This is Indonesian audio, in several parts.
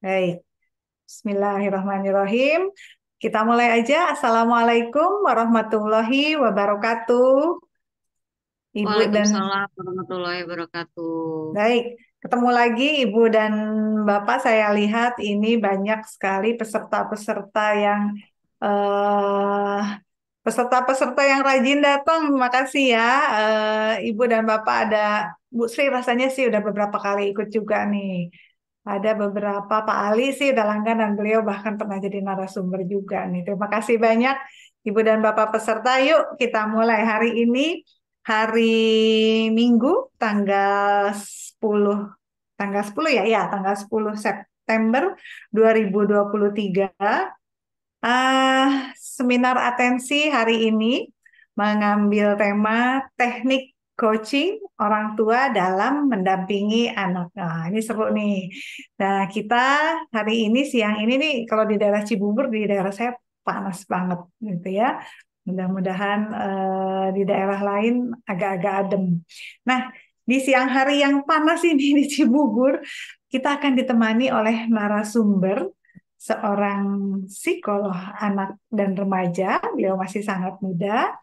Baik. Bismillahirrahmanirrahim. Kita mulai aja. Assalamualaikum warahmatullahi wabarakatuh. Ibu dan warahmatullahi wabarakatuh. Baik, ketemu lagi Ibu dan Bapak. Saya lihat ini banyak sekali peserta-peserta yang uh, peserta-peserta yang rajin datang. Terima kasih ya eh, Ibu dan Bapak ada Bu Sri rasanya sih udah beberapa kali ikut juga nih ada beberapa Pak Ali sih udah langganan beliau bahkan pernah jadi narasumber juga nih. Terima kasih banyak Ibu dan Bapak peserta. Yuk kita mulai hari ini hari Minggu tanggal 10 tanggal 10 ya ya tanggal 10 September 2023 uh, ah, seminar atensi hari ini mengambil tema teknik coaching orang tua dalam mendampingi anak. Nah, ini seru nih. Nah, kita hari ini siang ini nih kalau di daerah Cibubur di daerah saya panas banget gitu ya. Mudah-mudahan eh, di daerah lain agak-agak adem. Nah, di siang hari yang panas ini di Cibubur, kita akan ditemani oleh narasumber seorang psikolog anak dan remaja. Beliau masih sangat muda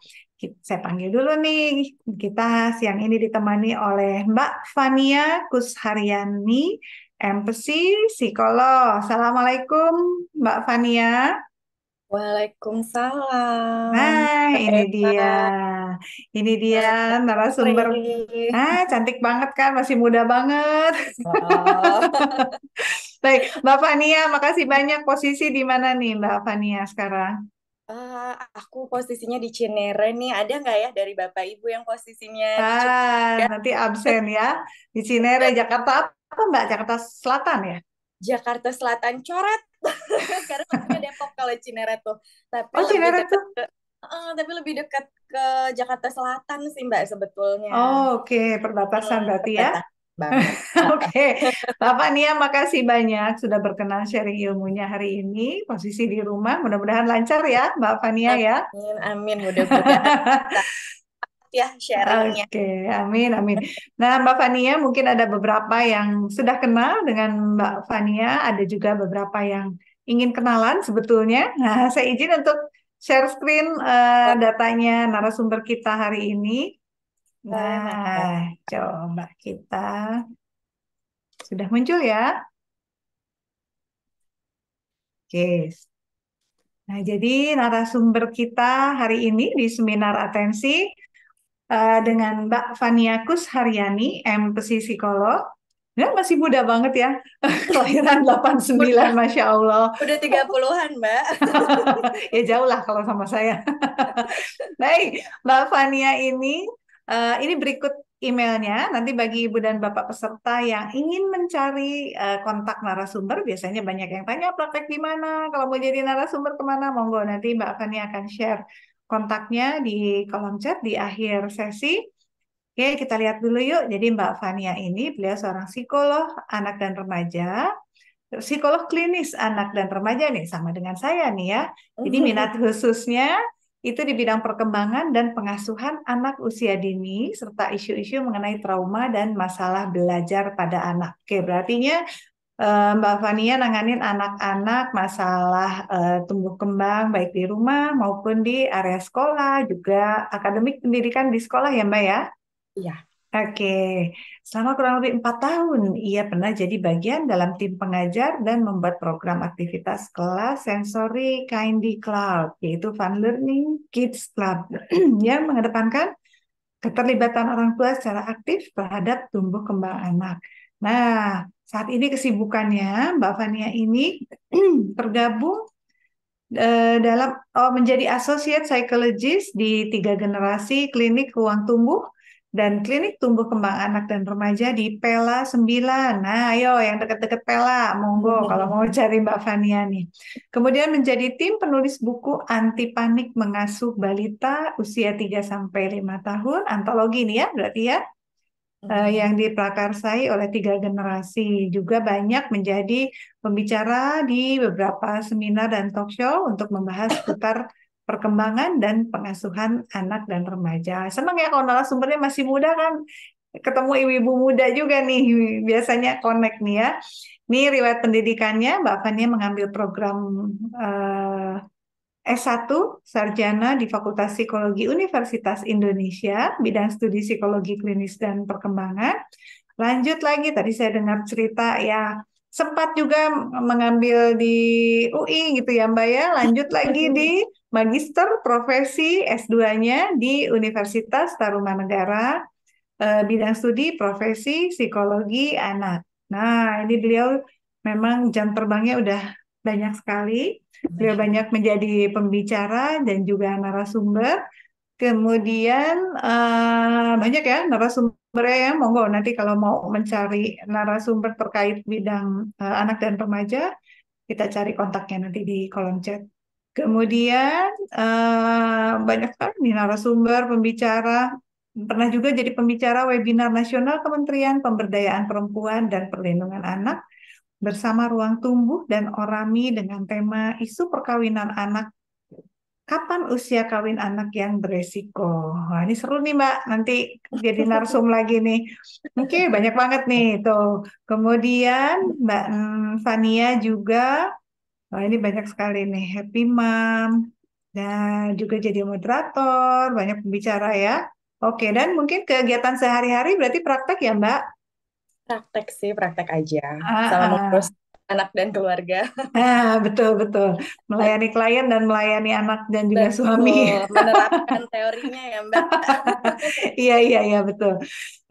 saya panggil dulu nih. Kita siang ini ditemani oleh Mbak Fania Kushariani, Empesi, psikolog. Assalamualaikum Mbak Fania. Waalaikumsalam. Nah, ini dia. Ini dia narasumber. Ah, cantik banget kan, masih muda banget. Oh. Baik, Mbak Fania, makasih banyak posisi di mana nih Mbak Fania sekarang? Uh, aku posisinya di Cinere nih, ada nggak ya dari Bapak Ibu yang posisinya ah, di Nanti absen ya, di Cinere, iya. Jakarta apa Mbak? Jakarta Selatan ya? Jakarta Selatan coret, karena maksudnya Depok kalau Cinere tuh. Tapi oh Cinere tuh? Ke, uh, tapi lebih dekat ke Jakarta Selatan sih Mbak sebetulnya. Oh oke, okay. perbatasan eh, berarti ya. perbatasan. ya? banget. Oke, okay. Bapak Nia makasih banyak sudah berkenan sharing ilmunya hari ini. Posisi di rumah mudah-mudahan lancar ya, Mbak Fania ya. Amin, amin mudah-mudahan. ya sharingnya. Oke, okay, amin amin. Nah, Mbak Fania mungkin ada beberapa yang sudah kenal dengan Mbak Fania, ada juga beberapa yang ingin kenalan sebetulnya. Nah, saya izin untuk share screen uh, datanya narasumber kita hari ini nah, coba kita sudah muncul ya. Oke. Nah, jadi narasumber kita hari ini di seminar atensi uh, dengan Mbak Faniakus Haryani, M psikolog. Ya, masih muda banget ya. Kelahiran 89, udah, Masya Allah. Udah 30-an, Mbak. ya jauh lah kalau sama saya. Baik, Mbak Fania ini Eh, ini berikut emailnya. Nanti bagi ibu dan bapak peserta yang ingin mencari uh, kontak narasumber, biasanya banyak yang tanya praktek di mana, kalau mau jadi narasumber kemana, monggo nanti Mbak Fani akan share kontaknya di kolom chat di akhir sesi. Oke, kita lihat dulu yuk. Jadi Mbak Fania ini beliau seorang psikolog anak dan remaja, psikolog klinis anak dan remaja nih sama dengan saya nih ya. Jadi minat khususnya itu di bidang perkembangan dan pengasuhan anak usia dini serta isu-isu mengenai trauma dan masalah belajar pada anak. Oke, berartinya eh, Mbak Fania nanganin anak-anak masalah uh, tumbuh kembang baik di rumah maupun di area sekolah juga akademik pendidikan di sekolah ya Mbak ya? Iya. Oke, selama kurang lebih empat tahun ia pernah jadi bagian dalam tim pengajar dan membuat program aktivitas kelas sensory Kindy Cloud, yaitu Fun Learning Kids Club, yang mengedepankan keterlibatan orang tua secara aktif terhadap tumbuh kembang anak. Nah, saat ini kesibukannya Mbak Fania ini tergabung eh, dalam oh, menjadi associate psychologist di tiga generasi klinik ruang tumbuh dan klinik tumbuh kembang anak dan remaja di Pela 9. Nah, ayo yang dekat-dekat Pela, monggo hmm. kalau mau cari Mbak Fania nih. Kemudian menjadi tim penulis buku Anti Panik Mengasuh Balita usia 3 sampai 5 tahun, antologi nih ya, berarti ya. Hmm. yang diprakarsai oleh tiga generasi juga banyak menjadi pembicara di beberapa seminar dan talk show untuk membahas seputar perkembangan dan pengasuhan anak dan remaja. Senang ya kalau narasumbernya masih muda kan. Ketemu ibu-ibu muda juga nih, biasanya connect nih ya. Ini riwayat pendidikannya, Mbak Fania mengambil program eh, S1 Sarjana di Fakultas Psikologi Universitas Indonesia, bidang studi psikologi klinis dan perkembangan. Lanjut lagi, tadi saya dengar cerita ya sempat juga mengambil di UI gitu ya Mbak ya, lanjut lagi di magister profesi S2-nya di Universitas Tarumanegara eh, bidang studi profesi psikologi anak. Nah, ini beliau memang jam terbangnya udah banyak sekali. Beliau banyak menjadi pembicara dan juga narasumber. Kemudian eh, banyak ya narasumber sebenarnya ya monggo nanti kalau mau mencari narasumber terkait bidang uh, anak dan remaja kita cari kontaknya nanti di kolom chat kemudian uh, banyak sekali narasumber pembicara pernah juga jadi pembicara webinar nasional Kementerian Pemberdayaan Perempuan dan Perlindungan Anak bersama Ruang Tumbuh dan Orami dengan tema isu perkawinan anak kapan usia kawin anak yang beresiko? Wah, ini seru nih Mbak, nanti jadi narsum lagi nih. Oke, okay, banyak banget nih tuh. Kemudian Mbak mm, Fania juga, wah ini banyak sekali nih, happy mom, dan juga jadi moderator, banyak pembicara ya. Oke, okay, dan mungkin kegiatan sehari-hari berarti praktek ya Mbak? Praktek sih, praktek aja. Ah, Sama ah anak dan keluarga. Ah, betul betul. Melayani klien dan melayani anak dan juga betul. suami. Menerapkan teorinya ya Mbak. iya iya iya betul.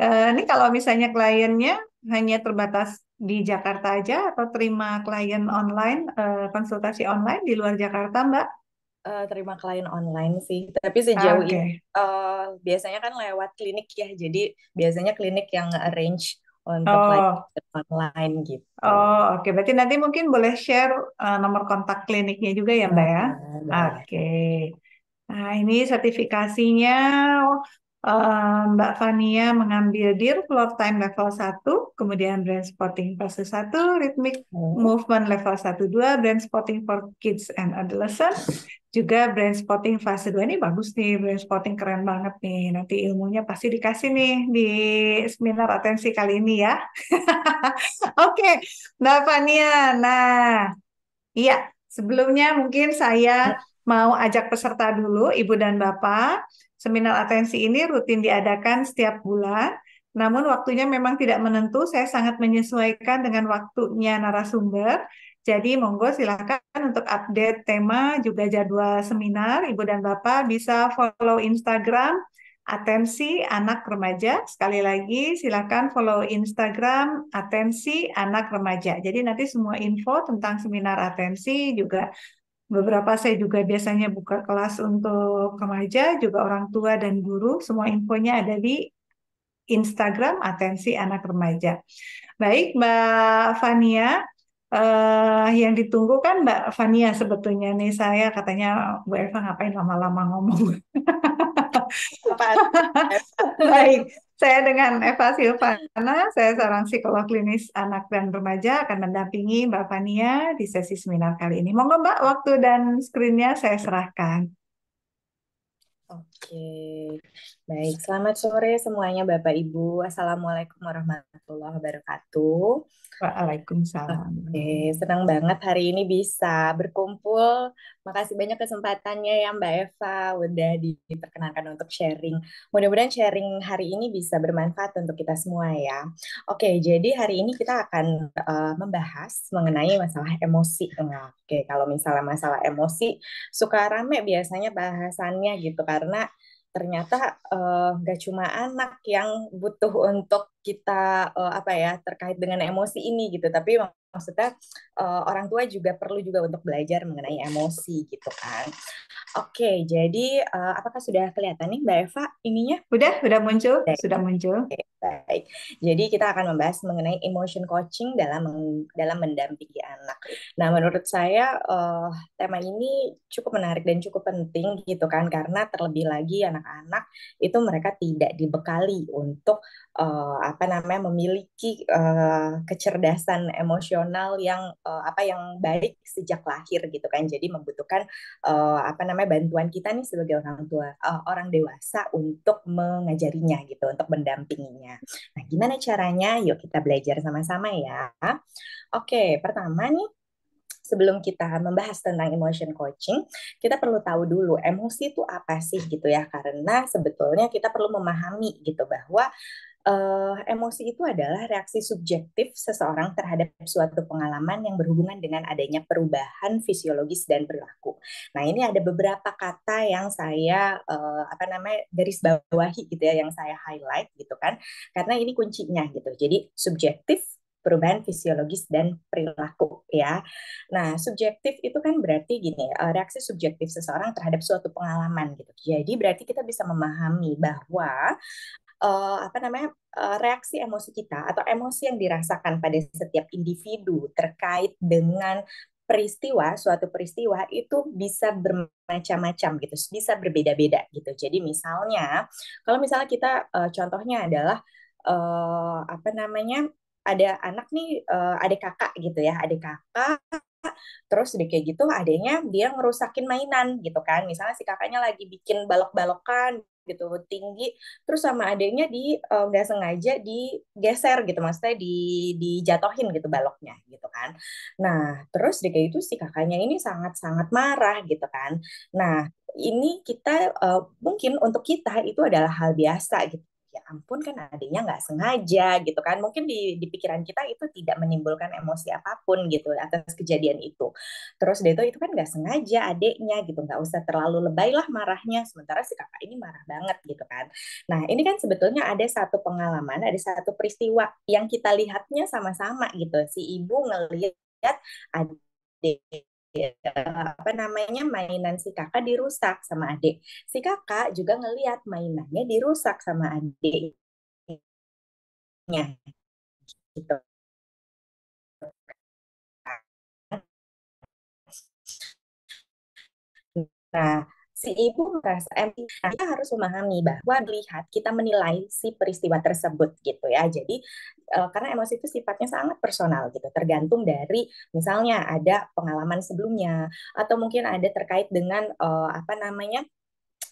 Uh, ini kalau misalnya kliennya hanya terbatas di Jakarta aja atau terima klien online uh, konsultasi online di luar Jakarta Mbak? Uh, terima klien online sih, tapi sejauh ah, okay. ini uh, biasanya kan lewat klinik ya, jadi biasanya klinik yang arrange untuk Oh, online gitu. oh, oke. Berarti nanti mungkin boleh share uh, nomor kontak kliniknya juga ya, Mbak ya? Oke. Oke. Nah, ini sertifikasinya Eh, Mbak Fania mengambil DIR floor time level 1, kemudian brand spotting fase 1, rhythmic hmm. movement level 1 2, brand spotting for kids and adolescent, juga brand spotting fase 2 ini bagus nih, brand spotting keren banget nih. Nanti ilmunya pasti dikasih nih di seminar atensi kali ini ya. Oke, okay. Mbak Fania. Nah, iya, sebelumnya mungkin saya mau ajak peserta dulu, Ibu dan Bapak Seminar atensi ini rutin diadakan setiap bulan, namun waktunya memang tidak menentu. Saya sangat menyesuaikan dengan waktunya narasumber. Jadi monggo silakan untuk update tema juga jadwal seminar. Ibu dan Bapak bisa follow Instagram Atensi Anak Remaja. Sekali lagi silakan follow Instagram Atensi Anak Remaja. Jadi nanti semua info tentang seminar atensi juga Beberapa saya juga biasanya buka kelas untuk remaja, juga orang tua dan guru. Semua infonya ada di Instagram Atensi Anak Remaja. Baik, Mbak Fania, eh, yang ditunggu kan Mbak Fania sebetulnya nih saya katanya Bu Eva ngapain lama-lama ngomong. Baik, saya dengan Eva iya. Silvana, saya seorang psikolog klinis anak dan remaja akan mendampingi Mbak Fania di sesi seminar kali ini. Monggo Mbak, waktu dan skrinnya saya serahkan. Oke, baik. Selamat sore semuanya Bapak Ibu. Assalamualaikum warahmatullahi wabarakatuh. Waalaikumsalam. Oke, senang banget hari ini bisa berkumpul. Makasih banyak kesempatannya ya Mbak Eva udah diperkenankan untuk sharing. Mudah-mudahan sharing hari ini bisa bermanfaat untuk kita semua ya. Oke, jadi hari ini kita akan uh, membahas mengenai masalah emosi. Nah, oke, kalau misalnya masalah emosi suka rame biasanya bahasannya gitu karena ternyata eh, nggak uh, cuma anak yang butuh untuk kita uh, apa ya terkait dengan emosi ini gitu tapi maksudnya uh, orang tua juga perlu juga untuk belajar mengenai emosi gitu kan oke okay, jadi uh, apakah sudah kelihatan nih mbak Eva ininya udah udah muncul baik. sudah muncul okay, baik jadi kita akan membahas mengenai emotion coaching dalam dalam mendampingi anak nah menurut saya uh, tema ini cukup menarik dan cukup penting gitu kan karena terlebih lagi anak-anak itu mereka tidak dibekali untuk uh, apa namanya memiliki uh, kecerdasan emosional emosional yang uh, apa yang baik sejak lahir gitu kan. Jadi membutuhkan uh, apa namanya bantuan kita nih sebagai orang tua uh, orang dewasa untuk mengajarinya gitu, untuk mendampinginya. Nah, gimana caranya? Yuk kita belajar sama-sama ya. Oke, pertama nih sebelum kita membahas tentang emotion coaching, kita perlu tahu dulu emosi itu apa sih gitu ya, karena sebetulnya kita perlu memahami gitu bahwa uh, emosi itu adalah reaksi subjektif seseorang terhadap suatu pengalaman yang berhubungan dengan adanya perubahan fisiologis dan perilaku. Nah, ini ada beberapa kata yang saya uh, apa namanya dari bawahi gitu ya yang saya highlight gitu kan. Karena ini kuncinya gitu. Jadi subjektif perubahan fisiologis dan perilaku ya. Nah, subjektif itu kan berarti gini, eh, reaksi subjektif seseorang terhadap suatu pengalaman gitu. Jadi berarti kita bisa memahami bahwa uh, apa namanya uh, reaksi emosi kita atau emosi yang dirasakan pada setiap individu terkait dengan peristiwa suatu peristiwa itu bisa bermacam-macam gitu bisa berbeda-beda gitu jadi misalnya kalau misalnya kita uh, contohnya adalah uh, apa namanya ada anak nih uh, ada kakak gitu ya ada kakak terus udah kayak gitu adanya dia ngerusakin mainan gitu kan misalnya si kakaknya lagi bikin balok-balokan gitu tinggi terus sama adanya di eh, nggak uh, sengaja digeser gitu maksudnya di jatuhin gitu baloknya gitu kan nah terus dia itu si kakaknya ini sangat sangat marah gitu kan nah ini kita uh, mungkin untuk kita itu adalah hal biasa gitu ya ampun kan adiknya nggak sengaja gitu kan mungkin di, di pikiran kita itu tidak menimbulkan emosi apapun gitu atas kejadian itu terus dia itu itu kan nggak sengaja adiknya gitu nggak usah terlalu lebay lah marahnya sementara si kakak ini marah banget gitu kan nah ini kan sebetulnya ada satu pengalaman ada satu peristiwa yang kita lihatnya sama-sama gitu si ibu ngelihat adik apa namanya mainan si kakak dirusak sama adik. Si kakak juga ngeliat mainannya dirusak sama adiknya. Gitu. Nah, si ibu merasa eh, kita harus memahami bahwa melihat kita menilai si peristiwa tersebut gitu ya jadi e, karena emosi itu sifatnya sangat personal gitu tergantung dari misalnya ada pengalaman sebelumnya atau mungkin ada terkait dengan e, apa namanya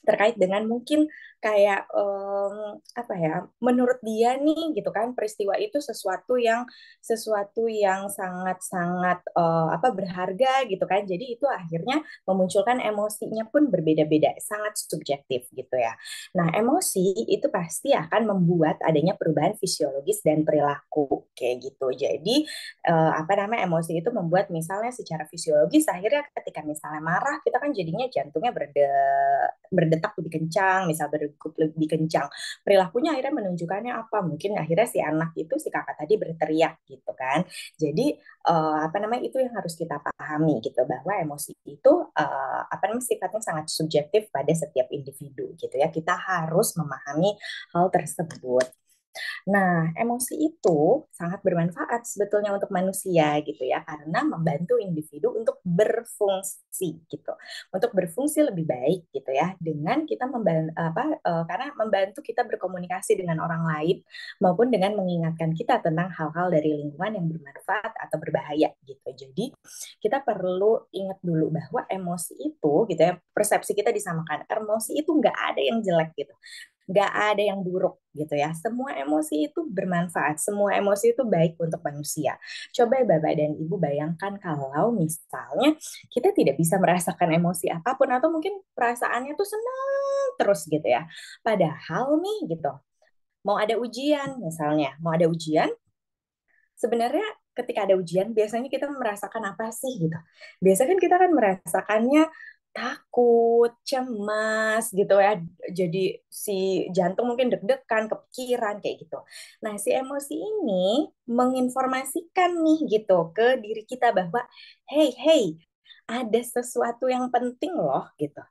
terkait dengan mungkin kayak um, apa ya menurut dia nih gitu kan peristiwa itu sesuatu yang sesuatu yang sangat-sangat uh, apa berharga gitu kan jadi itu akhirnya memunculkan emosinya pun berbeda-beda sangat subjektif gitu ya nah emosi itu pasti akan membuat adanya perubahan fisiologis dan perilaku kayak gitu jadi uh, apa namanya emosi itu membuat misalnya secara fisiologis akhirnya ketika misalnya marah kita kan jadinya jantungnya berde berde berdetak lebih kencang, misal berdegup lebih kencang. Perilakunya akhirnya menunjukkannya apa? Mungkin akhirnya si anak itu si kakak tadi berteriak gitu kan. Jadi uh, apa namanya itu yang harus kita pahami gitu bahwa emosi itu uh, apa namanya sifatnya sangat subjektif pada setiap individu gitu ya. Kita harus memahami hal tersebut. Nah, emosi itu sangat bermanfaat sebetulnya untuk manusia gitu ya, karena membantu individu untuk berfungsi gitu, untuk berfungsi lebih baik gitu ya, dengan kita membantu apa e, karena membantu kita berkomunikasi dengan orang lain maupun dengan mengingatkan kita tentang hal-hal dari lingkungan yang bermanfaat atau berbahaya gitu. Jadi kita perlu ingat dulu bahwa emosi itu gitu ya persepsi kita disamakan emosi itu nggak ada yang jelek gitu nggak ada yang buruk gitu ya. Semua emosi itu bermanfaat, semua emosi itu baik untuk manusia. Coba Bapak dan Ibu bayangkan kalau misalnya kita tidak bisa merasakan emosi apapun atau mungkin perasaannya tuh senang terus gitu ya. Padahal nih gitu, mau ada ujian misalnya, mau ada ujian, sebenarnya ketika ada ujian biasanya kita merasakan apa sih gitu. Biasanya kan kita kan merasakannya takut, cemas gitu ya. Jadi si jantung mungkin deg-degan, kepikiran kayak gitu. Nah, si emosi ini menginformasikan nih gitu ke diri kita bahwa hey, hey, ada sesuatu yang penting loh gitu.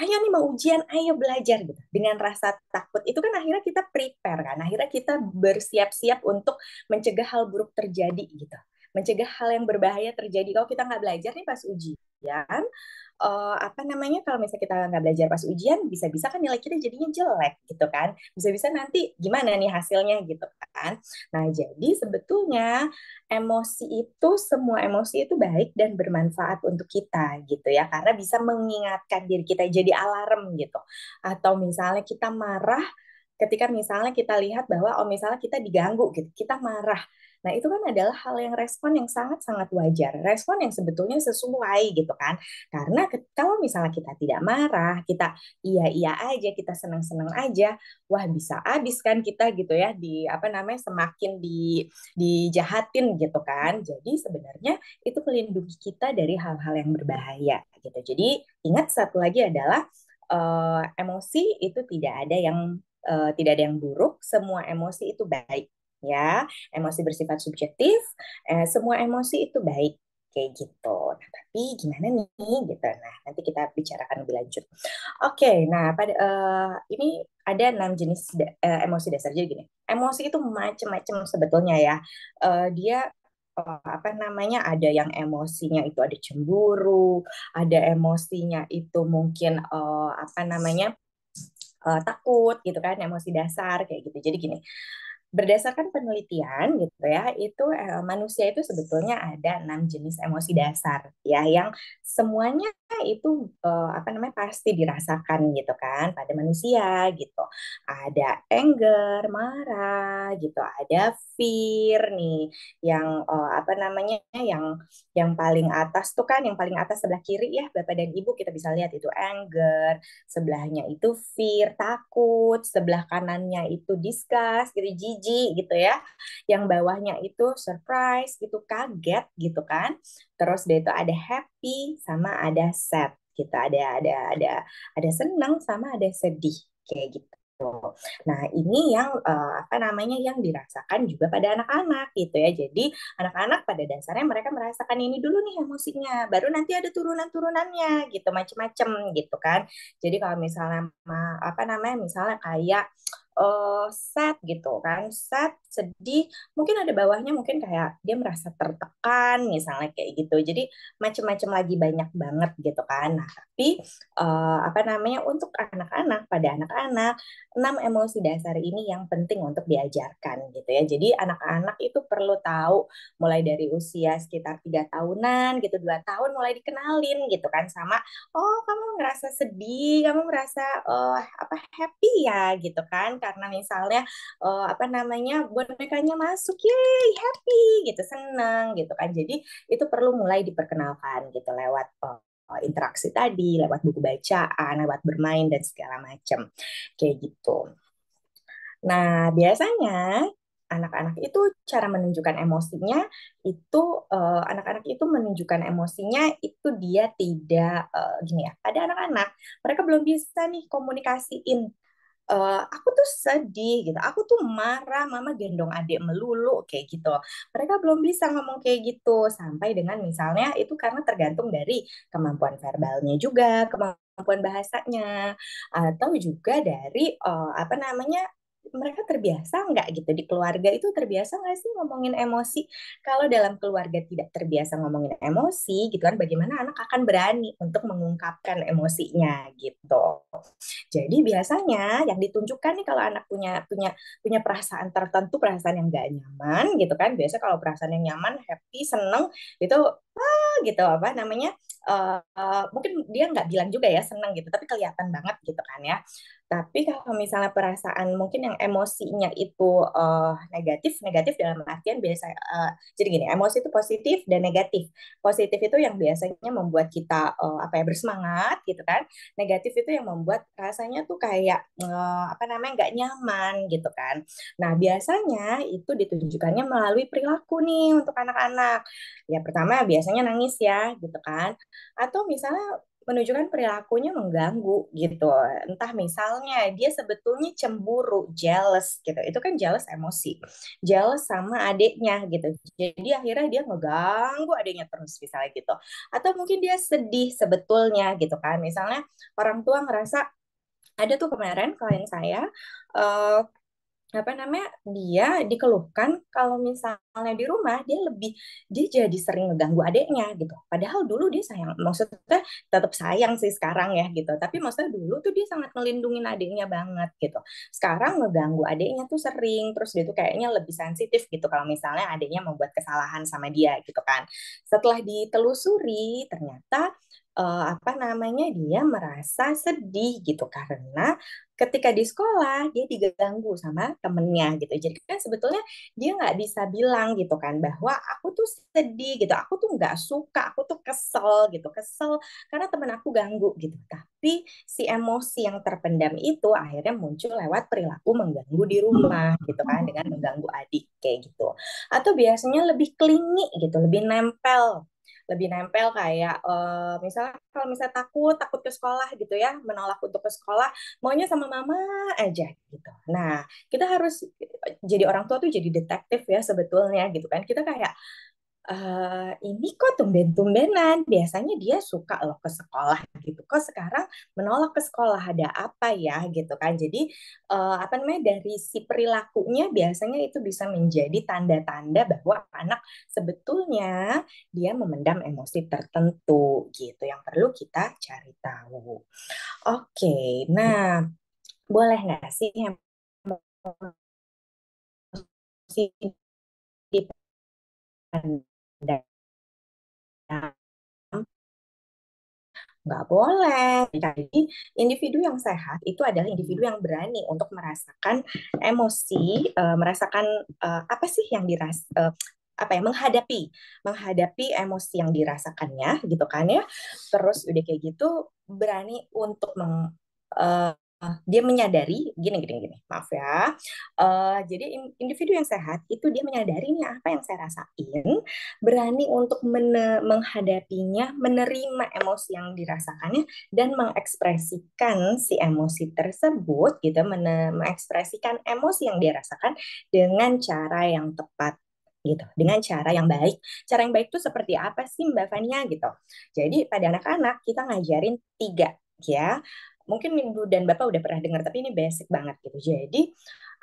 Ayo nih mau ujian, ayo belajar gitu. Dengan rasa takut itu kan akhirnya kita prepare kan. Akhirnya kita bersiap-siap untuk mencegah hal buruk terjadi gitu. Mencegah hal yang berbahaya terjadi. Kalau kita nggak belajar nih pas uji ujian, uh, eh, apa namanya kalau misalnya kita nggak belajar pas ujian, bisa-bisa kan nilai kita jadinya jelek gitu kan, bisa-bisa nanti gimana nih hasilnya gitu kan. Nah jadi sebetulnya emosi itu semua emosi itu baik dan bermanfaat untuk kita gitu ya, karena bisa mengingatkan diri kita jadi alarm gitu. Atau misalnya kita marah ketika misalnya kita lihat bahwa oh misalnya kita diganggu gitu, kita marah Nah, itu kan adalah hal yang respon yang sangat-sangat wajar. Respon yang sebetulnya sesuai gitu kan. Karena kalau misalnya kita tidak marah, kita iya-iya aja, kita senang-senang aja, wah bisa habis kan kita gitu ya di apa namanya semakin di dijahatin gitu kan. Jadi sebenarnya itu melindungi kita dari hal-hal yang berbahaya gitu. Jadi ingat satu lagi adalah uh, emosi itu tidak ada yang eh, tidak ada yang buruk, semua emosi itu baik ya. Emosi bersifat subjektif, eh, semua emosi itu baik kayak gitu. Nah, tapi gimana nih gitu. Nah, nanti kita bicarakan lebih lanjut. Oke, okay, nah pada uh, ini ada enam jenis da uh, emosi dasar jadi gini. Emosi itu macam-macam sebetulnya ya. Uh, dia uh, apa namanya ada yang emosinya itu ada cemburu, ada emosinya itu mungkin uh, apa namanya uh, takut gitu kan emosi dasar kayak gitu. Jadi gini, berdasarkan penelitian gitu ya itu eh, manusia itu sebetulnya ada enam jenis emosi dasar ya yang semuanya itu uh, apa namanya pasti dirasakan gitu kan pada manusia gitu. Ada anger, marah gitu, ada fear nih yang uh, apa namanya yang yang paling atas tuh kan yang paling atas sebelah kiri ya Bapak dan Ibu kita bisa lihat itu anger, sebelahnya itu fear, takut, sebelah kanannya itu disgust, gitu jijik gitu ya. Yang bawahnya itu surprise gitu, kaget gitu kan terus dia itu ada happy sama ada sad gitu ada ada ada ada senang sama ada sedih kayak gitu Nah, ini yang uh, apa namanya yang dirasakan juga pada anak-anak gitu ya. Jadi, anak-anak pada dasarnya mereka merasakan ini dulu nih emosinya, baru nanti ada turunan-turunannya gitu, macem-macem gitu kan. Jadi, kalau misalnya apa namanya misalnya kayak uh, sad gitu kan sad sedih mungkin ada bawahnya mungkin kayak dia merasa tertekan misalnya kayak gitu jadi macam-macam lagi banyak banget gitu kan nah tapi uh, apa namanya untuk anak-anak pada anak-anak enam emosi dasar ini yang penting untuk diajarkan gitu ya jadi anak-anak itu perlu tahu mulai dari usia sekitar tiga tahunan gitu dua tahun mulai dikenalin gitu kan sama oh kamu ngerasa sedih kamu merasa oh eh, apa happy ya gitu kan karena misalnya uh, apa namanya bonekanya masuk, yay happy gitu, seneng gitu kan. Jadi itu perlu mulai diperkenalkan gitu lewat uh, interaksi tadi, lewat buku bacaan, lewat bermain dan segala macam kayak gitu. Nah biasanya anak-anak itu cara menunjukkan emosinya itu eh, anak-anak uh, itu menunjukkan emosinya itu dia tidak uh, gini ya ada anak-anak mereka belum bisa nih komunikasiin uh, aku tuh sedih gitu aku tuh marah mama gendong adik melulu kayak gitu mereka belum bisa ngomong kayak gitu sampai dengan misalnya itu karena tergantung dari kemampuan verbalnya juga kemampuan bahasanya atau juga dari uh, apa namanya mereka terbiasa nggak gitu di keluarga itu terbiasa nggak sih ngomongin emosi? Kalau dalam keluarga tidak terbiasa ngomongin emosi gitu kan, bagaimana anak akan berani untuk mengungkapkan emosinya gitu. Jadi biasanya yang ditunjukkan nih kalau anak punya punya punya perasaan tertentu, perasaan yang nggak nyaman gitu kan. Biasa kalau perasaan yang nyaman, happy, seneng itu ah gitu apa namanya Uh, uh, mungkin dia nggak bilang juga ya senang gitu tapi kelihatan banget gitu kan ya tapi kalau misalnya perasaan mungkin yang emosinya itu uh, negatif, negatif dalam artian biasa uh, jadi gini, emosi itu positif dan negatif. Positif itu yang biasanya membuat kita uh, apa ya bersemangat gitu kan. Negatif itu yang membuat rasanya tuh kayak uh, apa namanya nggak nyaman gitu kan. Nah, biasanya itu ditunjukkannya melalui perilaku nih untuk anak-anak. Ya pertama biasanya nangis ya gitu kan. Atau misalnya menunjukkan perilakunya mengganggu gitu. Entah misalnya dia sebetulnya cemburu, jealous gitu. Itu kan jealous emosi. Jealous sama adiknya gitu. Jadi akhirnya dia mengganggu adiknya terus misalnya gitu. Atau mungkin dia sedih sebetulnya gitu kan. Misalnya orang tua ngerasa ada tuh kemarin klien saya uh, apa namanya dia dikeluhkan kalau misalnya di rumah dia lebih dia jadi sering ngeganggu adiknya gitu padahal dulu dia sayang maksudnya tetap sayang sih sekarang ya gitu tapi maksudnya dulu tuh dia sangat melindungi adiknya banget gitu sekarang ngeganggu adiknya tuh sering terus dia tuh kayaknya lebih sensitif gitu kalau misalnya adiknya membuat kesalahan sama dia gitu kan setelah ditelusuri ternyata uh, apa namanya dia merasa sedih gitu karena ketika di sekolah dia diganggu sama temennya gitu jadi kan sebetulnya dia nggak bisa bilang gitu kan bahwa aku tuh sedih gitu aku tuh nggak suka aku tuh kesel gitu kesel karena temen aku ganggu gitu tapi si emosi yang terpendam itu akhirnya muncul lewat perilaku mengganggu di rumah gitu kan dengan mengganggu adik kayak gitu atau biasanya lebih klingi gitu lebih nempel lebih nempel kayak uh, misalnya kalau misalnya takut takut ke sekolah gitu ya menolak untuk ke sekolah maunya sama mama aja gitu nah kita harus jadi orang tua tuh jadi detektif ya sebetulnya gitu kan kita kayak uh, ini kok tumben-tumbenan biasanya dia suka loh ke sekolah gitu kok sekarang menolak ke sekolah ada apa ya gitu kan jadi uh, apa namanya dari si perilakunya biasanya itu bisa menjadi tanda-tanda bahwa anak sebetulnya dia memendam emosi tertentu gitu yang perlu kita cari tahu oke okay, nah boleh nggak sih emosi nggak boleh. Jadi individu yang sehat itu adalah individu yang berani untuk merasakan emosi, uh, merasakan uh, apa sih yang diras uh, apa ya menghadapi menghadapi emosi yang dirasakannya gitu kan ya. Terus udah kayak gitu berani untuk meng, uh, Ah, dia menyadari gini gini gini maaf ya uh, jadi individu yang sehat itu dia menyadari nih apa yang saya rasain berani untuk mene menghadapinya menerima emosi yang dirasakannya dan mengekspresikan si emosi tersebut gitu mengekspresikan emosi yang dia rasakan dengan cara yang tepat gitu dengan cara yang baik cara yang baik itu seperti apa sih mbak Fania gitu jadi pada anak-anak kita ngajarin tiga ya mungkin Ibu dan Bapak udah pernah dengar, tapi ini basic banget gitu. Jadi,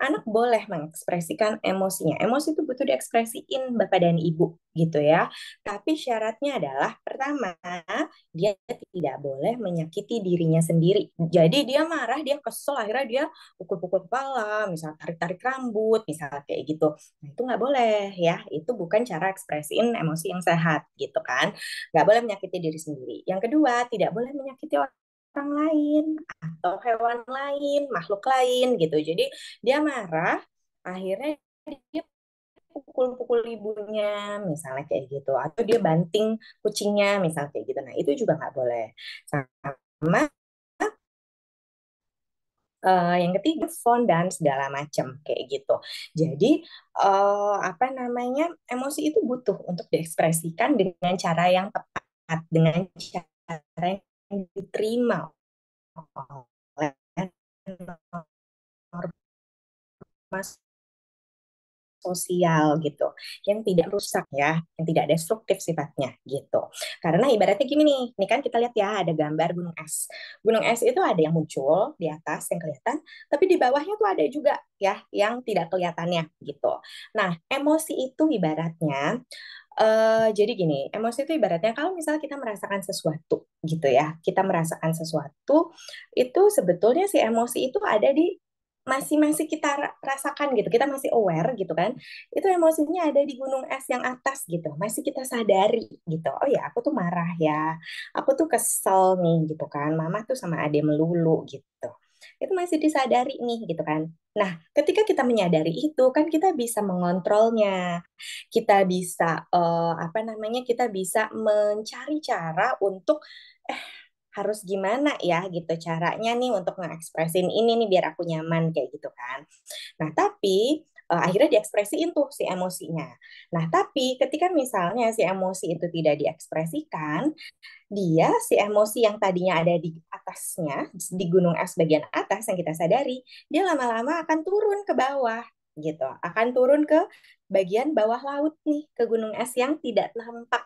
anak boleh mengekspresikan emosinya. Emosi itu butuh diekspresiin Bapak dan Ibu gitu ya. Tapi syaratnya adalah pertama, dia tidak boleh menyakiti dirinya sendiri. Jadi dia marah, dia kesel, akhirnya dia pukul-pukul kepala, misal tarik-tarik rambut, misal kayak gitu. Nah, itu nggak boleh ya. Itu bukan cara ekspresiin emosi yang sehat gitu kan. Nggak boleh menyakiti diri sendiri. Yang kedua, tidak boleh menyakiti orang orang lain atau hewan lain, makhluk lain gitu. Jadi dia marah, akhirnya dia pukul-pukul ibunya misalnya kayak gitu atau dia banting kucingnya misalnya kayak gitu nah itu juga nggak boleh sama uh, yang ketiga font dan segala macam kayak gitu jadi uh, apa namanya emosi itu butuh untuk diekspresikan dengan cara yang tepat dengan cara yang diterima oleh normas sosial gitu yang tidak rusak ya yang tidak destruktif sifatnya gitu karena ibaratnya gini nih ini kan kita lihat ya ada gambar gunung es gunung es itu ada yang muncul di atas yang kelihatan tapi di bawahnya tuh ada juga ya yang tidak kelihatannya gitu nah emosi itu ibaratnya Uh, jadi gini, emosi itu ibaratnya kalau misalnya kita merasakan sesuatu gitu ya, kita merasakan sesuatu itu sebetulnya si emosi itu ada di masih masih kita rasakan gitu kita masih aware gitu kan itu emosinya ada di gunung es yang atas gitu masih kita sadari gitu oh ya aku tuh marah ya aku tuh kesel nih gitu kan mama tuh sama ade melulu gitu itu masih disadari nih gitu kan nah ketika kita menyadari itu kan kita bisa mengontrolnya kita bisa uh, apa namanya kita bisa mencari cara untuk eh harus gimana ya gitu caranya nih untuk ngekspresin ini nih biar aku nyaman kayak gitu kan. Nah, tapi uh, akhirnya diekspresiin tuh si emosinya. Nah, tapi ketika misalnya si emosi itu tidak diekspresikan, dia si emosi yang tadinya ada di atasnya, di gunung es bagian atas yang kita sadari, dia lama-lama akan turun ke bawah gitu. Akan turun ke bagian bawah laut nih, ke gunung es yang tidak nampak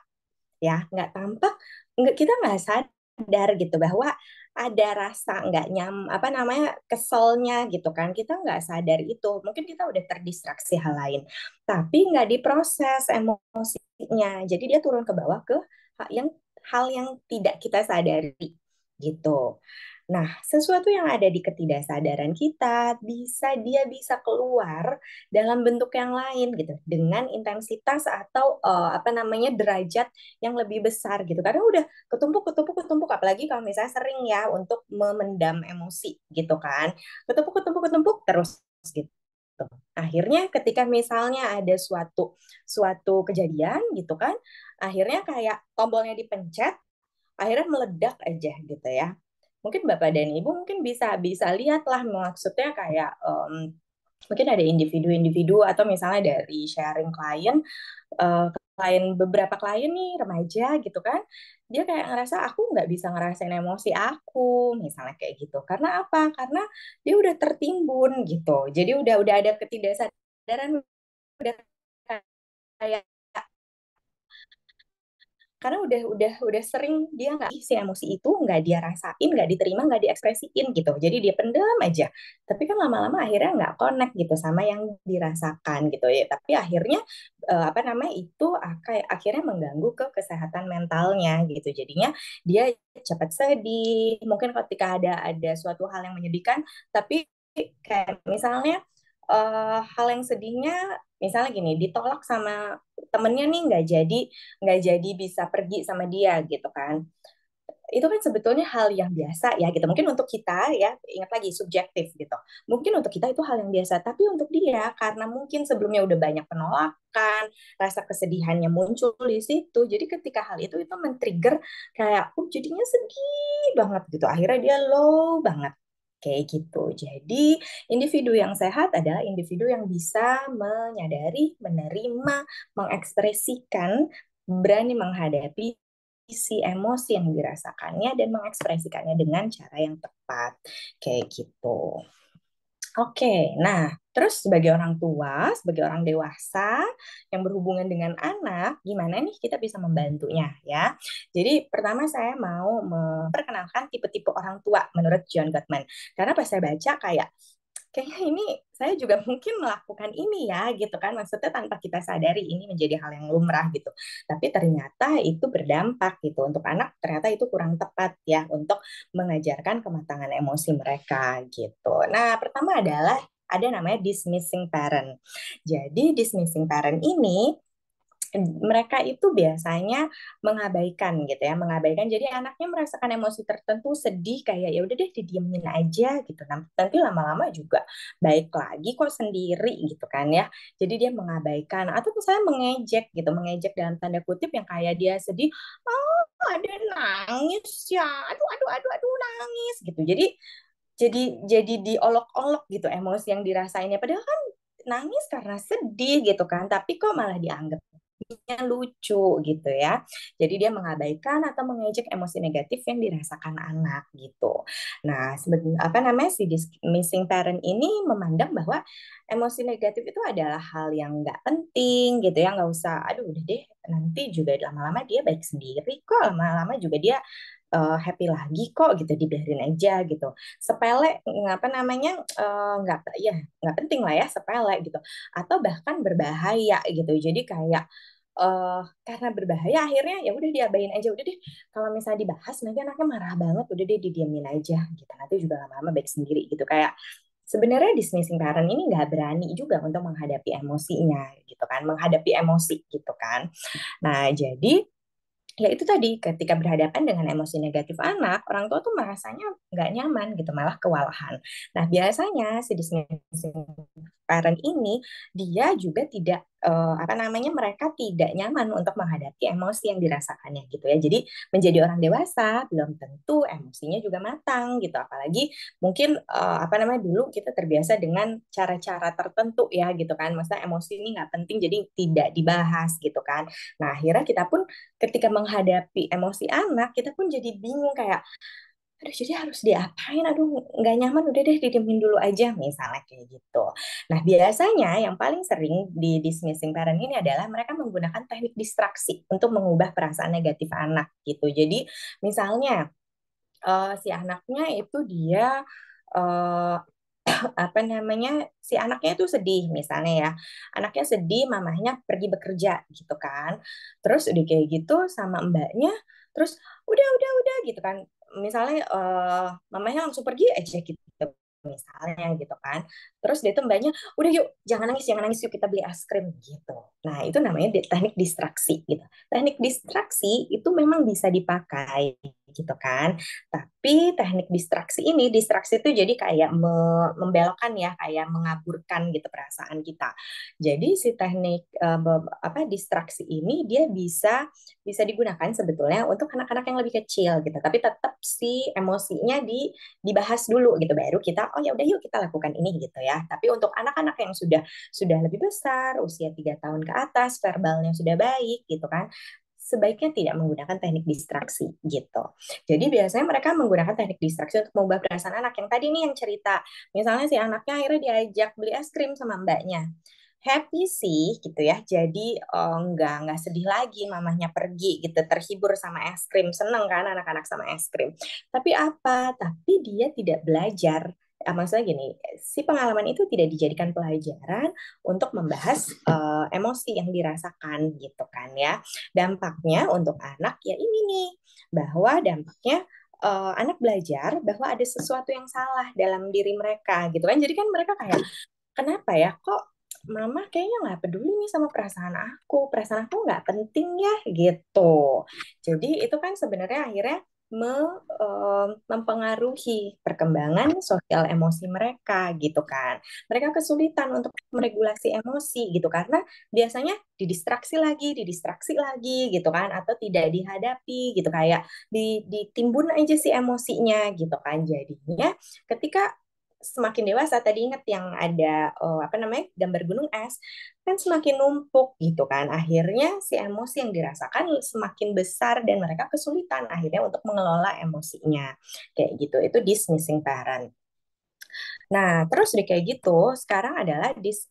ya nggak tampak nggak kita nggak sadar sadar gitu bahwa ada rasa nggak nyam apa namanya keselnya gitu kan kita nggak sadar itu mungkin kita udah terdistraksi hal lain tapi nggak diproses emosinya jadi dia turun ke bawah ke yang hal yang tidak kita sadari gitu Nah, sesuatu yang ada di ketidaksadaran kita bisa dia bisa keluar dalam bentuk yang lain gitu dengan intensitas atau uh, apa namanya derajat yang lebih besar gitu. Karena udah ketumpuk ketumpuk ketumpuk apalagi kalau misalnya sering ya untuk memendam emosi gitu kan. Ketumpuk ketumpuk ketumpuk terus gitu. Akhirnya ketika misalnya ada suatu suatu kejadian gitu kan, akhirnya kayak tombolnya dipencet, akhirnya meledak aja gitu ya mungkin bapak dan ibu mungkin bisa bisa lihatlah maksudnya kayak um, mungkin ada individu-individu atau misalnya dari sharing klien uh, klien beberapa klien nih remaja gitu kan dia kayak ngerasa aku nggak bisa ngerasain emosi aku misalnya kayak gitu karena apa karena dia udah tertimbun gitu jadi udah udah ada ketidaksadaran udah kayak karena udah udah udah sering dia nggak isi emosi itu nggak dia rasain nggak diterima nggak diekspresiin gitu jadi dia pendam aja tapi kan lama-lama akhirnya nggak connect gitu sama yang dirasakan gitu ya tapi akhirnya eh, apa namanya itu akhirnya mengganggu ke kesehatan mentalnya gitu jadinya dia cepat sedih mungkin ketika ada ada suatu hal yang menyedihkan tapi kayak misalnya uh, hal yang sedihnya misalnya gini ditolak sama temennya nih nggak jadi nggak jadi bisa pergi sama dia gitu kan itu kan sebetulnya hal yang biasa ya gitu mungkin untuk kita ya ingat lagi subjektif gitu mungkin untuk kita itu hal yang biasa tapi untuk dia karena mungkin sebelumnya udah banyak penolakan rasa kesedihannya muncul di situ jadi ketika hal itu itu men-trigger kayak oh jadinya sedih banget gitu akhirnya dia low banget Kayak gitu. Jadi, individu yang sehat adalah individu yang bisa menyadari, menerima, mengekspresikan, berani menghadapi isi emosi yang dirasakannya dan mengekspresikannya dengan cara yang tepat. Kayak gitu. Oke, nah terus sebagai orang tua, sebagai orang dewasa yang berhubungan dengan anak, gimana nih kita bisa membantunya ya? Jadi pertama saya mau memperkenalkan tipe-tipe orang tua menurut John Gottman. Karena pas saya baca kayak kayaknya ini saya juga mungkin melakukan ini ya gitu kan maksudnya tanpa kita sadari ini menjadi hal yang lumrah gitu tapi ternyata itu berdampak gitu untuk anak ternyata itu kurang tepat ya untuk mengajarkan kematangan emosi mereka gitu nah pertama adalah ada namanya dismissing parent. Jadi dismissing parent ini mereka itu biasanya mengabaikan gitu ya mengabaikan jadi anaknya merasakan emosi tertentu sedih kayak ya udah deh didiemin aja gitu nah, nanti lama-lama juga baik lagi kok sendiri gitu kan ya jadi dia mengabaikan atau misalnya mengejek gitu mengejek dalam tanda kutip yang kayak dia sedih oh ada nangis ya aduh aduh aduh aduh nangis gitu jadi jadi jadi diolok-olok gitu emosi yang dirasainnya padahal kan nangis karena sedih gitu kan tapi kok malah dianggap nya lucu gitu ya. Jadi dia mengabaikan atau mengejek emosi negatif yang dirasakan anak gitu. Nah, apa namanya si missing parent ini memandang bahwa emosi negatif itu adalah hal yang nggak penting gitu ya, nggak usah. Aduh, udah deh nanti juga lama-lama dia baik sendiri kok, lama-lama juga dia eh, happy lagi kok gitu dibiarin aja gitu sepele apa namanya eh, nggak uh, ya nggak penting lah ya sepele gitu atau bahkan berbahaya gitu jadi kayak uh, karena berbahaya akhirnya ya udah diabain aja udah deh kalau misalnya dibahas nanti anaknya marah banget udah deh didiamin aja gitu nanti juga lama-lama baik sendiri gitu kayak sebenarnya dismissing parent ini nggak berani juga untuk menghadapi emosinya gitu kan menghadapi emosi gitu kan nah jadi ya itu tadi ketika berhadapan dengan emosi negatif anak orang tua tuh merasanya nggak nyaman gitu malah kewalahan nah biasanya si dismissing parent ini dia juga tidak uh, apa namanya mereka tidak nyaman untuk menghadapi emosi yang dirasakannya gitu ya. Jadi menjadi orang dewasa belum tentu emosinya juga matang gitu. Apalagi mungkin uh, apa namanya dulu kita terbiasa dengan cara-cara tertentu ya gitu kan. Maksudnya emosi ini nggak penting jadi tidak dibahas gitu kan. Nah akhirnya kita pun ketika menghadapi emosi anak kita pun jadi bingung kayak aduh jadi harus diapain aduh nggak nyaman udah deh didemin dulu aja misalnya kayak gitu nah biasanya yang paling sering di dismissing parent ini adalah mereka menggunakan teknik distraksi untuk mengubah perasaan negatif anak gitu jadi misalnya uh, si anaknya itu dia uh, apa namanya si anaknya itu sedih misalnya ya anaknya sedih mamahnya pergi bekerja gitu kan terus udah kayak gitu sama mbaknya terus udah udah udah gitu kan misalnya uh, mamanya langsung pergi aja eh, gitu misalnya gitu kan. Terus dia tuh mbaknya, udah yuk jangan nangis, jangan nangis yuk kita beli es krim gitu. Nah itu namanya teknik distraksi gitu. Teknik distraksi itu memang bisa dipakai gitu kan. Tapi teknik distraksi ini, distraksi itu jadi kayak me membelokkan ya, kayak mengaburkan gitu perasaan kita. Jadi si teknik e, apa distraksi ini dia bisa bisa digunakan sebetulnya untuk anak-anak yang lebih kecil gitu. Tapi tetap si emosinya di dibahas dulu gitu baru kita oh ya udah yuk kita lakukan ini gitu ya. Tapi untuk anak-anak yang sudah sudah lebih besar, usia tiga tahun ke atas, verbalnya sudah baik gitu kan, sebaiknya tidak menggunakan teknik distraksi gitu. Jadi biasanya mereka menggunakan teknik distraksi untuk mengubah perasaan anak yang tadi nih yang cerita. Misalnya si anaknya akhirnya diajak beli es krim sama mbaknya. Happy sih gitu ya. Jadi oh, eh, enggak nggak sedih lagi mamahnya pergi gitu, terhibur sama es krim, seneng kan anak-anak sama es krim. Tapi apa? Tapi dia tidak belajar Ah, maksudnya gini, si pengalaman itu tidak dijadikan pelajaran untuk membahas uh, emosi yang dirasakan gitu kan ya. Dampaknya untuk anak ya ini nih bahwa dampaknya uh, anak belajar bahwa ada sesuatu yang salah dalam diri mereka gitu kan. Jadi kan mereka kayak kenapa ya kok mama kayaknya nggak peduli nih sama perasaan aku perasaan aku nggak penting ya gitu jadi itu kan sebenarnya akhirnya me, um, mempengaruhi perkembangan sosial emosi mereka gitu kan. Mereka kesulitan untuk meregulasi emosi gitu karena biasanya didistraksi lagi, didistraksi lagi gitu kan atau tidak dihadapi gitu kayak ditimbun aja sih emosinya gitu kan. Jadinya ketika semakin dewasa tadi ingat yang ada oh, apa namanya gambar gunung es kan semakin numpuk gitu kan akhirnya si emosi yang dirasakan semakin besar dan mereka kesulitan akhirnya untuk mengelola emosinya kayak gitu itu dismissing parent nah terus udah kayak gitu sekarang adalah dis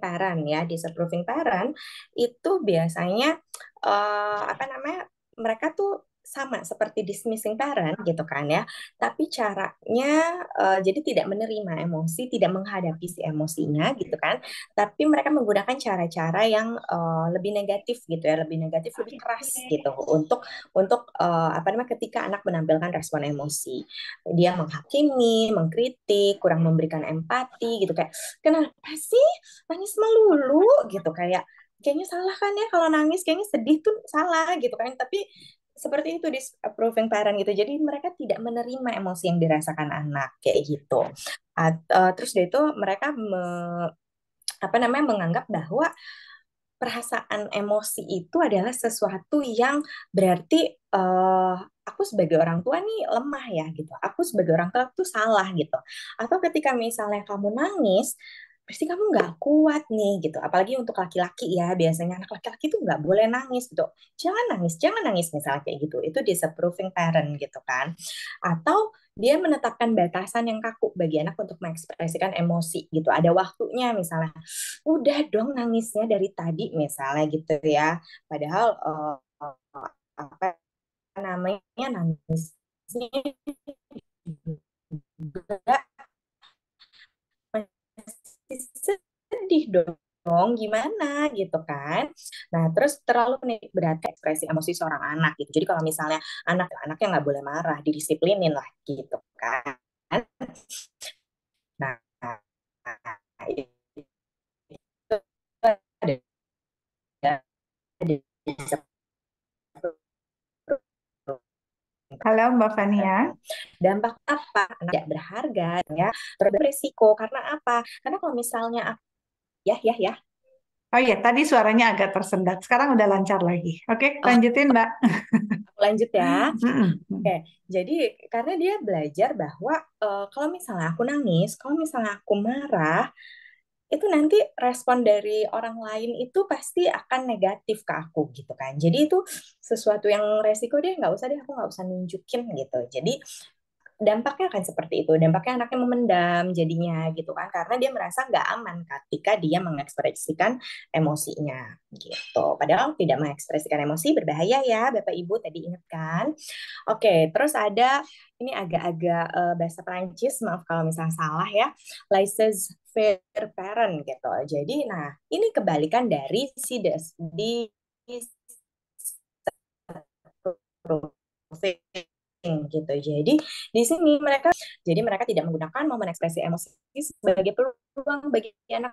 parent ya disapproving parent itu biasanya uh, apa namanya mereka tuh sama seperti dismissing parent gitu kan ya tapi caranya uh, jadi tidak menerima emosi tidak menghadapi si emosinya gitu kan tapi mereka menggunakan cara-cara yang uh, lebih negatif gitu ya lebih negatif lebih keras gitu untuk untuk uh, apa namanya ketika anak menampilkan respon emosi dia menghakimi mengkritik kurang memberikan empati gitu kayak kenapa sih nangis melulu gitu kayak kayaknya salah kan ya kalau nangis kayaknya sedih tuh salah gitu kan tapi seperti itu disapproving parent gitu. Jadi mereka tidak menerima emosi yang dirasakan anak kayak gitu. At, uh, terus dia itu mereka me, apa namanya menganggap bahwa perasaan emosi itu adalah sesuatu yang berarti uh, aku sebagai orang tua nih lemah ya gitu. Aku sebagai orang tua tuh salah gitu. Atau ketika misalnya kamu nangis, pasti kamu nggak kuat nih gitu. Apalagi untuk laki-laki ya, biasanya anak laki-laki tuh nggak boleh nangis gitu. Jangan nangis, jangan nangis misalnya kayak gitu. Itu disapproving parent gitu kan. Atau dia menetapkan batasan yang kaku bagi anak untuk mengekspresikan emosi gitu. Ada waktunya misalnya, udah dong nangisnya dari tadi misalnya gitu ya. Padahal uh, uh, apa namanya nangisnya juga sedih dong gimana gitu kan nah terus terlalu berat ekspresi emosi seorang anak gitu jadi kalau misalnya anak anaknya nggak boleh marah didisiplinin lah gitu kan nah itu ada Halo Mbak Fania. Dampak apa? Tidak berharga ya, terberesiko karena apa? Karena kalau misalnya aku Ya, ya, ya. Oh iya, tadi suaranya agak tersendat. Sekarang udah lancar lagi. Oke, oh. lanjutin, oh. Mbak. lanjut ya. Oke, jadi karena dia belajar bahwa uh, kalau misalnya aku nangis, kalau misalnya aku marah, itu nanti respon dari orang lain itu pasti akan negatif ke aku gitu kan. Jadi itu sesuatu yang resiko dia nggak usah deh, aku nggak usah nunjukin gitu. Jadi dampaknya akan seperti itu. Dampaknya anaknya memendam jadinya gitu kan karena dia merasa nggak aman ketika dia mengekspresikan emosinya gitu. Padahal tidak mengekspresikan emosi berbahaya ya Bapak Ibu tadi ingat kan. Oke, terus ada ini agak-agak uh, bahasa Perancis, maaf kalau misalnya salah ya. License fair parent gitu. Jadi nah, ini kebalikan dari si di gitu. Jadi di sini mereka jadi mereka tidak menggunakan momen ekspresi emosi sebagai peluang bagi anak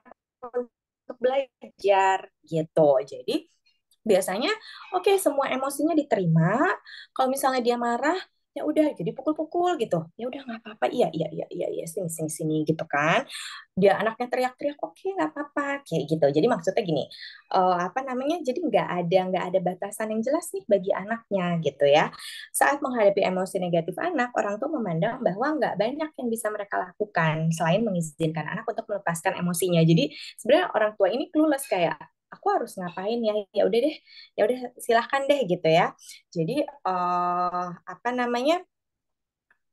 untuk belajar gitu. Jadi biasanya oke okay, semua emosinya diterima. Kalau misalnya dia marah, ya udah jadi pukul-pukul gitu ya udah nggak apa-apa iya iya iya iya iya sini sini sini gitu kan dia anaknya teriak-teriak oke okay, nggak apa-apa kayak gitu jadi maksudnya gini uh, apa namanya jadi nggak ada nggak ada batasan yang jelas nih bagi anaknya gitu ya saat menghadapi emosi negatif anak orang tua memandang bahwa nggak banyak yang bisa mereka lakukan selain mengizinkan anak untuk melepaskan emosinya jadi sebenarnya orang tua ini clueless kayak aku harus ngapain ya ya udah deh ya udah silahkan deh gitu ya jadi uh, apa namanya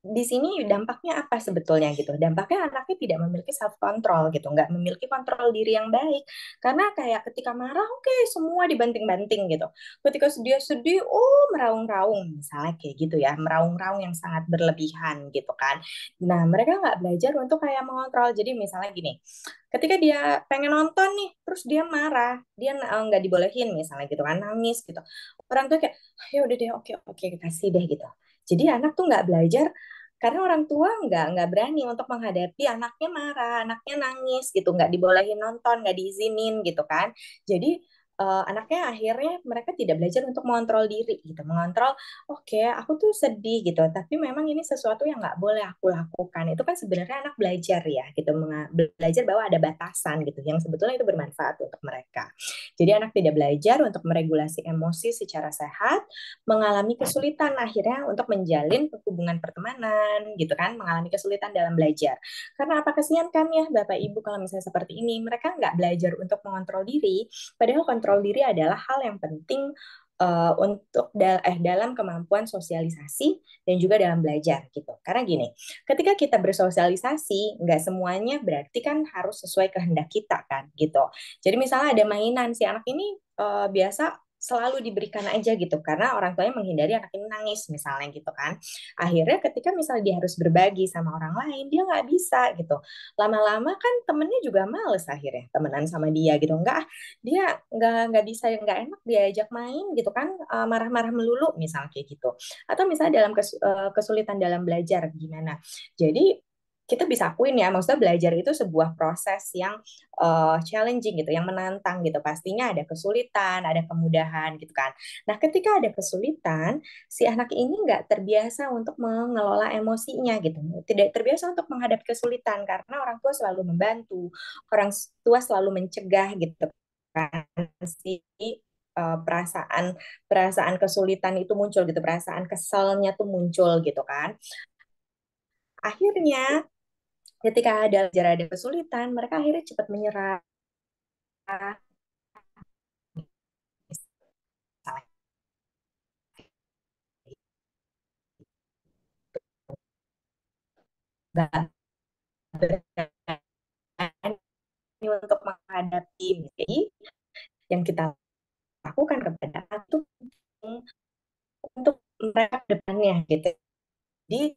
di sini dampaknya apa sebetulnya gitu dampaknya anaknya tidak memiliki self control gitu nggak memiliki kontrol diri yang baik karena kayak ketika marah oke okay, semua dibanting-banting gitu ketika dia sedih oh meraung-raung misalnya kayak gitu ya meraung-raung yang sangat berlebihan gitu kan nah mereka nggak belajar untuk kayak mengontrol jadi misalnya gini ketika dia pengen nonton nih terus dia marah dia eh, nggak dibolehin misalnya gitu kan nangis gitu orang tuh kayak ah, ya udah deh oke okay, oke okay, kasih deh gitu jadi anak tuh nggak belajar karena orang tua nggak nggak berani untuk menghadapi anaknya marah, anaknya nangis gitu, nggak dibolehin nonton, nggak diizinin gitu kan. Jadi uh, anaknya akhirnya mereka tidak belajar untuk mengontrol diri gitu mengontrol oke okay, aku tuh sedih gitu tapi memang ini sesuatu yang nggak boleh aku lakukan itu kan sebenarnya anak belajar ya gitu belajar bahwa ada batasan gitu yang sebetulnya itu bermanfaat untuk mereka jadi anak tidak belajar untuk meregulasi emosi secara sehat mengalami kesulitan akhirnya untuk menjalin hubungan pertemanan gitu kan mengalami kesulitan dalam belajar karena apa kesian kami ya bapak ibu kalau misalnya seperti ini mereka nggak belajar untuk mengontrol diri padahal kontrol kontrol diri adalah hal yang penting uh, untuk dal eh, dalam kemampuan sosialisasi dan juga dalam belajar gitu. Karena gini, ketika kita bersosialisasi, nggak semuanya berarti kan harus sesuai kehendak kita kan gitu. Jadi misalnya ada mainan si anak ini uh, biasa selalu diberikan aja gitu karena orang tuanya menghindari anaknya menangis misalnya gitu kan akhirnya ketika misalnya dia harus berbagi sama orang lain dia nggak bisa gitu lama-lama kan temennya juga males akhirnya temenan sama dia gitu enggak ah, dia nggak nggak bisa nggak enak diajak main gitu kan eh, marah-marah melulu misalnya kayak gitu atau misalnya dalam eh, kesulitan dalam belajar gimana jadi kita bisa akuin ya maksudnya belajar itu sebuah proses yang uh, challenging gitu yang menantang gitu pastinya ada kesulitan ada kemudahan gitu kan nah ketika ada kesulitan si anak ini nggak terbiasa untuk mengelola emosinya gitu tidak terbiasa untuk menghadapi kesulitan karena orang tua selalu membantu orang tua selalu mencegah gitu kan si eh, perasaan perasaan kesulitan itu muncul gitu perasaan keselnya tuh muncul gitu kan akhirnya ketika ada belajar ada kesulitan mereka akhirnya cepat menyerah Ini untuk menghadapi jadi yang kita lakukan kepada itu untuk mereka depannya gitu jadi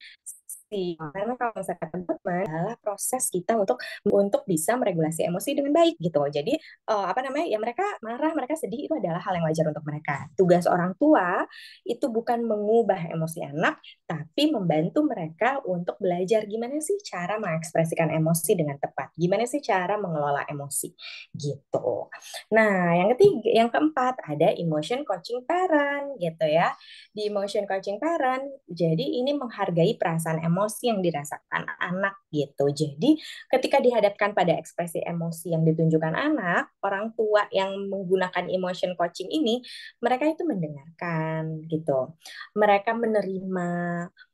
emosi. Ah. Karena kalau misalkan teman adalah proses kita untuk untuk bisa meregulasi emosi dengan baik gitu. Jadi uh, apa namanya? Ya mereka marah, mereka sedih itu adalah hal yang wajar untuk mereka. Tugas orang tua itu bukan mengubah emosi anak, tapi membantu mereka untuk belajar gimana sih cara mengekspresikan emosi dengan tepat. Gimana sih cara mengelola emosi gitu. Nah, yang ketiga, yang keempat ada emotion coaching parent gitu ya. Di emotion coaching parent, jadi ini menghargai perasaan emosi emosi yang dirasakan anak gitu. Jadi ketika dihadapkan pada ekspresi emosi yang ditunjukkan anak, orang tua yang menggunakan emotion coaching ini, mereka itu mendengarkan gitu. Mereka menerima,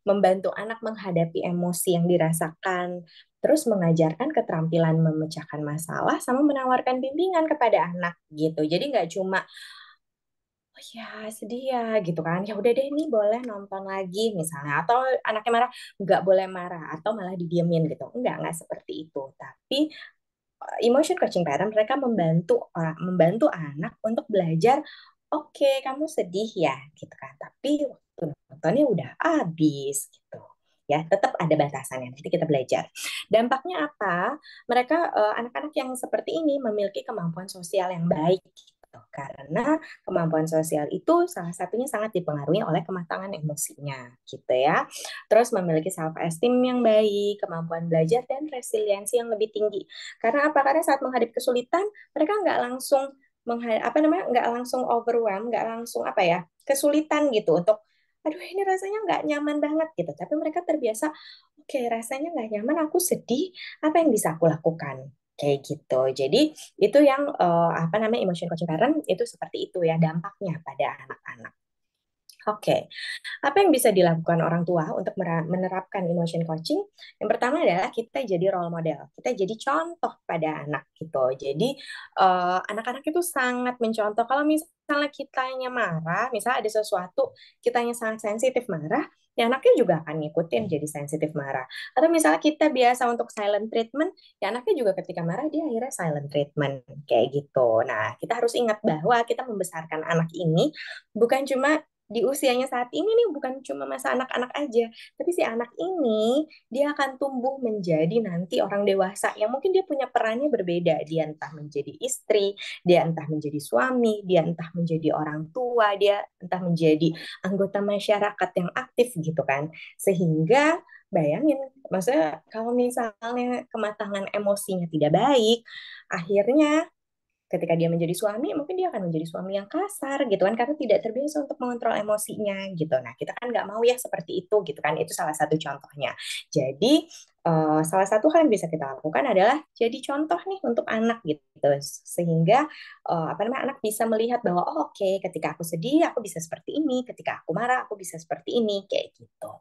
membantu anak menghadapi emosi yang dirasakan, terus mengajarkan keterampilan memecahkan masalah sama menawarkan bimbingan kepada anak gitu. Jadi nggak cuma ya sedih ya gitu kan ya udah deh ini boleh nonton lagi misalnya atau anaknya marah nggak boleh marah atau malah didiemin gitu enggak nggak seperti itu tapi eh, emotion coaching parent mereka membantu orang membantu anak untuk belajar oke okay, kamu sedih ya gitu kan tapi waktu nontonnya udah habis gitu ya tetap ada batasannya nanti kita belajar dampaknya apa mereka eh, anak-anak yang seperti ini memiliki kemampuan sosial yang baik gitu. Karena kemampuan sosial itu salah satunya sangat dipengaruhi oleh kematangan emosinya gitu ya. Terus memiliki self esteem yang baik, kemampuan belajar dan resiliensi yang lebih tinggi. Karena apa? Karena saat menghadapi kesulitan mereka nggak langsung menghadap apa namanya nggak langsung overwhelm nggak langsung apa ya kesulitan gitu untuk aduh ini rasanya nggak nyaman banget gitu tapi mereka terbiasa oke okay, rasanya nggak nyaman aku sedih apa yang bisa aku lakukan kayak gitu. Jadi itu yang uh, apa namanya emotion coaching parent itu seperti itu ya dampaknya pada anak-anak. Oke, okay. apa yang bisa dilakukan orang tua untuk menerapkan emotion coaching? Yang pertama adalah kita jadi role model, kita jadi contoh pada anak gitu. Jadi anak eh, anak-anak itu sangat mencontoh. Kalau misalnya kitanya marah, misalnya ada sesuatu kitanya sangat sensitif marah, ya anaknya juga akan ngikutin jadi sensitif marah. Atau misalnya kita biasa untuk silent treatment, ya anaknya juga ketika marah dia akhirnya silent treatment kayak gitu. Nah, kita harus ingat bahwa kita membesarkan anak ini bukan cuma di usianya saat ini nih bukan cuma masa anak-anak aja, tapi si anak ini dia akan tumbuh menjadi nanti orang dewasa yang mungkin dia punya perannya berbeda. Dia entah menjadi istri, dia entah menjadi suami, dia entah menjadi orang tua, dia entah menjadi anggota masyarakat yang aktif gitu kan. Sehingga bayangin maksudnya kalau misalnya kematangan emosinya tidak baik akhirnya ketika dia menjadi suami mungkin dia akan menjadi suami yang kasar gitu kan karena tidak terbiasa untuk mengontrol emosinya gitu nah kita kan nggak mau ya seperti itu gitu kan itu salah satu contohnya jadi uh, salah satu hal yang bisa kita lakukan adalah jadi contoh nih untuk anak gitu sehingga uh, apa namanya anak bisa melihat bahwa oh, oke okay, ketika aku sedih aku bisa seperti ini ketika aku marah aku bisa seperti ini kayak gitu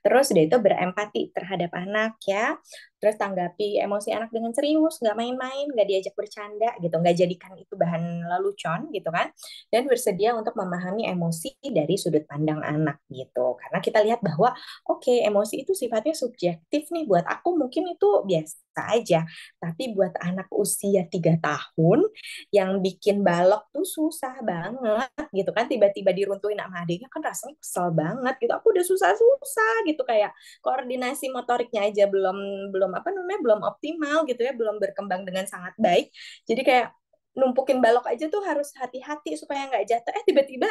terus dia itu berempati terhadap anak ya terus tanggapi emosi anak dengan serius, nggak main-main, nggak diajak bercanda gitu, nggak jadikan itu bahan lelucon gitu kan, dan bersedia untuk memahami emosi dari sudut pandang anak gitu, karena kita lihat bahwa oke okay, emosi itu sifatnya subjektif nih buat aku mungkin itu biasa aja. Tapi buat anak usia 3 tahun yang bikin balok tuh susah banget gitu kan. Tiba-tiba diruntuhin sama adiknya kan rasanya kesel banget gitu. Aku udah susah-susah gitu kayak koordinasi motoriknya aja belum belum apa namanya belum optimal gitu ya, belum berkembang dengan sangat baik. Jadi kayak numpukin balok aja tuh harus hati-hati supaya nggak jatuh. Eh tiba-tiba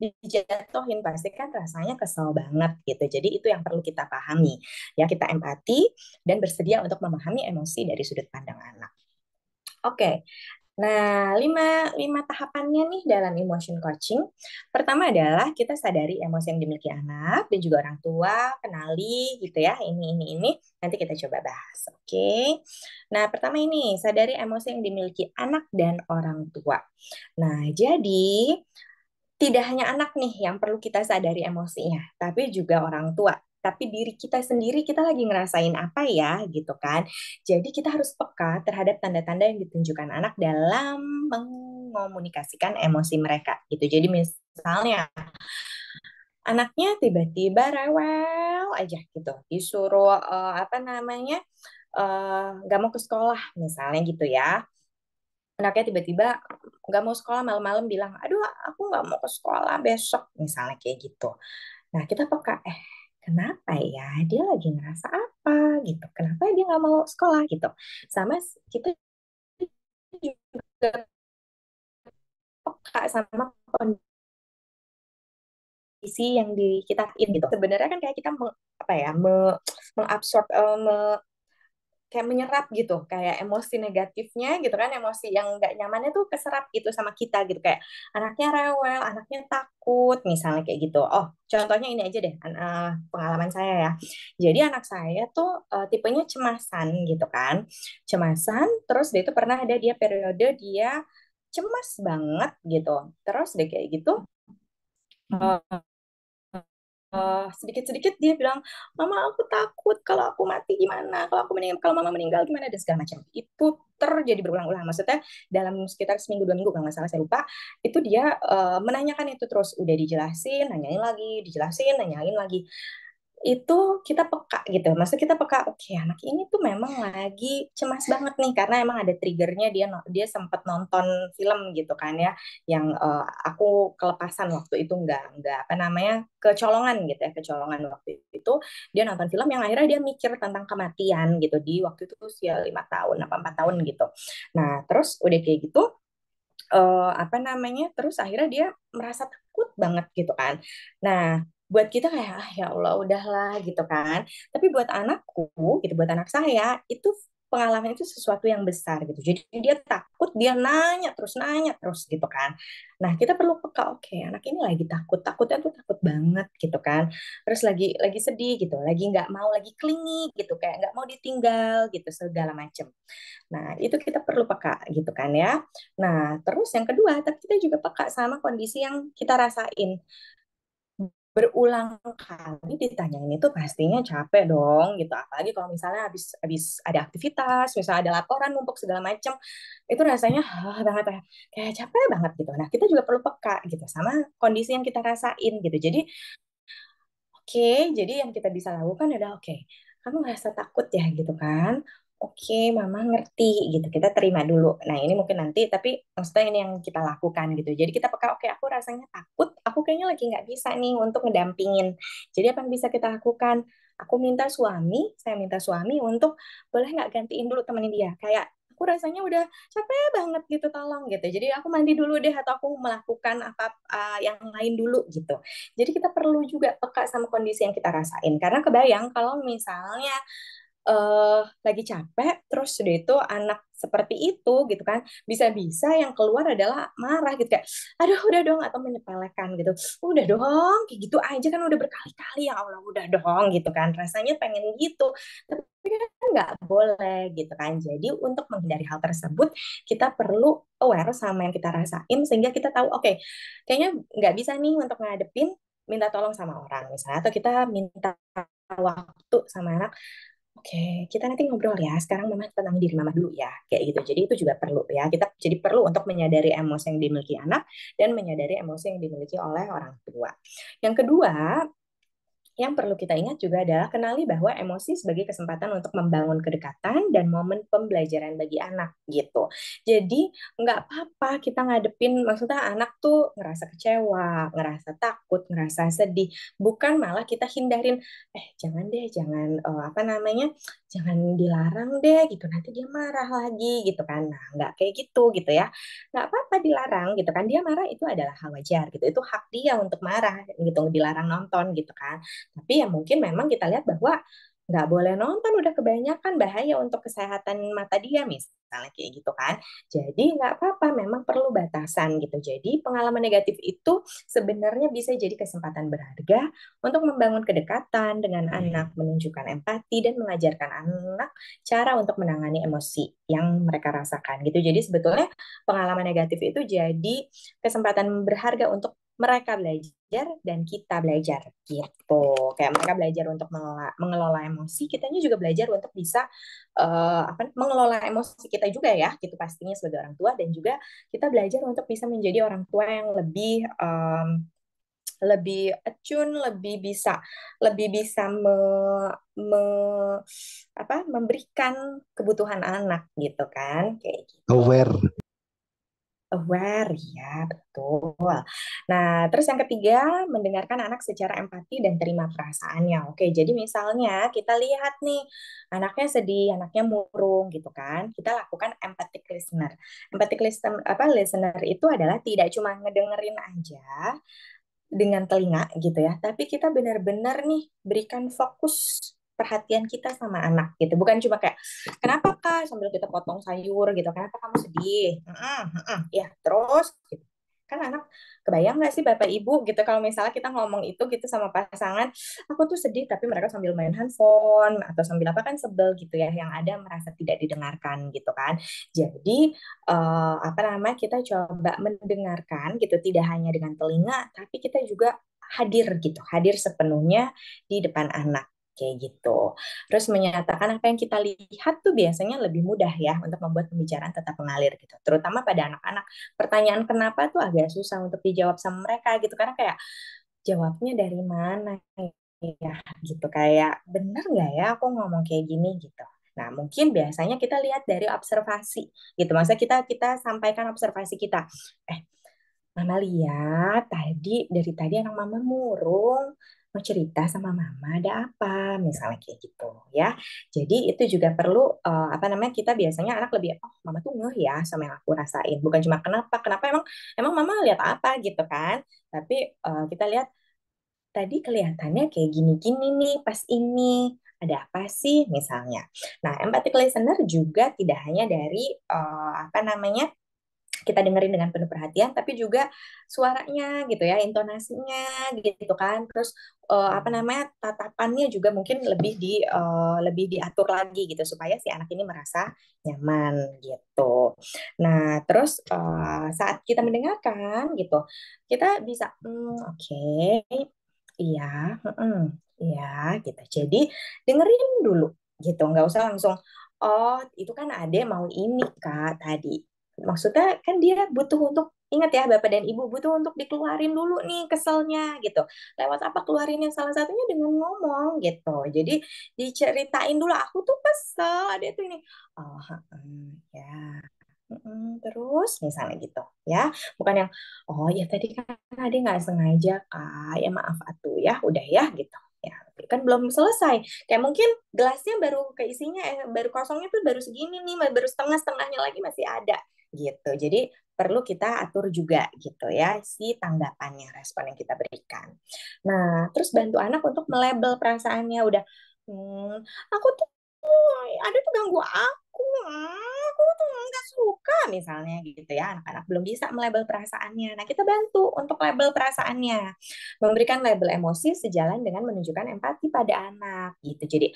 dijatuhin pasti kan rasanya kesel banget gitu. Jadi itu yang perlu kita pahami. Ya kita empati dan bersedia untuk memahami emosi dari sudut pandang anak. Oke, okay. Nah, lima, lima tahapannya nih dalam emotion coaching. Pertama adalah kita sadari emosi yang dimiliki anak dan juga orang tua, kenali gitu ya, ini, ini, ini. Nanti kita coba bahas, oke? Okay? Nah, pertama ini, sadari emosi yang dimiliki anak dan orang tua. Nah, jadi tidak hanya anak nih yang perlu kita sadari emosinya, tapi juga orang tua tapi diri kita sendiri kita lagi ngerasain apa ya gitu kan. Jadi kita harus peka terhadap tanda-tanda yang ditunjukkan anak dalam mengomunikasikan emosi mereka gitu. Jadi misalnya anaknya tiba-tiba rewel aja gitu, disuruh uh, apa namanya eh, nggak gak mau ke sekolah misalnya gitu ya anaknya tiba-tiba nggak mau sekolah malam-malam bilang aduh aku nggak mau ke sekolah besok misalnya kayak gitu nah kita peka eh kenapa ya dia lagi ngerasa apa gitu kenapa dia nggak mau sekolah gitu sama kita juga peka sama kondisi yang di kita in gitu sebenarnya kan kayak kita meng, apa ya me, mengabsorb uh, me, kayak menyerap gitu kayak emosi negatifnya gitu kan emosi yang nggak nyamannya tuh keserap gitu sama kita gitu kayak anaknya rewel anaknya takut misalnya kayak gitu oh contohnya ini aja deh eh, pengalaman saya ya jadi anak saya tuh uh, tipenya cemasan gitu kan cemasan terus dia itu pernah ada dia periode dia cemas banget gitu terus deh kayak gitu uh, Eh, sedikit-sedikit uh, dia bilang mama aku takut kalau aku mati gimana kalau aku meninggal kalau mama meninggal gimana dan segala macam itu terjadi berulang-ulang maksudnya dalam sekitar seminggu dua minggu kalau nggak salah saya lupa itu dia uh, menanyakan itu terus udah dijelasin nanyain lagi dijelasin nanyain lagi itu kita peka gitu. Maksudnya kita peka, oke okay, anak ini tuh memang lagi cemas banget nih karena emang ada triggernya dia dia sempat nonton film gitu kan ya yang uh, aku kelepasan waktu itu nggak nggak apa namanya kecolongan gitu ya kecolongan waktu itu dia nonton film yang akhirnya dia mikir tentang kematian gitu di waktu itu usia lima tahun apa empat tahun gitu. Nah terus udah kayak gitu uh, apa namanya terus akhirnya dia merasa takut banget gitu kan. Nah buat kita kayak ah ya Allah udahlah gitu kan tapi buat anakku gitu buat anak saya itu pengalaman itu sesuatu yang besar gitu jadi dia takut dia nanya terus nanya terus gitu kan nah kita perlu peka oke okay, anak ini lagi takut takutnya tuh takut banget gitu kan terus lagi lagi sedih gitu lagi nggak mau lagi klingi gitu kayak nggak mau ditinggal gitu segala macem nah itu kita perlu peka gitu kan ya nah terus yang kedua tapi kita juga peka sama kondisi yang kita rasain berulang kali ditanyain itu pastinya capek dong gitu apalagi kalau misalnya habis habis ada aktivitas misalnya ada laporan numpuk segala macam itu rasanya oh, banget ya, kayak capek banget gitu nah kita juga perlu peka gitu sama kondisi yang kita rasain gitu jadi oke okay, jadi yang kita bisa lakukan adalah oke okay, kamu merasa takut ya gitu kan Oke, mama ngerti gitu. Kita terima dulu. Nah, ini mungkin nanti, tapi maksudnya ini yang kita lakukan gitu. Jadi kita peka, oke, aku rasanya takut. Aku kayaknya lagi nggak bisa nih untuk ngedampingin. Jadi apa yang bisa kita lakukan? Aku minta suami, saya minta suami untuk boleh nggak gantiin dulu temenin dia. Kayak aku rasanya udah capek banget gitu tolong gitu jadi aku mandi dulu deh atau aku melakukan apa uh, yang lain dulu gitu jadi kita perlu juga peka sama kondisi yang kita rasain karena kebayang kalau misalnya uh, lagi capek terus udah itu anak seperti itu gitu kan bisa-bisa yang keluar adalah marah gitu kayak aduh udah dong atau menyepelekan gitu udah dong kayak gitu aja kan udah berkali-kali ya Allah udah dong gitu kan rasanya pengen gitu tapi kan nggak boleh gitu kan jadi untuk menghindari hal tersebut kita perlu aware sama yang kita rasain sehingga kita tahu oke okay, kayaknya nggak bisa nih untuk ngadepin minta tolong sama orang misalnya atau kita minta waktu sama anak Oke, kita nanti ngobrol ya. Sekarang mama tenangin diri mama dulu ya, kayak gitu. Jadi itu juga perlu ya. Kita jadi perlu untuk menyadari emosi yang dimiliki anak dan menyadari emosi yang dimiliki oleh orang tua. Yang kedua, yang perlu kita ingat juga adalah kenali bahwa emosi sebagai kesempatan untuk membangun kedekatan dan momen pembelajaran bagi anak gitu. Jadi nggak apa-apa kita ngadepin maksudnya anak tuh ngerasa kecewa, ngerasa takut, ngerasa sedih. Bukan malah kita hindarin, eh jangan deh, jangan oh, apa namanya, jangan dilarang deh gitu nanti dia marah lagi gitu kan nah nggak kayak gitu gitu ya nggak apa-apa dilarang gitu kan dia marah itu adalah hal wajar gitu itu hak dia untuk marah gitu dilarang nonton gitu kan tapi ya mungkin memang kita lihat bahwa nggak boleh nonton udah kebanyakan bahaya untuk kesehatan mata dia misalnya kayak gitu kan jadi nggak apa-apa memang perlu batasan gitu jadi pengalaman negatif itu sebenarnya bisa jadi kesempatan berharga untuk membangun kedekatan dengan hmm. anak menunjukkan empati dan mengajarkan anak cara untuk menangani emosi yang mereka rasakan gitu jadi sebetulnya pengalaman negatif itu jadi kesempatan berharga untuk mereka belajar dan kita belajar gitu. Kayak mereka belajar untuk mengelola, mengelola emosi, kitanya juga belajar untuk bisa uh, apa mengelola emosi kita juga ya, gitu pastinya sebagai orang tua dan juga kita belajar untuk bisa menjadi orang tua yang lebih um, lebih acun, lebih bisa lebih bisa me, me, apa memberikan kebutuhan anak gitu kan kayak gitu. aware aware ya betul. Nah terus yang ketiga mendengarkan anak secara empati dan terima perasaannya. Oke jadi misalnya kita lihat nih anaknya sedih, anaknya murung gitu kan, kita lakukan empathic listener. Empathic listener apa listener itu adalah tidak cuma ngedengerin aja dengan telinga gitu ya, tapi kita benar-benar nih berikan fokus perhatian kita sama anak gitu bukan cuma kayak kenapa kak sambil kita potong sayur gitu kenapa kamu sedih mm ya terus gitu kan anak kebayang nggak sih bapak ibu gitu kalau misalnya kita ngomong itu gitu sama pasangan aku tuh sedih tapi mereka sambil main handphone atau sambil apa kan sebel gitu ya yang ada merasa tidak didengarkan gitu kan jadi uh, apa namanya kita coba mendengarkan gitu tidak hanya dengan telinga tapi kita juga hadir gitu hadir sepenuhnya di depan anak kayak gitu. Terus menyatakan apa yang kita lihat tuh biasanya lebih mudah ya untuk membuat pembicaraan tetap mengalir gitu. Terutama pada anak-anak. Pertanyaan kenapa tuh agak susah untuk dijawab sama mereka gitu karena kayak jawabnya dari mana ya gitu kayak bener nggak ya aku ngomong kayak gini gitu. Nah, mungkin biasanya kita lihat dari observasi gitu. Masa kita kita sampaikan observasi kita. Eh, Mama lihat tadi dari tadi anak mama murung, mau cerita sama mama ada apa misalnya kayak gitu ya jadi itu juga perlu uh, apa namanya kita biasanya anak lebih oh mama tuh ngeh ya sama yang aku rasain bukan cuma kenapa kenapa emang emang mama lihat apa gitu kan tapi uh, kita lihat tadi kelihatannya kayak gini-gini nih pas ini ada apa sih misalnya. Nah, empathic listener juga tidak hanya dari uh, apa namanya kita dengerin dengan penuh perhatian tapi juga suaranya gitu ya intonasinya gitu kan terus uh, apa namanya tatapannya juga mungkin lebih di uh, lebih diatur lagi gitu supaya si anak ini merasa nyaman gitu nah terus uh, saat kita mendengarkan gitu kita bisa mm, oke okay, iya mm, iya gitu jadi dengerin dulu gitu nggak usah langsung oh itu kan ada mau ini kak tadi maksudnya kan dia butuh untuk ingat ya bapak dan ibu butuh untuk dikeluarin dulu iya. nih keselnya gitu lewat apa keluarin yang salah satunya dengan ngomong gitu jadi diceritain dulu aku tuh kesel ada tuh ini oh ya terus misalnya gitu ya bukan yang oh ya tadi kan ada nggak sengaja kak ya maaf atuh ya udah ya gitu ya kan belum selesai kayak mungkin gelasnya baru keisinya eh, baru kosongnya tuh baru segini nih baru setengah setengahnya lagi masih ada gitu. Jadi perlu kita atur juga gitu ya si tanggapannya, respon yang kita berikan. Nah, terus bantu anak untuk melebel perasaannya udah hmm, aku tuh ada tuh ganggu aku aku aku tuh nggak suka misalnya gitu ya anak-anak belum bisa melabel perasaannya nah kita bantu untuk label perasaannya memberikan label emosi sejalan dengan menunjukkan empati pada anak gitu jadi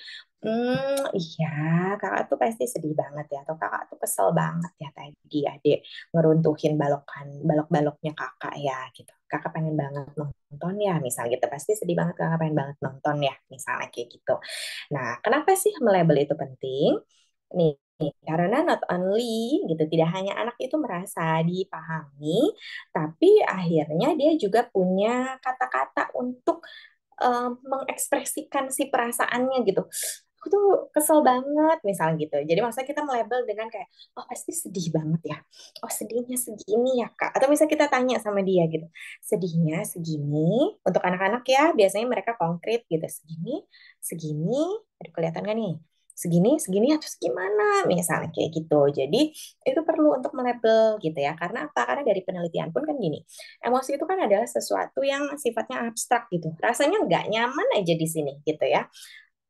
hmm iya kakak tuh pasti sedih banget ya atau kakak tuh kesel banget ya tadi adik ya, ngeruntuhin balokan balok-baloknya kakak ya gitu kakak pengen banget nonton ya misal gitu pasti sedih banget kakak pengen banget nonton ya misalnya kayak gitu nah kenapa sih melabel itu penting nih Iya, karena not only gitu tidak hanya anak itu merasa dipahami, tapi akhirnya dia juga punya kata-kata untuk um, mengekspresikan si perasaannya gitu. Aku tuh kesel banget misalnya gitu. Jadi maksudnya kita melebel dengan kayak oh pasti sedih banget ya. Oh sedihnya segini ya kak. Atau misalnya kita tanya sama dia gitu. Sedihnya segini. Untuk anak-anak ya biasanya mereka konkret gitu. Segini, segini. Aduh kelihatan kan nih segini segini atau gimana misalnya kayak gitu jadi itu perlu untuk melebel gitu ya karena apa karena dari penelitian pun kan gini emosi itu kan adalah sesuatu yang sifatnya abstrak gitu rasanya nggak nyaman aja di sini gitu ya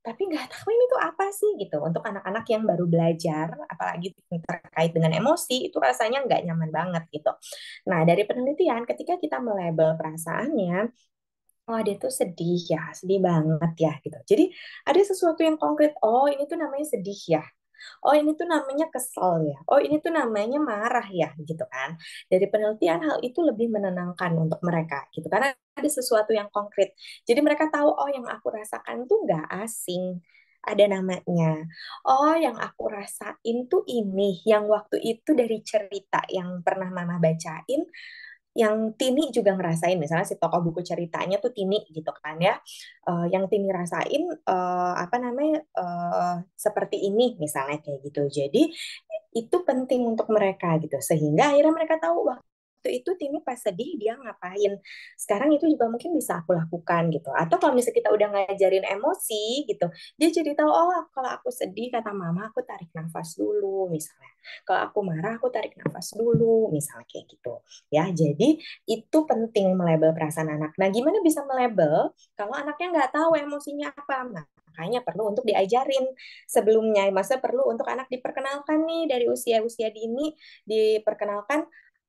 tapi nggak tahu ini tuh apa sih gitu untuk anak-anak yang baru belajar apalagi terkait dengan emosi itu rasanya nggak nyaman banget gitu nah dari penelitian ketika kita melebel perasaannya oh dia tuh sedih ya, sedih banget ya gitu. Jadi ada sesuatu yang konkret, oh ini tuh namanya sedih ya. Oh ini tuh namanya kesel ya. Oh ini tuh namanya marah ya gitu kan. Dari penelitian hal itu lebih menenangkan untuk mereka gitu karena ada sesuatu yang konkret. Jadi mereka tahu oh yang aku rasakan tuh gak asing ada namanya. Oh, yang aku rasain tuh ini, yang waktu itu dari cerita yang pernah Mama bacain, yang Tini juga ngerasain misalnya si tokoh buku ceritanya tuh Tini gitu kan ya uh, yang Tini rasain uh, apa namanya uh, seperti ini misalnya kayak gitu jadi itu penting untuk mereka gitu sehingga akhirnya mereka tahu wah waktu itu Tini pas sedih dia ngapain. Sekarang itu juga mungkin bisa aku lakukan gitu. Atau kalau misalnya kita udah ngajarin emosi gitu, dia jadi tahu oh kalau aku sedih kata mama aku tarik nafas dulu misalnya. Kalau aku marah aku tarik nafas dulu misalnya kayak gitu. Ya, jadi itu penting melebel perasaan anak. Nah, gimana bisa melebel kalau anaknya nggak tahu emosinya apa? Nah, makanya perlu untuk diajarin sebelumnya masa perlu untuk anak diperkenalkan nih dari usia-usia dini diperkenalkan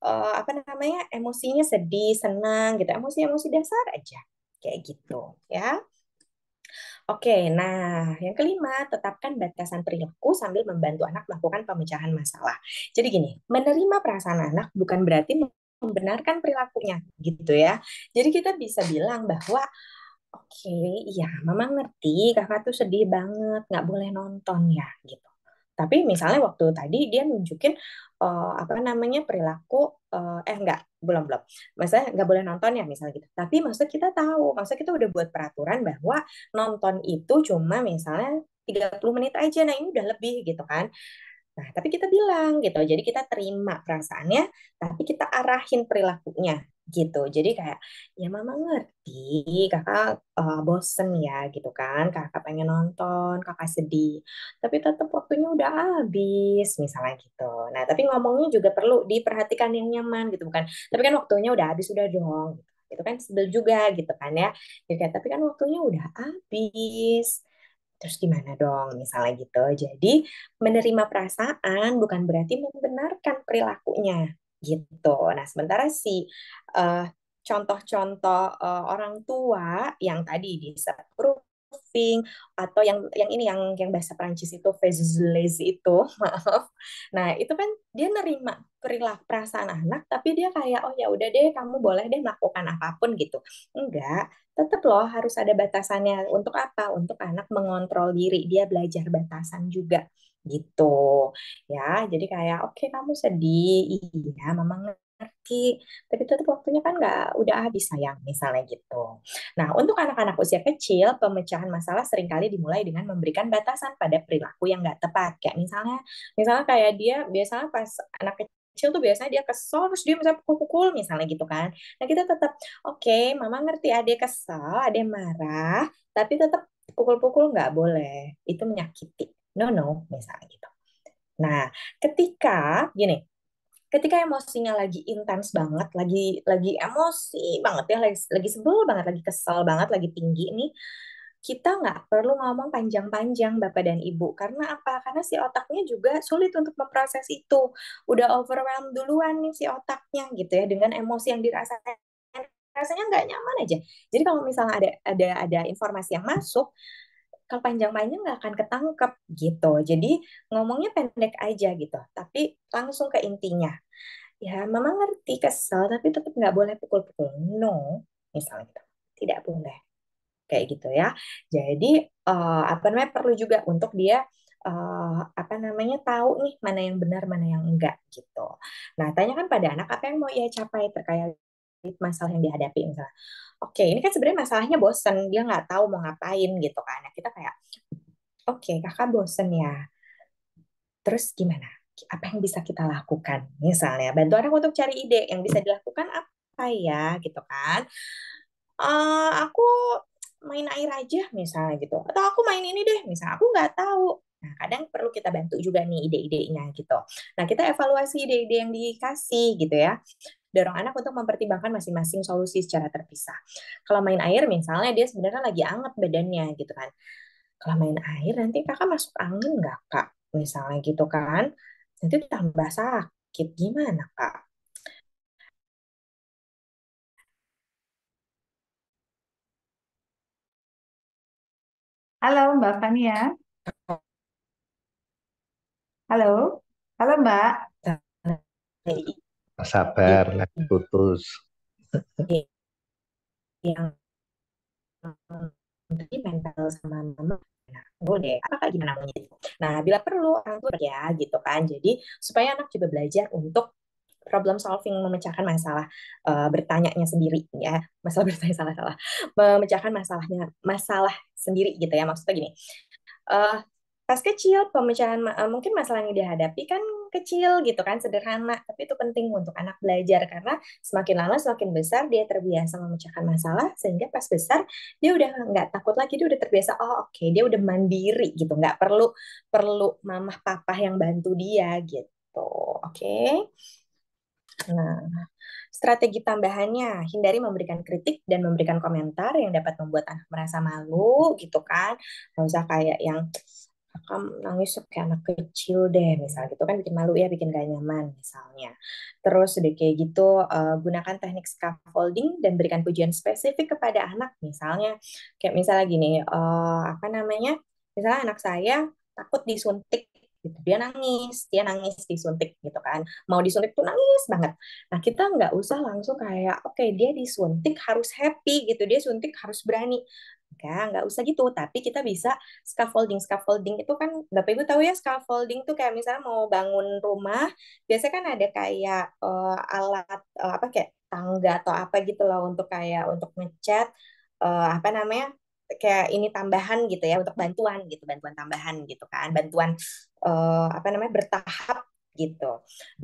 uh, apa namanya emosinya sedih, senang gitu, emosi-emosi dasar aja kayak gitu ya. Oke, nah yang kelima, tetapkan batasan perilaku sambil membantu anak melakukan pemecahan masalah. Jadi gini, menerima perasaan anak bukan berarti membenarkan perilakunya gitu ya. Jadi kita bisa bilang bahwa oke, okay, iya mama ngerti kakak tuh sedih banget, nggak boleh nonton ya gitu. Tapi misalnya waktu tadi dia nunjukin uh, apa namanya perilaku uh, eh enggak belum belum maksudnya nggak boleh nonton ya misalnya gitu tapi maksud kita tahu maksudnya kita udah buat peraturan bahwa nonton itu cuma misalnya 30 menit aja nah ini udah lebih gitu kan nah tapi kita bilang gitu jadi kita terima perasaannya tapi kita arahin perilakunya gitu. Jadi kayak ya mama ngerti, kakak uh, bosen ya gitu kan, kakak pengen nonton, kakak sedih, tapi tetap waktunya udah habis misalnya gitu. Nah tapi ngomongnya juga perlu diperhatikan yang nyaman gitu bukan, tapi kan waktunya udah habis udah dong. Gitu. Itu kan sebel juga gitu kan ya. Jadi ya kayak, tapi kan waktunya udah habis terus gimana dong misalnya gitu jadi menerima perasaan bukan berarti membenarkan perilakunya gitu. Nah, sementara si eh, contoh-contoh uh, orang tua yang tadi di proofing atau yang yang ini yang yang bahasa Perancis itu lazy itu, maaf. Nah, itu kan dia nerima perilaku perasaan anak tapi dia kayak oh ya udah deh kamu boleh deh melakukan apapun gitu. Enggak, tetap loh harus ada batasannya. Untuk apa? Untuk anak mengontrol diri, dia belajar batasan juga gitu ya jadi kayak oke okay, kamu sedih iya mama ngerti tapi tetap waktunya kan nggak udah habis sayang misalnya gitu nah untuk anak-anak usia kecil pemecahan masalah seringkali dimulai dengan memberikan batasan pada perilaku yang nggak tepat kayak misalnya misalnya kayak dia biasanya pas anak kecil kecil tuh biasanya dia kesel terus dia misalnya pukul-pukul misalnya gitu kan. Nah kita tetap oke, okay, mama ngerti ada kesel, ada marah, tapi tetap pukul-pukul nggak boleh, itu menyakiti no no misalnya gitu. Nah, ketika gini, ketika emosinya lagi intens banget, lagi lagi emosi banget ya, lagi, lagi sebel banget, lagi kesel banget, lagi tinggi nih, kita nggak perlu ngomong panjang-panjang bapak dan ibu karena apa? Karena si otaknya juga sulit untuk memproses itu, udah overwhelmed duluan nih si otaknya gitu ya dengan emosi yang dirasakan rasanya nggak nyaman aja. Jadi kalau misalnya ada ada ada informasi yang masuk, kalau panjang-panjang nggak akan ketangkep gitu. Jadi ngomongnya pendek aja gitu, tapi langsung ke intinya. Ya, mama ngerti kesel, tapi tetap nggak boleh pukul-pukul. No, misalnya gitu. Tidak boleh. Kayak gitu ya. Jadi, uh, apa namanya, perlu juga untuk dia uh, apa namanya tahu nih mana yang benar mana yang enggak gitu. Nah tanyakan pada anak apa yang mau ia capai terkait masalah yang dihadapi misalnya. Oke, ini kan sebenarnya masalahnya bosen, dia nggak tahu mau ngapain gitu kan. Nah, kita kayak, oke kakak bosen ya. Terus gimana? Apa yang bisa kita lakukan? Misalnya, bantu orang untuk cari ide yang bisa dilakukan apa ya gitu kan. Uh, aku main air aja misalnya gitu. Atau aku main ini deh, misalnya aku nggak tahu. Nah, kadang perlu kita bantu juga nih ide-idenya gitu. Nah, kita evaluasi ide-ide yang dikasih gitu ya dorong anak untuk mempertimbangkan masing-masing solusi secara terpisah. Kalau main air misalnya dia sebenarnya lagi anget badannya gitu kan. Kalau main air nanti kakak masuk angin nggak kak? Misalnya gitu kan. Nanti tambah sakit gimana kak? Halo Mbak Fania. Halo. Halo Mbak sabar lagi iya. putus iya. yang jadi mental sama mama Nah, apa kayak gimana namanya nah bila perlu orang tua ya gitu kan jadi supaya anak juga belajar untuk problem solving memecahkan masalah uh, eh, bertanyanya sendiri ya masalah bertanya salah salah memecahkan masalahnya masalah sendiri gitu ya maksudnya gini uh, pas kecil pemecahan eh, mungkin masalah yang dihadapi kan kecil gitu kan sederhana tapi itu penting untuk anak belajar karena semakin lama semakin besar dia terbiasa memecahkan masalah sehingga pas besar dia udah nggak takut lagi dia udah terbiasa oh oke okay, dia udah mandiri gitu nggak perlu perlu mamah papa yang bantu dia gitu oke okay? nah Strategi tambahannya, hindari memberikan kritik dan memberikan komentar yang dapat membuat anak merasa malu gitu kan. Nggak usah kayak yang kamu nangis kayak anak kecil deh misalnya gitu kan bikin malu ya bikin gak nyaman misalnya terus udah kayak gitu uh, gunakan teknik scaffolding dan berikan pujian spesifik kepada anak misalnya kayak misalnya gini uh, apa namanya misalnya anak saya takut disuntik gitu dia nangis dia nangis disuntik gitu kan mau disuntik tuh nangis banget nah kita nggak usah langsung kayak oke okay, dia disuntik harus happy gitu dia suntik harus berani Enggak, enggak usah gitu. Tapi kita bisa scaffolding. Scaffolding itu kan, Bapak Ibu tahu ya, scaffolding itu kayak misalnya mau bangun rumah, biasanya kan ada kayak uh, alat uh, apa kayak tangga atau apa gitu loh untuk kayak untuk ngecat uh, eh, apa namanya kayak ini tambahan gitu ya untuk bantuan gitu bantuan tambahan gitu kan bantuan uh, apa namanya bertahap gitu.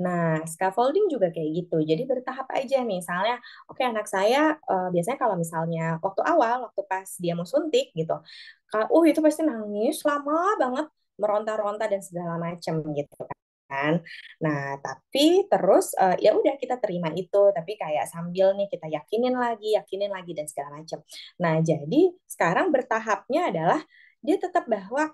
Nah, scaffolding juga kayak gitu. Jadi bertahap aja nih. Misalnya, oke okay, anak saya uh, biasanya kalau misalnya waktu awal, waktu pas dia mau suntik gitu, kalau uh itu pasti nangis lama banget, meronta-ronta dan segala macam gitu kan Nah, tapi terus uh, ya udah kita terima itu, tapi kayak sambil nih kita yakinin lagi, yakinin lagi dan segala macam. Nah, jadi sekarang bertahapnya adalah dia tetap bahwa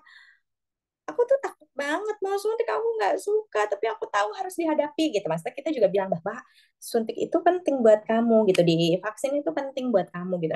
aku tuh tak banget mau suntik aku nggak suka tapi aku tahu harus dihadapi gitu maksudnya kita juga bilang bahwa suntik itu penting buat kamu gitu di vaksin itu penting buat kamu gitu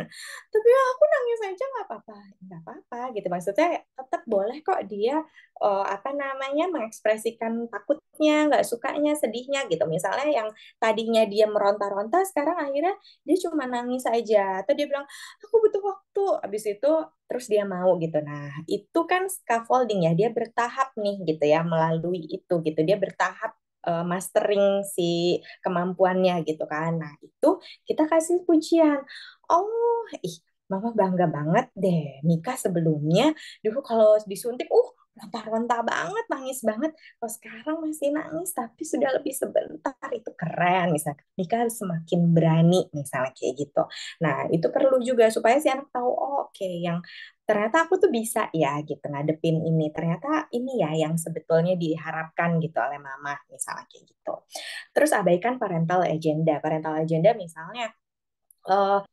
tapi ya, aku nangis aja nggak apa-apa nggak apa-apa gitu maksudnya tetap boleh kok dia oh, apa namanya mengekspresikan takutnya nggak sukanya sedihnya gitu misalnya yang tadinya dia meronta-ronta sekarang akhirnya dia cuma nangis aja atau dia bilang aku butuh waktu habis itu terus dia mau gitu. Nah, itu kan scaffolding ya, dia bertahap nih gitu ya melalui itu gitu. Dia bertahap uh, mastering si kemampuannya gitu kan. Nah, itu kita kasih pujian. Oh, ih, mama bangga banget deh. Nikah sebelumnya dulu kalau disuntik, uh lontar-lontar banget, nangis banget. Kalau sekarang masih nangis, tapi sudah lebih sebentar. Itu keren, misalnya. Ketika semakin berani, misalnya kayak gitu. Nah, itu perlu juga supaya si anak tahu, oh, oke, okay, yang ternyata aku tuh bisa ya gitu ngadepin ini ternyata ini ya yang sebetulnya diharapkan gitu oleh mama misalnya kayak gitu terus abaikan parental agenda parental agenda misalnya uh,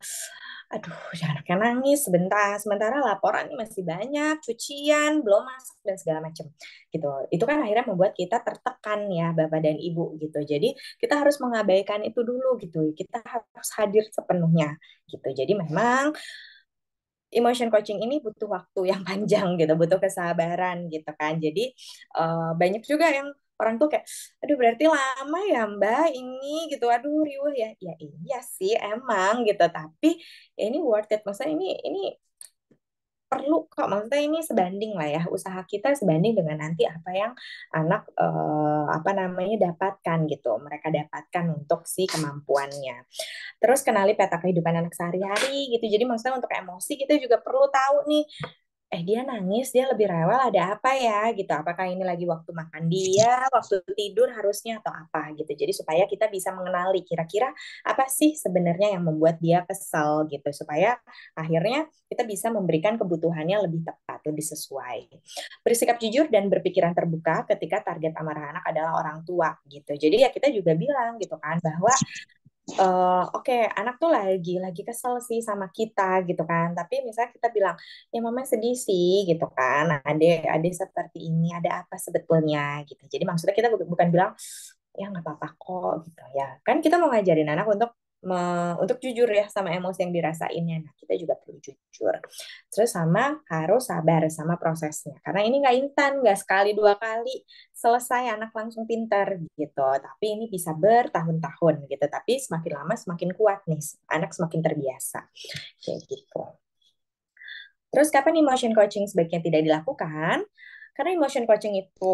aduh anaknya nangis sebentar sementara laporan masih banyak cucian belum masak dan segala macam gitu itu kan akhirnya membuat kita tertekan ya bapak dan ibu gitu jadi kita harus mengabaikan itu dulu gitu kita harus hadir sepenuhnya gitu jadi memang emotion coaching ini butuh waktu yang panjang gitu, butuh kesabaran gitu kan. Jadi uh, banyak juga yang orang tuh kayak aduh berarti lama ya mbak ini gitu aduh riuh ya ya iya sih emang gitu tapi ya ini worth it maksudnya ini ini perlu kok maksudnya ini sebanding lah ya usaha kita sebanding dengan nanti apa yang anak eh, apa namanya dapatkan gitu mereka dapatkan untuk si kemampuannya terus kenali peta kehidupan anak sehari-hari gitu jadi maksudnya untuk emosi kita juga perlu tahu nih eh dia nangis, dia lebih rewel, ada apa ya gitu. Apakah ini lagi waktu makan dia, waktu tidur harusnya atau apa gitu. Jadi supaya kita bisa mengenali kira-kira apa sih sebenarnya yang membuat dia kesel gitu. Supaya akhirnya kita bisa memberikan kebutuhannya lebih tepat, lebih sesuai. Bersikap jujur dan berpikiran terbuka ketika target amarah anak adalah orang tua gitu. Jadi ya kita juga bilang gitu kan bahwa uh, oke okay, anak tuh lagi lagi kesel sih sama kita gitu kan tapi misalnya kita bilang ya mama sedih sih gitu kan Ada, ada seperti ini ada apa sebetulnya gitu jadi maksudnya kita bukan bilang ya nggak apa-apa kok gitu ya kan kita mau ngajarin anak untuk me, untuk jujur ya sama emosi yang dirasainnya. Nah, kita juga perlu jujur. Terus sama harus sabar sama prosesnya. Karena ini nggak instan, nggak sekali dua kali selesai anak langsung pintar gitu. Tapi ini bisa bertahun-tahun gitu. Tapi semakin lama semakin kuat nih, anak semakin terbiasa. Kayak gitu. Terus kapan emotion coaching sebaiknya tidak dilakukan? Karena emotion coaching itu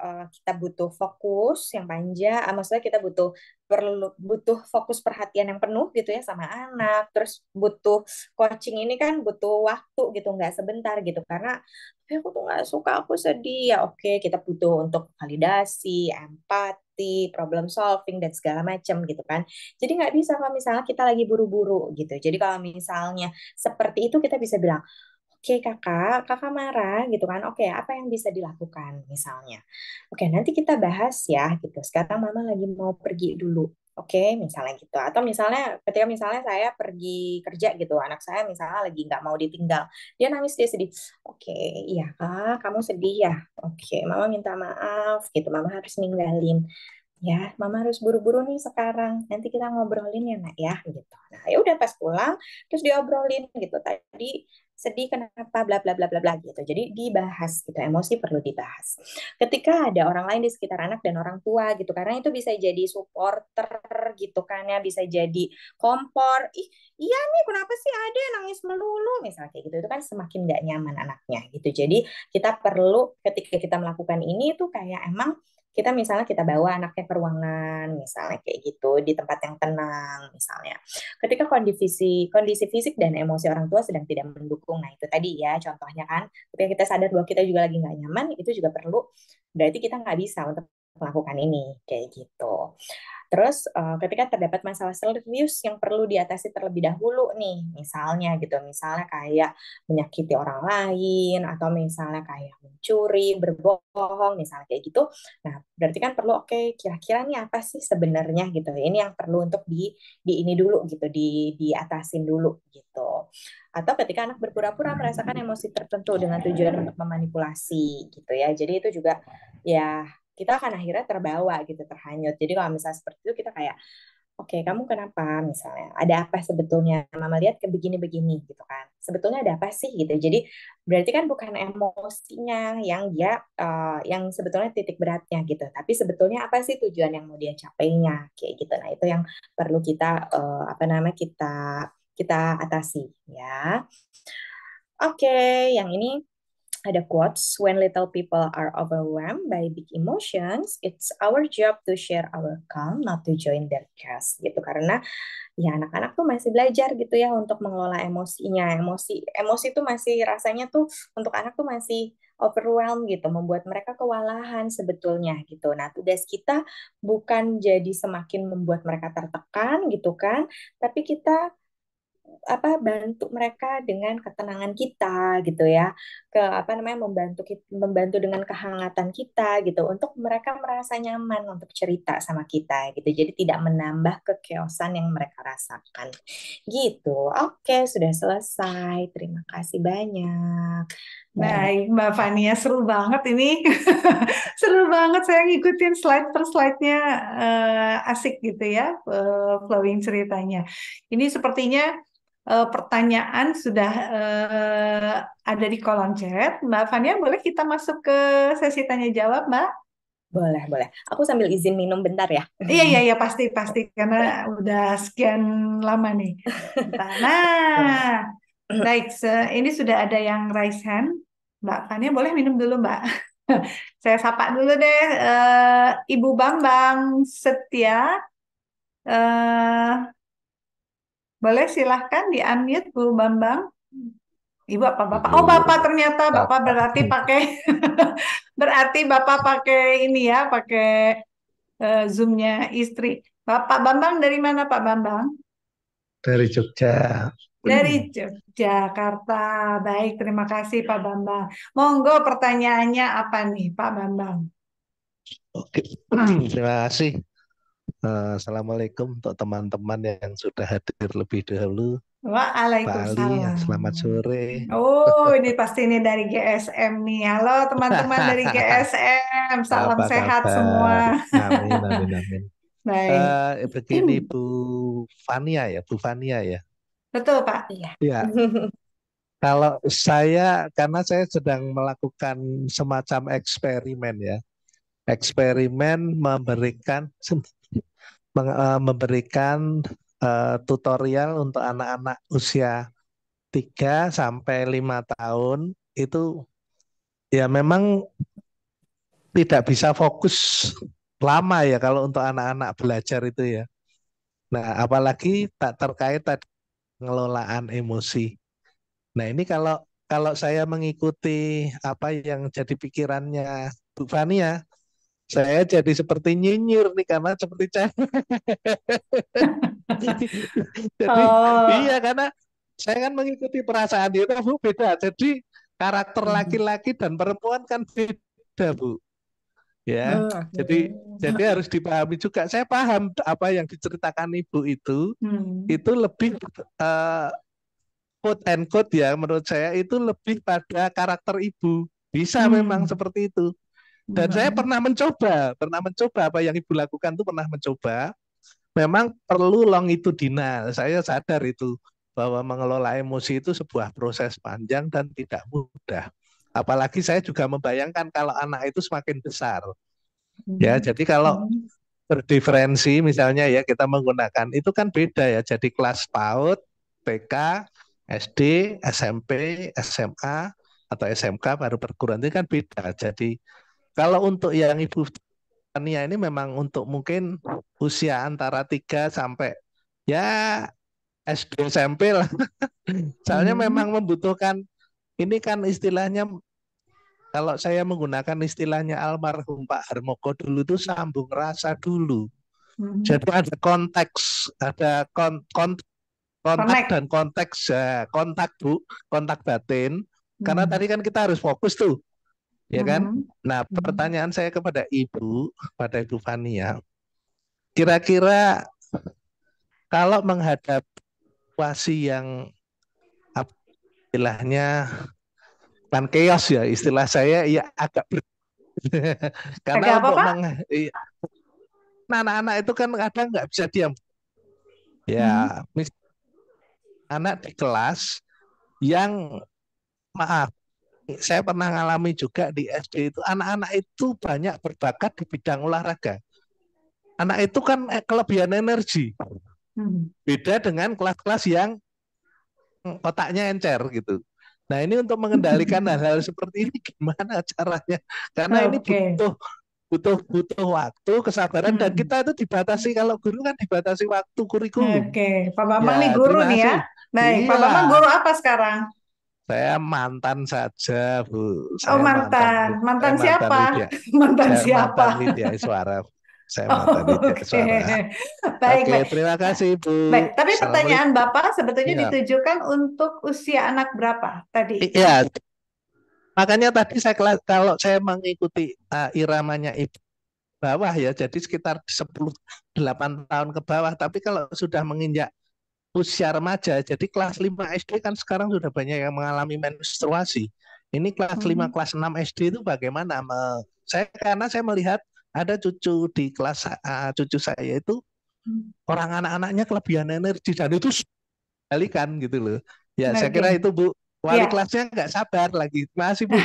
uh, kita butuh fokus yang panjang, uh, maksudnya kita butuh perlu butuh fokus perhatian yang penuh gitu ya sama anak. Terus butuh coaching ini kan butuh waktu gitu, nggak sebentar gitu. Karena aku tuh nggak suka, aku sedih. Ya oke, kita butuh untuk validasi, empati problem solving dan segala macam gitu kan. Jadi nggak bisa kalau misalnya kita lagi buru-buru gitu. Jadi kalau misalnya seperti itu kita bisa bilang, oke kakak, kakak marah gitu kan, oke apa yang bisa dilakukan misalnya. Oke nanti kita bahas ya gitu, sekarang mama lagi mau pergi dulu. Oke, misalnya gitu. Atau misalnya ketika misalnya saya pergi kerja gitu, anak saya misalnya lagi nggak mau ditinggal, dia nangis dia sedih. Oke, iya kak, kamu sedih ya. Oke, mama minta maaf gitu, mama harus ninggalin ya mama harus buru-buru nih sekarang nanti kita ngobrolin ya nak ya gitu nah ya udah pas pulang terus diobrolin gitu tadi sedih kenapa bla bla bla bla bla gitu. Jadi dibahas gitu, emosi perlu dibahas. Ketika ada orang lain di sekitar anak dan orang tua gitu, karena itu bisa jadi supporter gitu kan ya, bisa jadi kompor. Ih, iya nih kenapa sih ada nangis melulu misalnya kayak gitu. Itu kan semakin tidak nyaman anaknya gitu. Jadi kita perlu ketika kita melakukan ini itu kayak emang kita misalnya kita bawa anaknya ke ruangan misalnya kayak gitu di tempat yang tenang misalnya ketika kondisi kondisi fisik dan emosi orang tua sedang tidak mendukung nah itu tadi ya contohnya kan ketika kita sadar bahwa kita juga lagi nggak nyaman itu juga perlu berarti kita nggak bisa untuk melakukan ini kayak gitu Terus uh, ketika terdapat masalah serius yang perlu diatasi terlebih dahulu nih, misalnya gitu, misalnya kayak menyakiti orang lain atau misalnya kayak mencuri, berbohong, misalnya kayak gitu. Nah, berarti kan perlu oke, okay, kira-kira nih apa sih sebenarnya gitu. Ini yang perlu untuk di di ini dulu gitu, di diatasin dulu gitu. Atau ketika anak berpura-pura merasakan emosi tertentu dengan tujuan untuk memanipulasi gitu ya. Jadi itu juga ya kita akan akhirnya terbawa gitu terhanyut jadi kalau misalnya seperti itu kita kayak oke okay, kamu kenapa misalnya ada apa sebetulnya mama lihat ke begini-begini gitu kan sebetulnya ada apa sih gitu jadi berarti kan bukan emosinya yang dia uh, yang sebetulnya titik beratnya gitu tapi sebetulnya apa sih tujuan yang mau dia capainya kayak gitu nah itu yang perlu kita uh, apa namanya kita kita atasi ya oke okay, yang ini ada quotes, when little people are overwhelmed by big emotions, it's our job to share our calm, not to join their chaos. Gitu karena ya anak-anak tuh masih belajar gitu ya untuk mengelola emosinya. Emosi emosi tuh masih rasanya tuh untuk anak tuh masih overwhelmed gitu, membuat mereka kewalahan sebetulnya gitu. Nah, tugas kita bukan jadi semakin membuat mereka tertekan gitu kan, tapi kita apa bantu mereka dengan ketenangan kita gitu ya ke apa namanya membantu membantu dengan kehangatan kita gitu untuk mereka merasa nyaman untuk cerita sama kita gitu jadi tidak menambah kekeosan yang mereka rasakan gitu oke sudah selesai terima kasih banyak Baik, nah, iya. Mbak Fania seru banget ini. seru banget saya ngikutin slide per slide-nya uh, asik gitu ya, uh, flowing ceritanya. Ini sepertinya uh, pertanyaan sudah uh, ada di kolom chat. Mbak Fania boleh kita masuk ke sesi tanya jawab, Mbak? Boleh, boleh. Aku sambil izin minum bentar ya. Iya, iya, iya, pasti, pasti. Karena udah sekian lama nih. Nah, baik. ini sudah ada yang raise hand. Mbak Fania boleh minum dulu Mbak. Saya sapa dulu deh uh, Ibu Bambang Setia. Uh, boleh silahkan di unmute Bu Bambang. Ibu apa Bapak? Oh Bapak ternyata Bapak berarti pakai berarti Bapak pakai ini ya pakai uh, zoomnya istri. Bapak Bambang dari mana Pak Bambang? Dari Jogja. Dari Jakarta. Baik, terima kasih Pak Bambang. Monggo pertanyaannya apa nih Pak Bambang? Oke, terima kasih. Eh, Assalamualaikum untuk teman-teman yang sudah hadir lebih dahulu. Waalaikumsalam. selamat sore. Oh, ini pasti ini dari GSM nih. Halo teman-teman dari GSM, salam Apa sehat kabar? semua. Amin, amin, amin. Baik. Uh, begini Bu Fania ya, Bu Fania ya. Betul, Pak. Iya. Ya. Kalau saya, karena saya sedang melakukan semacam eksperimen ya, eksperimen memberikan eh, memberikan eh, tutorial untuk anak-anak usia 3 sampai 5 tahun itu ya memang tidak bisa fokus lama ya kalau untuk anak-anak belajar itu ya. Nah, apalagi tak terkait tadi pengelolaan emosi. Nah, ini kalau kalau saya mengikuti apa yang jadi pikirannya Bu Fania, saya jadi seperti nyinyir nih karena seperti cewek. jadi oh. iya karena saya kan mengikuti perasaan dia, Bu beda. Jadi karakter hmm. laki-laki dan perempuan kan beda, Bu ya oh, jadi okay. jadi harus dipahami juga saya paham apa yang diceritakan ibu itu hmm. itu lebih uh, quote and quote ya menurut saya itu lebih pada karakter ibu bisa hmm. memang seperti itu dan hmm. saya pernah mencoba pernah mencoba apa yang ibu lakukan itu pernah mencoba memang perlu long itu dina. saya sadar itu bahwa mengelola emosi itu sebuah proses panjang dan tidak mudah Apalagi saya juga membayangkan kalau anak itu semakin besar. Hmm. Ya, jadi kalau hmm. berdiferensi misalnya ya kita menggunakan itu kan beda ya. Jadi kelas PAUD, PK, SD, SMP, SMA atau SMK baru perguruan itu kan beda. Jadi kalau untuk yang Ibu Tania ini memang untuk mungkin usia antara 3 sampai ya SD SMP lah. Soalnya hmm. memang membutuhkan ini kan istilahnya kalau saya menggunakan istilahnya almarhum Pak Harmoko dulu itu sambung rasa dulu. Mm-hmm. Jadi ada konteks, ada kon, kon, kontak Connect. dan konteks ya, kontak bu, kontak batin. Mm-hmm. Karena tadi kan kita harus fokus tuh, ya hmm. kan? Nah, hmm Nah pertanyaan saya kepada ibu, kepada ibu Fania, kira-kira kalau menghadap situasi yang istilahnya bukan chaos ya istilah saya ya agak ber... karena agak untuk meng... nah iya. anak-anak itu kan kadang nggak bisa diam ya hmm. mis... anak di kelas yang maaf saya pernah ngalami juga di SD itu anak-anak itu banyak berbakat di bidang olahraga anak itu kan eh, kelebihan energi hmm. beda dengan kelas-kelas yang Mm, otaknya encer gitu. Nah ini untuk mengendalikan hal-hal seperti ini gimana caranya? Karena okay. ini butuh butuh butuh waktu kesabaran hmm. dan kita itu dibatasi kalau guru kan dibatasi waktu kurikulum. Oke, okay. Pak ya, Bambang ya, nih guru nih ya. Nah, Pak iya. Bambang guru apa sekarang? Saya mantan saja, Bu. Oh, Saya oh, mantan. Mantan, eh, mantan siapa? Mantan, mantan eh, siapa? Mantan Suara. Suara. Saya oh, tadi okay. Baik, okay, baik. terima kasih Bu. Baik, tapi pertanyaan Bapak sebetulnya ya. ditujukan untuk usia anak berapa tadi? Iya. Makanya tadi saya kelas kalau saya mengikuti uh, iramanya Ibu bawah ya, jadi sekitar 10 8 tahun ke bawah, tapi kalau sudah menginjak usia remaja, jadi kelas 5 SD kan sekarang sudah banyak yang mengalami menstruasi. Ini kelas hmm. kelas 6 SD itu bagaimana? Saya karena saya melihat ada cucu di kelas uh, cucu saya itu hmm. orang anak-anaknya kelebihan energi dan itu balikan gitu loh. Ya, saya kira itu Bu wali ya. kelasnya nggak sabar lagi. Masih Bu.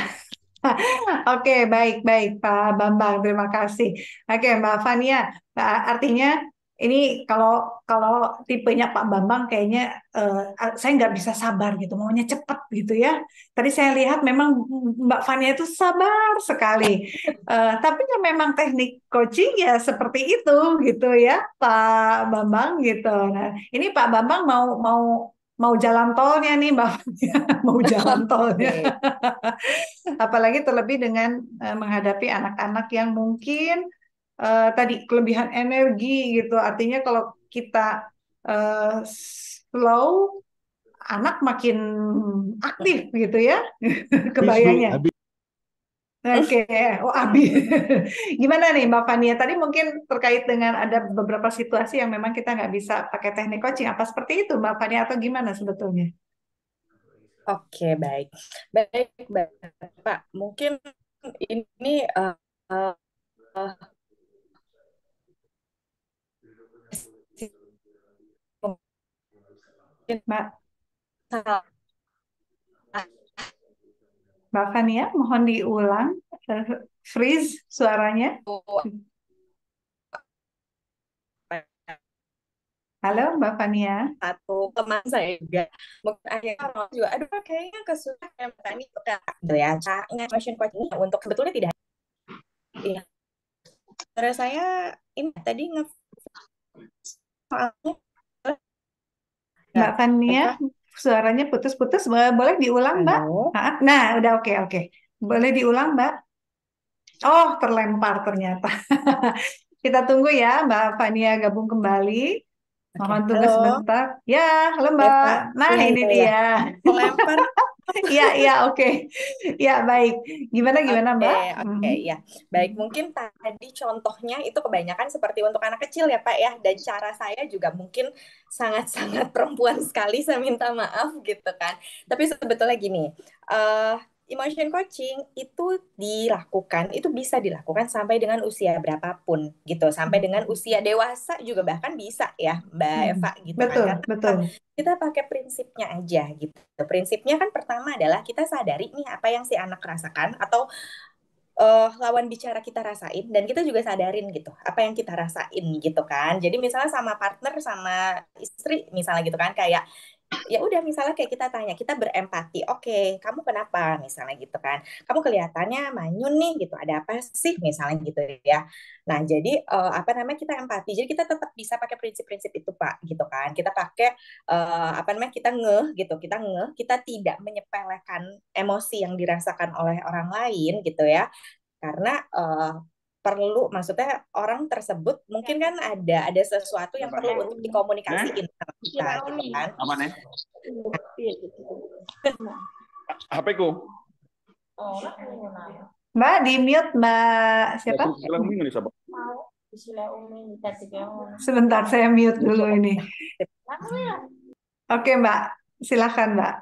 Oke, okay, baik-baik Pak Bambang, terima kasih. Oke, okay, Mbak Fania, artinya ini kalau kalau tipenya Pak Bambang kayaknya uh, saya nggak bisa sabar gitu, maunya cepet gitu ya. Tadi saya lihat memang Mbak Fania itu sabar sekali. Uh, tapi ya memang teknik coaching ya seperti itu gitu ya Pak Bambang gitu. Nah ini Pak Bambang mau mau mau jalan tolnya nih Mbak Fania, mau jalan tolnya. Apalagi terlebih dengan eh, menghadapi anak-anak yang mungkin uh, tadi kelebihan energi gitu. Artinya kalau kita uh, slow, anak makin aktif gitu ya, kebayangnya. Oke, okay. oh abi. Gimana nih Mbak Fania? Tadi mungkin terkait dengan ada beberapa situasi yang memang kita nggak bisa pakai teknik coaching. Apa seperti itu Mbak Fania atau gimana sebetulnya? Oke, okay, baik. Baik, baik Pak. Mungkin ini uh, uh, Mbak Mbak Fania, mohon diulang, eh, freeze suaranya. Oh. Halo Mbak Fania. Satu teman saya juga, mungkin akhirnya juga, aduh kayaknya kesulitan ya, Mbak Fania udah ya, question question untuk sebetulnya tidak. Iya. Terus saya ini tadi nge soalnya Mbak Fania, suaranya putus-putus. Boleh diulang, Mbak? Nah, udah oke, okay, oke. Okay. Boleh diulang, Mbak? Oh, terlempar ternyata. Kita tunggu ya, Mbak Fania gabung kembali. Mohon tunggu sebentar. Ya, halo ya, Mbak. Nah, ya, nah, ini dia. Terlempar. Iya, iya, oke. Ya, baik. Gimana gimana, Mbak? Oke, okay, okay, mm-hmm. ya. Baik, mungkin tadi contohnya itu kebanyakan seperti untuk anak kecil ya, Pak ya. Dan cara saya juga mungkin sangat-sangat perempuan sekali saya minta maaf gitu kan. Tapi sebetulnya gini, uh, emotion coaching itu dilakukan, itu bisa dilakukan sampai dengan usia berapapun gitu, sampai dengan hmm. usia dewasa juga bahkan bisa ya, Mbak hmm, Eva gitu. Kan. Betul, kan? Karena betul. Kita pakai prinsipnya aja gitu. Prinsipnya kan pertama adalah kita sadari nih apa yang si anak rasakan atau uh, lawan bicara kita rasain dan kita juga sadarin gitu apa yang kita rasain gitu kan jadi misalnya sama partner sama istri misalnya gitu kan kayak ya udah misalnya kayak kita tanya kita berempati oke okay, kamu kenapa misalnya gitu kan kamu kelihatannya manyun nih gitu ada apa sih misalnya gitu ya nah jadi uh, apa namanya kita empati jadi kita tetap bisa pakai prinsip-prinsip itu pak gitu kan kita pakai uh, apa namanya kita ngeh gitu kita ngeh kita tidak menyepelekan emosi yang dirasakan oleh orang lain gitu ya karena uh, perlu maksudnya orang tersebut mungkin kan ada ada sesuatu yang perlu iya. untuk dikomunikasiin sama kita gitu iya. kan. Apa nih? HP ku. Mbak di mute Mbak siapa? Sebentar saya mute dulu ini. Oke Mbak, silakan Mbak.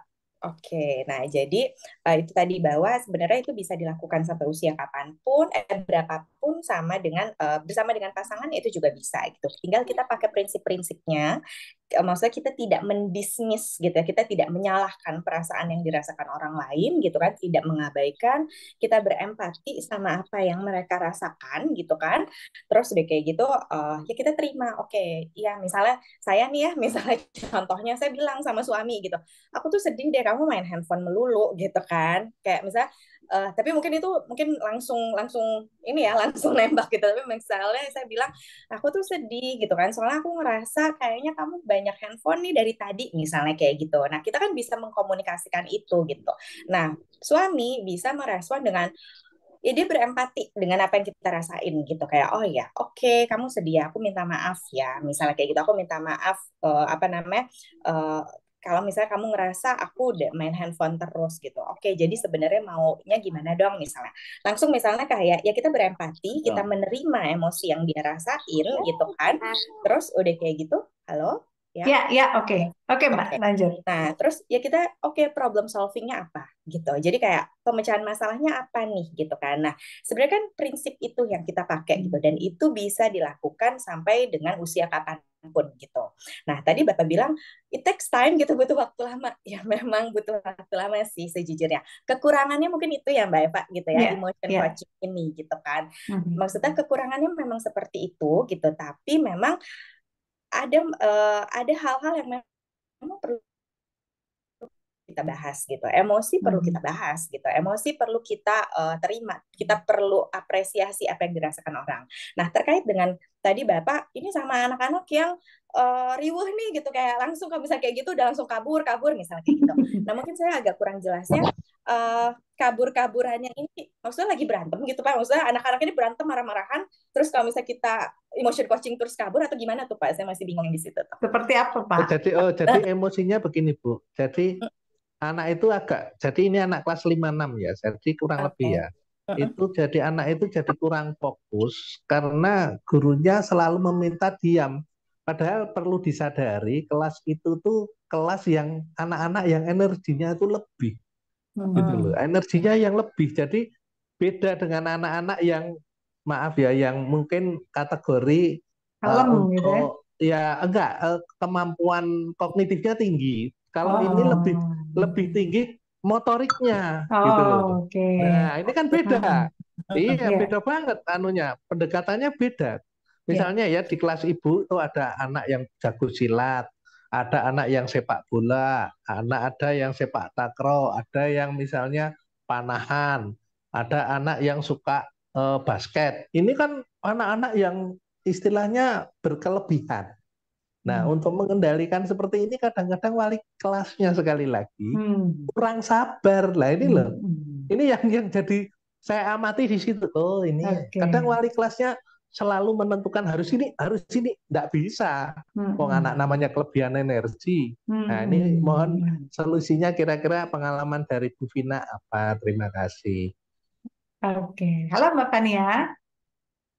Oke, nah jadi uh, itu tadi bahwa sebenarnya itu bisa dilakukan sampai usia kapanpun, eh, berapapun sama dengan uh, bersama dengan pasangan itu juga bisa gitu. Tinggal kita pakai prinsip-prinsipnya Eh, maksudnya kita tidak mendismiss gitu ya, kita tidak menyalahkan perasaan yang dirasakan orang lain gitu kan, tidak mengabaikan, kita berempati sama apa yang mereka rasakan gitu kan. Terus udah kayak gitu uh, ya kita terima. Oke, okay, ya misalnya saya nih ya, misalnya contohnya saya bilang sama suami gitu, aku tuh sedih deh kamu main handphone melulu gitu kan. Kayak misalnya uh, tapi mungkin itu mungkin langsung langsung ini ya langsung nembak gitu tapi misalnya saya bilang aku tuh sedih gitu kan soalnya aku ngerasa kayaknya kamu banyak handphone nih dari tadi misalnya kayak gitu nah kita kan bisa mengkomunikasikan itu gitu nah suami bisa merespon dengan ya dia berempati dengan apa yang kita rasain gitu kayak oh ya oke okay, kamu sedih ya, aku minta maaf ya misalnya kayak gitu aku minta maaf uh, apa namanya uh, kalau misalnya kamu ngerasa aku udah main handphone terus gitu. Oke, jadi sebenarnya maunya gimana dong misalnya. Langsung misalnya kayak ya kita berempati, kita menerima emosi yang dia rasain iya, gitu kan. Iya. Terus udah kayak gitu, halo, ya ya ya oke okay. oke okay, mbak okay. lanjut nah terus ya kita oke okay, problem solvingnya apa gitu jadi kayak pemecahan masalahnya apa nih gitu kan nah sebenarnya kan prinsip itu yang kita pakai gitu hmm. dan itu bisa dilakukan sampai dengan usia kapan pun gitu. Nah tadi bapak bilang it takes time gitu butuh waktu lama. Ya memang butuh waktu lama sih sejujurnya. Kekurangannya mungkin itu ya Mbak Eva gitu ya yeah, emotion yeah. coaching ini gitu kan. Mm-hmm. Maksudnya kekurangannya memang seperti itu gitu. Tapi memang ada uh, ada hal-hal yang memang perlu kita bahas gitu. Emosi perlu kita mhm. bahas gitu. Emosi perlu kita uh, terima. Kita perlu apresiasi apa yang dirasakan orang. Nah, terkait dengan tadi Bapak ini sama anak-anak yang uh, riuh nih gitu kayak langsung kalau bisa kayak gitu udah langsung kabur kabur misalnya gitu. Nah mungkin saya agak kurang jelasnya uh, kabur-kaburannya ini maksudnya lagi berantem gitu Pak. Maksudnya anak-anak ini berantem marah-marahan terus kalau misalnya kita emotion coaching terus kabur atau gimana tuh Pak? Saya masih bingung di situ. Tuh. Seperti apa Pak? Oh, jadi oh jadi nah. emosinya begini Bu. Jadi mm. anak itu agak jadi ini anak kelas enam ya. Jadi kurang okay. lebih ya itu jadi anak itu jadi kurang fokus karena gurunya selalu meminta diam. Padahal perlu disadari kelas itu tuh kelas yang anak-anak yang energinya itu lebih. Gitu hmm. Gitu loh. Energinya yang lebih. Jadi beda dengan anak-anak yang maaf ya yang mungkin kategori eh, Kalem, uh, untuk ya, ya enggak eh, kemampuan kognitifnya tinggi. Kalau oh. ini lebih oh. lebih tinggi motoriknya oh, gitu loh. Okay. Nah, ini kan beda. Hmm. Iya, yeah. beda banget anunya. Pendekatannya beda. Iya. Misalnya yeah. ya di kelas ibu itu ada anak yang jago silat, ada anak yang sepak bola, anak ada yang sepak takraw, ada yang misalnya panahan, ada anak yang suka uh, basket. Ini kan anak-anak yang istilahnya berkelebihan. Nah, hmm. untuk mengendalikan seperti ini kadang-kadang wali kelasnya sekali lagi hmm. kurang sabar lah ini hmm. loh. Hmm. Ini yang yang jadi saya amati di situ Oh, ini. Okay. Kadang wali kelasnya selalu menentukan harus ini, harus ini, tidak bisa. Hmm. anak namanya kelebihan energi. Hmm. Nah, ini mohon solusinya kira-kira pengalaman dari Bu Vina apa? Terima kasih. Oke, okay. halo Mbak Fania.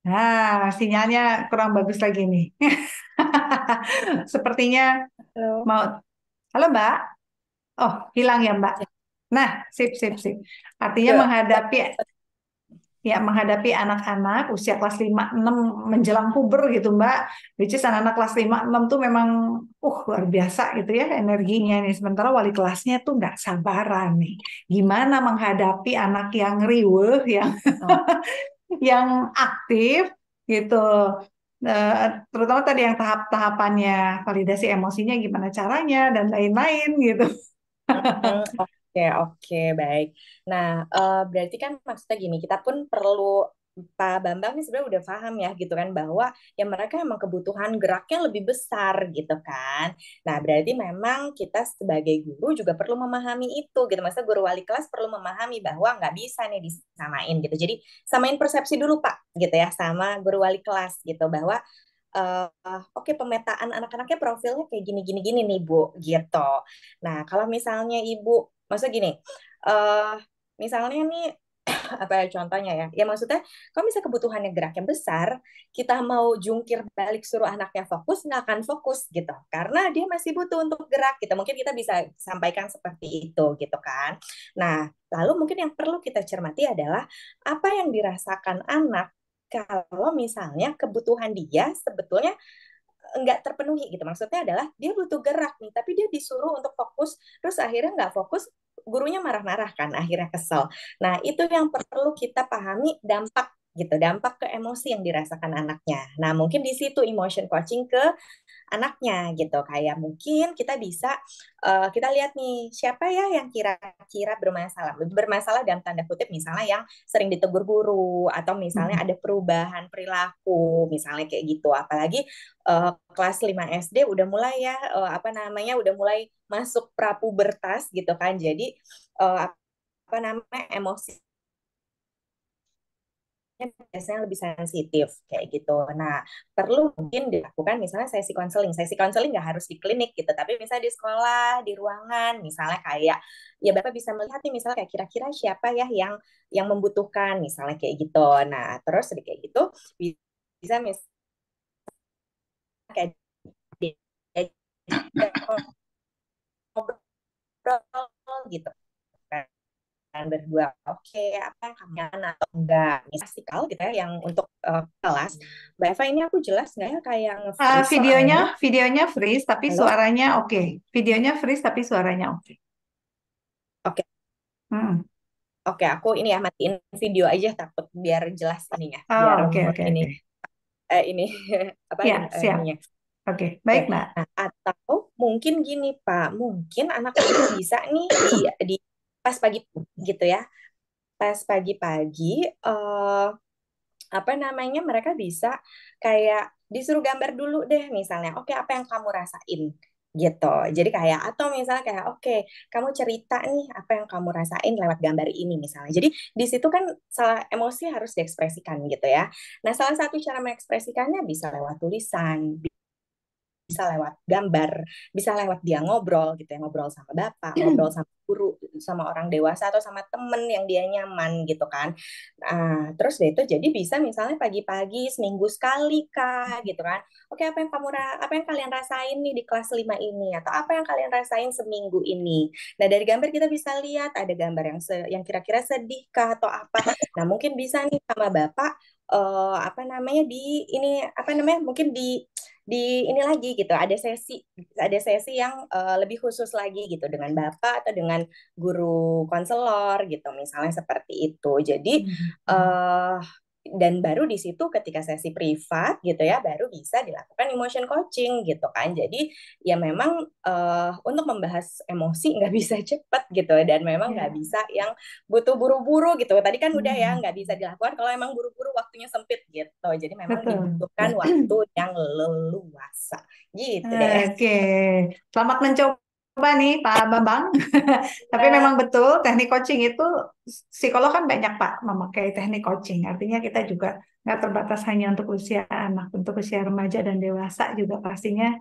Nah, sinyalnya kurang bagus lagi nih. Sepertinya Halo. mau. Halo Mbak. Oh, hilang ya Mbak. Ya. Nah, sip sip sip. Artinya ya. menghadapi ya menghadapi anak-anak usia kelas 5 6 menjelang puber gitu Mbak. Which is anak-anak kelas 5 6 tuh memang uh luar biasa gitu ya energinya nih. Sementara wali kelasnya tuh nggak sabaran nih. Gimana menghadapi anak yang riweh yang oh. yang aktif gitu. Eh, terutama tadi yang tahap-tahapannya validasi emosinya gimana caranya dan lain-lain gitu. Oke, okay, oke, okay, baik. Nah, uh, berarti kan maksudnya gini, kita pun perlu Pak Bambang ini sebenarnya udah paham ya gitu kan bahwa ya mereka emang kebutuhan geraknya lebih besar gitu kan. Nah berarti memang kita sebagai guru juga perlu memahami itu gitu. Masa guru wali kelas perlu memahami bahwa nggak bisa nih disamain gitu. Jadi samain persepsi dulu Pak gitu ya sama guru wali kelas gitu bahwa uh, oke okay, pemetaan anak-anaknya profilnya kayak gini-gini gini nih Bu gitu. Nah kalau misalnya Ibu, maksudnya gini, uh, misalnya nih apa ya contohnya ya ya maksudnya kalau misalnya kebutuhannya geraknya besar kita mau jungkir balik suruh anaknya fokus nggak akan fokus gitu karena dia masih butuh untuk gerak gitu mungkin kita bisa sampaikan seperti itu gitu kan nah lalu mungkin yang perlu kita cermati adalah apa yang dirasakan anak kalau misalnya kebutuhan dia sebetulnya nggak terpenuhi gitu maksudnya adalah dia butuh gerak nih tapi dia disuruh untuk fokus terus akhirnya nggak fokus gurunya marah-marah kan akhirnya kesel. Nah, itu yang perlu kita pahami dampak gitu dampak ke emosi yang dirasakan anaknya. Nah mungkin di situ emotion coaching ke anaknya gitu kayak mungkin kita bisa uh, kita lihat nih siapa ya yang kira-kira bermasalah bermasalah dalam tanda kutip misalnya yang sering ditegur guru atau misalnya hmm. ada perubahan perilaku misalnya kayak gitu apalagi uh, kelas 5 SD udah mulai ya uh, apa namanya udah mulai masuk prapubertas gitu kan jadi uh, apa namanya emosi biasanya lebih sensitif kayak gitu. Nah, perlu mungkin dilakukan misalnya sesi konseling. Sesi konseling nggak harus di klinik gitu, tapi misalnya di sekolah, di ruangan, misalnya kayak ya Bapak bisa melihat nih misalnya kayak kira-kira siapa ya yang yang membutuhkan misalnya kayak gitu. Nah, terus kayak gitu bisa misalnya kayak ngobrol gitu Kan, berdua oke okay, apa yang kalian atau enggak misal gitu ya yang untuk uh, kelas mbak Eva ini aku jelas nggak ya kayak yang uh, videonya soalnya. videonya freeze tapi Halo? suaranya oke okay. videonya freeze tapi suaranya oke okay. oke okay. hmm. oke okay, aku ini ya matiin video aja takut biar jelas ini ya, oh, biar oke. ini okay. Uh, eh, ini apa ya, yeah, Oke, okay, baik, Mbak. Nah, atau mungkin gini, Pak. Mungkin anak itu bisa nih di, di pas pagi gitu ya pas pagi-pagi uh, apa namanya mereka bisa kayak disuruh gambar dulu deh misalnya oke okay, apa yang kamu rasain gitu jadi kayak atau misalnya kayak oke okay, kamu cerita nih apa yang kamu rasain lewat gambar ini misalnya jadi di situ kan salah emosi harus diekspresikan gitu ya nah salah satu cara mengekspresikannya bisa lewat tulisan bisa lewat gambar, bisa lewat dia ngobrol gitu ya, ngobrol sama bapak, hmm. ngobrol sama guru, sama orang dewasa atau sama temen yang dia nyaman gitu kan. Uh, terus deh itu jadi bisa misalnya pagi-pagi seminggu sekali kah gitu kan. Oke apa yang kamu apa yang kalian rasain nih di kelas 5 ini atau apa yang kalian rasain seminggu ini. Nah dari gambar kita bisa lihat ada gambar yang yang kira-kira sedih kah atau apa. Nah mungkin bisa nih sama bapak uh, apa namanya di ini apa namanya mungkin di di ini lagi gitu ada sesi ada sesi yang uh, lebih khusus lagi gitu dengan bapak atau dengan guru konselor gitu misalnya seperti itu jadi uh, dan baru di situ ketika sesi privat gitu ya baru bisa dilakukan emotion coaching gitu kan jadi ya memang uh, untuk membahas emosi nggak bisa cepat gitu dan memang nggak yeah. bisa yang butuh buru-buru gitu tadi kan udah ya hmm. nggak bisa dilakukan kalau emang buru-buru waktunya sempit gitu jadi memang Betul. dibutuhkan waktu yang leluasa gitu deh oke okay. selamat mencoba coba nih Pak Bambang. Tapi eh. memang betul teknik coaching itu psikolog kan banyak Pak memakai teknik coaching. Artinya kita juga nggak terbatas hanya untuk usia anak, untuk usia remaja dan dewasa juga pastinya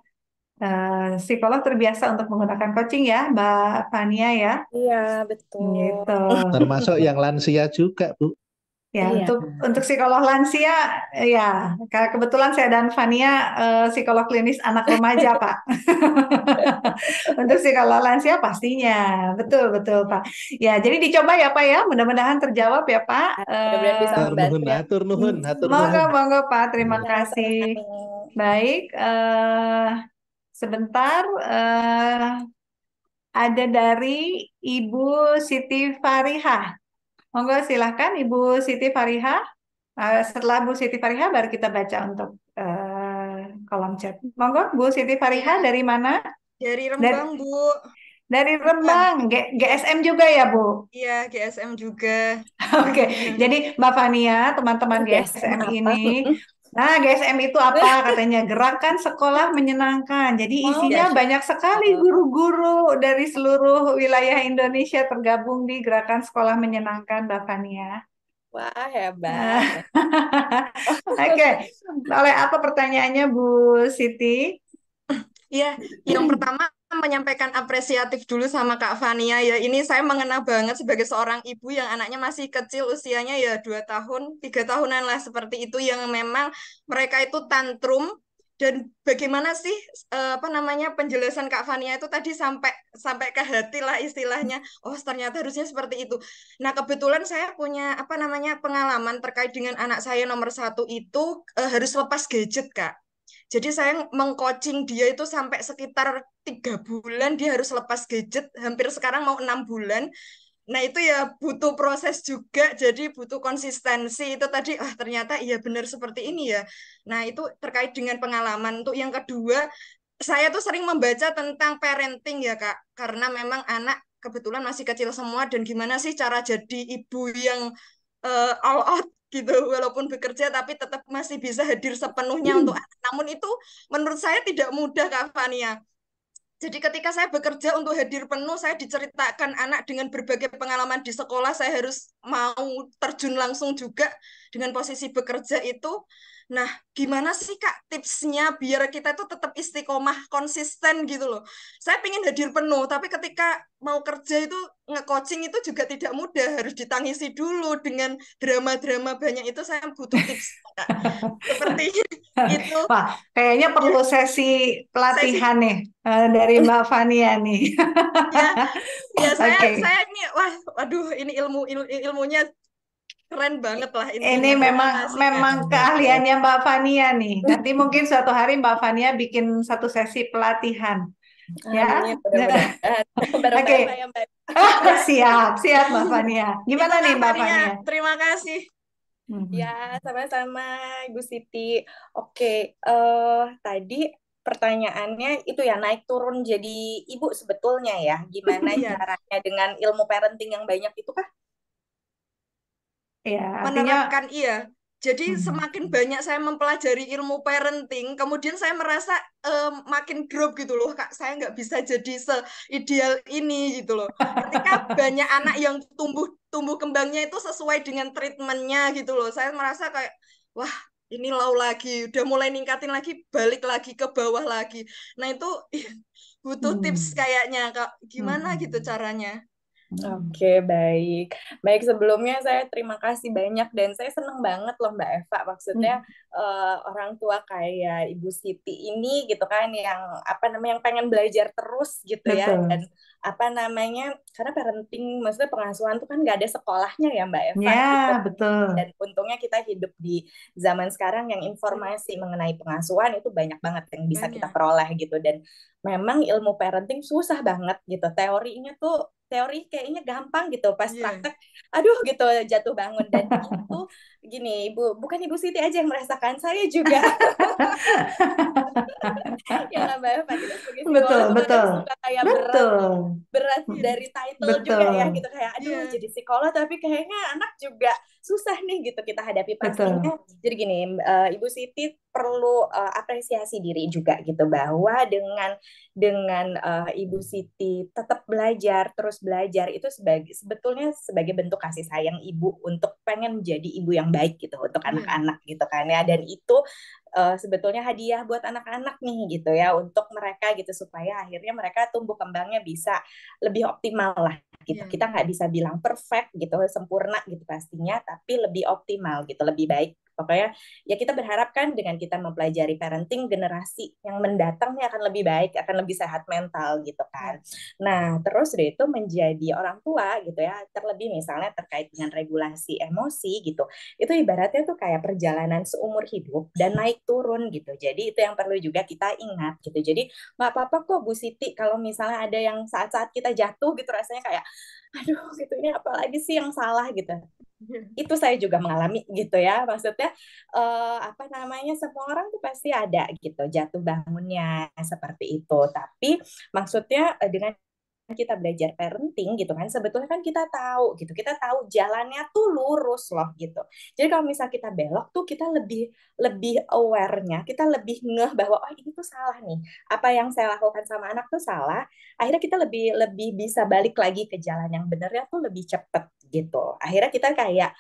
uh, psikolog terbiasa untuk menggunakan coaching ya Mbak Fania ya. Iya betul. Gitu. Termasuk yang lansia juga Bu. Ya, iya. untuk untuk psikolog lansia eh, ya kebetulan saya dan Fania uh, psikolog klinis anak remaja, Pak. Untuk si kalau lansia pastinya, betul betul Pak. Ya, jadi dicoba ya Pak ya, mudah-mudahan terjawab ya Pak. Ah, mudah-mudahan bisa membantu. Ya. Hatur nuhun, hatur nuhun. Pak, hmm. terima kasih. Baik, uh, sebentar. Uh, ada dari Ibu Siti Fariha. Monggo silahkan Ibu Siti Fariha. Uh, setelah Bu Siti Fariha baru kita baca untuk uh, kolom chat. Monggo Bu Siti Fariha dari mana? Dari Rembang, dari, Bu. Dari Rembang, G GSM juga ya, Bu? Iya, GSM juga. Oke, okay. jadi Mbak Fania, teman-teman GSM, GSM ini Nah, GSM itu apa? Katanya gerakan sekolah menyenangkan. Jadi oh, isinya oh, banyak sekali guru-guru dari seluruh wilayah Indonesia tergabung di gerakan sekolah menyenangkan, Mbak Fania. Wah, nah, hebat. Oke. okay. Oleh apa pertanyaannya, Bu Siti? Iya, yang pertama menyampaikan apresiatif dulu sama Kak Fania ya. Ini saya mengena banget sebagai seorang ibu yang anaknya masih kecil usianya ya dua tahun, tiga tahunan lah seperti itu yang memang mereka itu tantrum dan bagaimana sih eh, apa namanya penjelasan Kak Fania itu tadi sampai sampai ke hati lah istilahnya. Oh, ternyata harusnya seperti itu. Nah, kebetulan saya punya apa namanya pengalaman terkait dengan anak saya nomor satu itu eh, harus lepas gadget, Kak. Jadi saya mengcoaching dia itu sampai sekitar tiga bulan dia harus lepas gadget, hampir sekarang mau enam bulan. Nah itu ya butuh proses juga, jadi butuh konsistensi itu tadi. Ah ternyata iya benar seperti ini ya. Nah itu terkait dengan pengalaman. Untuk yang kedua, saya tuh sering membaca tentang parenting ya kak, karena memang anak kebetulan masih kecil semua dan gimana sih cara jadi ibu yang uh, all out gitu walaupun bekerja tapi tetap masih bisa hadir sepenuhnya hmm. untuk anak. Namun itu menurut saya tidak mudah Kak Fania. Jadi ketika saya bekerja untuk hadir penuh, saya diceritakan anak dengan berbagai pengalaman di sekolah, saya harus mau terjun langsung juga dengan posisi bekerja itu Nah, gimana sih Kak tipsnya biar kita itu tetap istiqomah, konsisten gitu loh. Saya pengen hadir penuh, tapi ketika mau kerja itu nge-coaching itu juga tidak mudah, harus ditangisi dulu dengan drama-drama banyak itu saya butuh tips Kak. Seperti itu. Wah, kayaknya iya. perlu sesi pelatihan sesi. nih eh, dari iya. Mbak Fania nih. ya, ya saya okay. saya ini wah waduh ini ilmu ilmu ilmunya keren banget lah ini. Ini memang memang kan? keahliannya Mbak Fania nih. Nanti mungkin suatu hari Mbak Fania bikin satu sesi pelatihan. Ya. ya Oke. Okay. siap, siap Mbak Fania. Gimana nih Mbak Fania? Terima kasih. Hmm. Ya, sama-sama Ibu Siti. Oke, uh, tadi pertanyaannya itu ya naik turun jadi ibu sebetulnya ya. Gimana iya. caranya dengan ilmu parenting yang banyak itu kah? ya, menerapkan iya jadi hmm. semakin banyak saya mempelajari ilmu parenting, kemudian saya merasa um, makin drop gitu loh, kak. Saya nggak bisa jadi seideal ini gitu loh. Ketika banyak anak yang tumbuh tumbuh kembangnya itu sesuai dengan treatmentnya gitu loh. Saya merasa kayak wah ini low lagi, udah mulai ningkatin lagi, balik lagi ke bawah lagi. Nah itu butuh hmm. tips kayaknya kak, gimana hmm. gitu caranya? Oke, baik. Baik, sebelumnya saya terima kasih banyak dan saya senang banget loh Mbak Eva. Maksudnya hmm. uh, orang tua kayak Ibu Siti ini gitu kan yang apa namanya yang pengen belajar terus gitu ya. Betul. ya dan apa namanya karena parenting maksudnya pengasuhan tuh kan nggak ada sekolahnya ya mbak Eva ya, gitu. betul dan untungnya kita hidup di zaman sekarang yang informasi mengenai pengasuhan itu banyak banget yang bisa kita peroleh gitu dan memang ilmu parenting susah banget gitu teorinya tuh teori kayaknya gampang gitu pas yeah. praktek aduh gitu jatuh bangun dan itu gini ibu bukan ibu Siti aja yang merasakan saya juga ya mbak Eva kita betul betul betul berat, berat hmm. dari title Betul. juga ya gitu kayak aduh yeah. jadi psikolog tapi kayaknya anak juga susah nih gitu kita hadapi pastinya. Betul. Jadi gini uh, Ibu Siti perlu uh, apresiasi diri juga gitu bahwa dengan dengan uh, Ibu Siti tetap belajar terus belajar itu sebagai sebetulnya sebagai bentuk kasih sayang ibu untuk pengen menjadi ibu yang baik gitu untuk hmm. anak-anak hmm. gitu kan ya dan itu uh, sebetulnya hadiah buat anak-anak nih gitu ya untuk mereka gitu supaya akhirnya mereka tumbuh kembangnya bisa lebih optimal lah gitu hmm. kita ya. nggak bisa bilang perfect gitu sempurna gitu pastinya tapi lebih optimal gitu lebih baik Pokoknya ya kita berharapkan dengan kita mempelajari parenting generasi yang mendatangnya akan lebih baik, akan lebih sehat mental gitu kan. Nah, terus dari itu menjadi orang tua gitu ya, terlebih misalnya terkait dengan regulasi emosi gitu. Itu ibaratnya tuh kayak perjalanan seumur hidup dan naik turun gitu. Jadi itu yang perlu juga kita ingat gitu. Jadi nggak apa-apa kok Bu Siti kalau misalnya ada yang saat-saat kita jatuh gitu rasanya kayak aduh gitu ini apalagi sih yang salah gitu Iya. itu saya juga mengalami gitu ya maksudnya uh, apa namanya semua orang tuh pasti ada gitu jatuh bangunnya seperti itu tapi maksudnya eh, dengan kita belajar parenting gitu kan sebetulnya kan kita tahu gitu kita tahu jalannya tuh lurus loh gitu jadi kalau misal kita belok tuh kita lebih lebih awarenya kita lebih ngeh bahwa oh ini tuh salah nih apa yang saya lakukan sama anak tuh salah akhirnya kita lebih lebih bisa balik lagi ke jalan yang benernya tuh lebih cepet gitu akhirnya kita kayak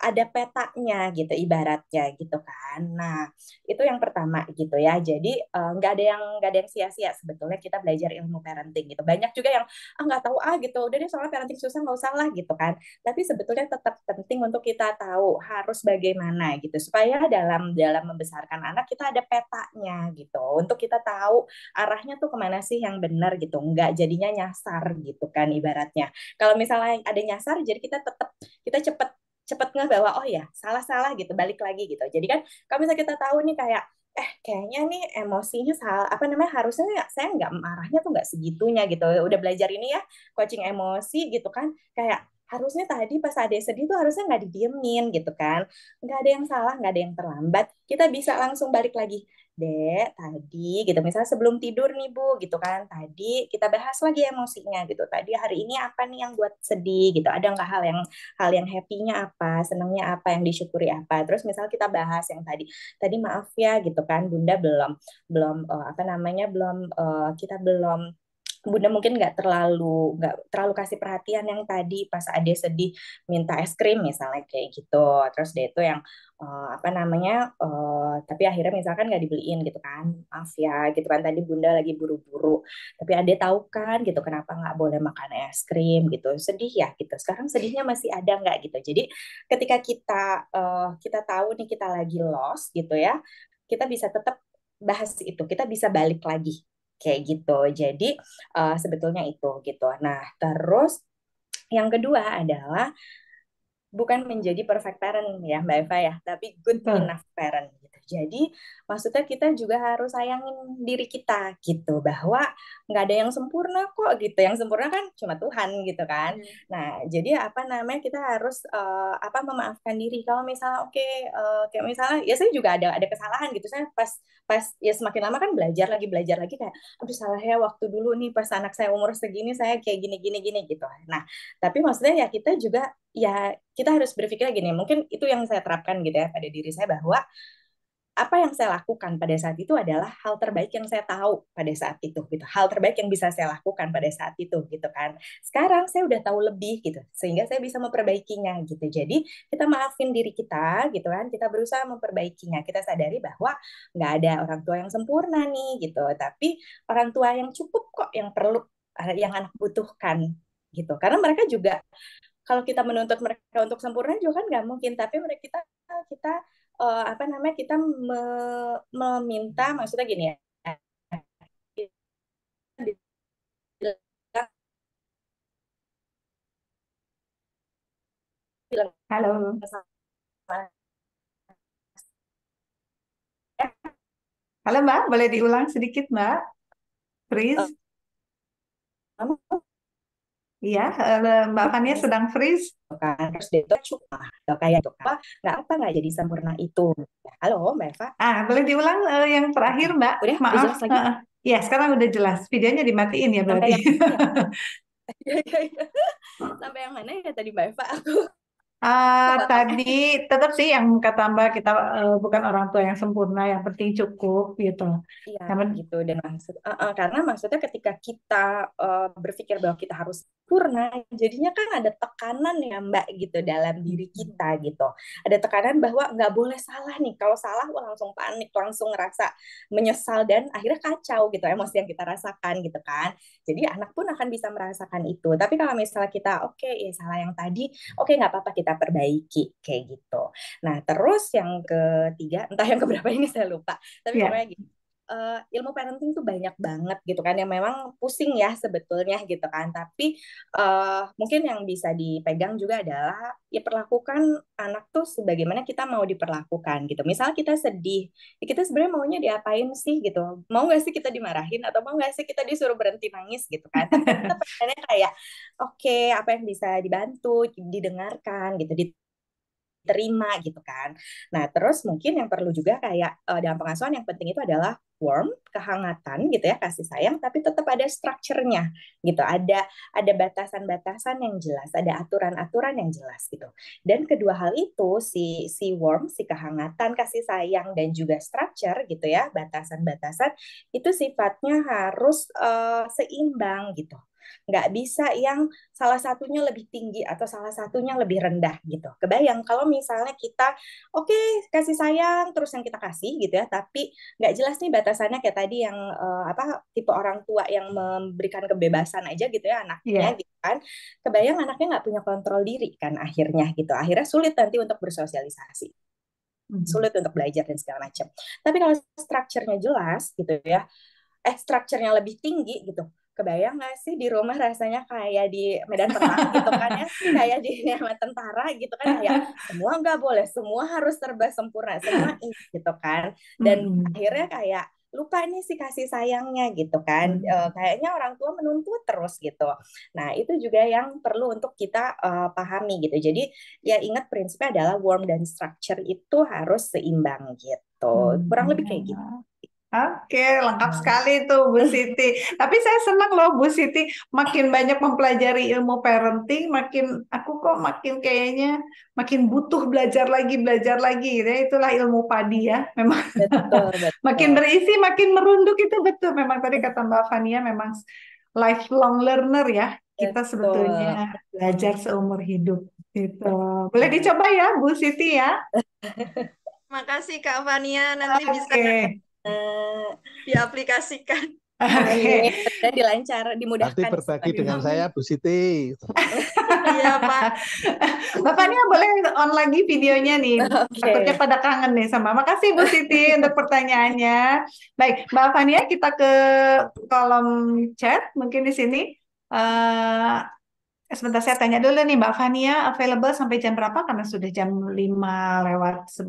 ada petanya gitu ibaratnya gitu kan. Nah itu yang pertama gitu ya. Jadi eh, nggak uh, ada yang nggak ada yang sia-sia sebetulnya kita belajar ilmu parenting gitu. Banyak juga yang ah nggak tahu ah gitu. Udah deh soal parenting susah nggak usah lah gitu kan. Tapi sebetulnya tetap penting untuk kita tahu harus bagaimana gitu supaya dalam dalam membesarkan anak kita ada petanya gitu. Untuk kita tahu arahnya tuh kemana sih yang benar gitu. Nggak jadinya nyasar gitu kan ibaratnya. Kalau misalnya ada nyasar jadi kita tetap kita cepet cepat nggak bahwa oh ya salah-salah gitu balik lagi gitu jadi kan kalau misalnya kita tahu nih kayak eh kayaknya nih emosinya salah apa namanya harusnya ya saya nggak marahnya tuh nggak segitunya gitu udah belajar ini ya coaching emosi gitu kan kayak harusnya tadi pas ada sedih tuh harusnya nggak didiemin gitu kan nggak ada yang salah nggak ada yang terlambat kita bisa langsung balik lagi Dek, tadi gitu misalnya sebelum tidur nih Bu gitu kan. Tadi kita bahas lagi emosinya gitu. Tadi hari ini apa nih yang buat sedih gitu. Ada nggak hal yang hal yang happy-nya apa, senangnya apa, yang disyukuri apa. Terus misal kita bahas yang tadi. Tadi maaf ya gitu kan Bunda belum belum uh, apa namanya belum uh, kita belum Bunda mungkin nggak terlalu nggak terlalu kasih perhatian yang tadi pas Ade sedih minta es krim misalnya kayak gitu terus dia itu yang uh, apa namanya uh, tapi akhirnya misalkan nggak dibeliin gitu kan maaf ya gitu kan tadi Bunda lagi buru-buru tapi Ade tahu kan gitu kenapa nggak boleh makan es krim gitu sedih ya gitu sekarang sedihnya masih ada nggak gitu jadi ketika kita uh, kita tahu nih kita lagi lost gitu ya kita bisa tetap bahas itu kita bisa balik lagi kayak gitu. Jadi uh, sebetulnya itu gitu. Nah, terus yang kedua adalah bukan menjadi perfect parent ya Mbak Eva ya, tapi good hmm. enough parent gitu. Jadi maksudnya kita juga harus sayangin diri kita gitu bahwa nggak ada yang sempurna kok gitu. Yang sempurna kan cuma Tuhan gitu kan. Hmm. Nah, jadi apa namanya kita harus uh, apa memaafkan diri kalau misalnya oke okay, uh, eh, kayak misalnya ya saya juga ada ada kesalahan gitu. Saya pas pas ya semakin lama kan belajar lagi belajar lagi kayak aduh salah ya waktu dulu nih pas anak saya umur segini saya kayak gini gini gini gitu. Nah, tapi maksudnya ya kita juga ya kita harus berpikir gini mungkin itu yang saya terapkan gitu ya pada diri saya bahwa apa yang saya lakukan pada saat itu adalah hal terbaik yang saya tahu pada saat itu gitu hal terbaik yang bisa saya lakukan pada saat itu gitu kan sekarang saya udah tahu lebih gitu sehingga saya bisa memperbaikinya gitu jadi kita maafin diri kita gitu kan kita berusaha memperbaikinya kita sadari bahwa nggak ada orang tua yang sempurna nih gitu tapi orang tua yang cukup kok yang perlu yang anak butuhkan gitu karena mereka juga kalau kita menuntut mereka untuk sempurna juga kan nggak mungkin tapi mereka kita kita uh, apa namanya kita me, meminta maksudnya gini ya Halo. Halo Mbak, boleh diulang sedikit Mbak? Please. Iya, eh, eh, Mbak iya. Fania sedang freeze. Kan, terus dia tuh cuma kayak itu apa, nggak apa nggak jadi sempurna itu. Halo, Mbak Eva. Ah, boleh diulang uh, yang terakhir, Mbak. Udah, maaf. Jelas lagi. Uh, ya, sekarang udah jelas. Videonya dimatiin ya berarti. Sampai yang, ya? Sampai yang mana ya tadi Mbak Eva? Aku Uh, tadi tetap sih yang kata Mbak kita uh, bukan orang tua yang sempurna, yang penting cukup gitu. Iya, Karena... gitu dan maksud uh, uh, karena maksudnya ketika kita uh, berpikir bahwa kita harus sempurna jadinya kan ada tekanan ya mbak gitu dalam diri hmm. kita gitu ada tekanan bahwa nggak boleh salah nih kalau salah wah langsung panik langsung ngerasa menyesal dan akhirnya kacau gitu emosi yang kita rasakan gitu kan jadi anak pun akan bisa merasakan itu tapi kalau misalnya kita oke okay, ya salah yang tadi oke okay, nggak apa-apa kita perbaiki kayak gitu nah terus yang ketiga entah yang keberapa ini saya lupa tapi yeah. pokoknya gitu uh, ilmu parenting tuh banyak banget gitu kan yang memang pusing ya sebetulnya gitu kan tapi uh, mungkin yang bisa dipegang juga adalah ya perlakukan anak tuh sebagaimana kita mau diperlakukan gitu misal kita sedih ya kita sebenarnya maunya diapain sih gitu mau nggak sih kita dimarahin atau mau nggak sih kita disuruh berhenti nangis gitu kan, kan kita pengennya kayak oke okay, apa yang bisa dibantu didengarkan gitu diterima gitu kan. Nah, terus mungkin yang perlu juga kayak uh, dalam pengasuhan yang penting itu adalah warm, kehangatan gitu ya, kasih sayang tapi tetap ada strukturnya gitu. Ada ada batasan-batasan yang jelas, ada aturan-aturan yang jelas gitu. Dan kedua hal itu si si warm, si kehangatan, kasih sayang dan juga structure gitu ya, batasan-batasan itu sifatnya harus uh, seimbang gitu nggak bisa yang salah satunya lebih tinggi atau salah satunya lebih rendah gitu kebayang kalau misalnya kita oke okay, kasih sayang terus yang kita kasih gitu ya tapi nggak jelas nih batasannya kayak tadi yang uh, apa tipe orang tua yang memberikan kebebasan aja gitu ya anaknya yeah. gitu kan kebayang anaknya nggak punya kontrol diri kan akhirnya gitu akhirnya sulit nanti untuk bersosialisasi hmm. sulit untuk belajar dan segala macam. Tapi kalau strukturnya jelas gitu ya, eh strukturnya lebih tinggi gitu, kebayang gak sih di rumah rasanya kayak di medan perang gitu kan ya kayak di sama tentara gitu kan ya semua nggak boleh semua harus serba sempurna semua ini gitu kan dan hmm. akhirnya kayak lupa nih sih kasih sayangnya gitu kan e, kayaknya orang tua menuntut terus gitu nah itu juga yang perlu untuk kita uh, pahami gitu jadi ya ingat prinsipnya adalah warm dan structure itu harus seimbang gitu hmm, kurang lebih kayak iya. gitu Oke, lengkap nah. sekali tuh Bu Siti. Tapi saya senang loh Bu Siti makin banyak mempelajari ilmu parenting, makin aku kok makin kayaknya makin butuh belajar lagi, belajar lagi. Ya, itulah ilmu padi ya, memang. Betul, betul. makin berisi, makin merunduk itu betul. Memang tadi kata Mbak Fania memang lifelong learner ya. Kita betul. sebetulnya belajar seumur hidup. Gitu. Boleh dicoba ya Bu Siti ya. Makasih Kak Fania, nanti okay. bisa Eh, diaplikasikan. Okay. Dan dilancar, dimudahkan. Nanti berbagi dengan saya, Bu Siti. Iya, Pak. Bapak ini boleh on lagi videonya nih. Okay. Takutnya pada kangen nih sama. Makasih Bu Siti untuk pertanyaannya. Baik, Mbak Fania kita ke kolom chat mungkin di sini. Uh, sebentar saya tanya dulu nih Mbak Fania available sampai jam berapa karena sudah jam 5 lewat 11.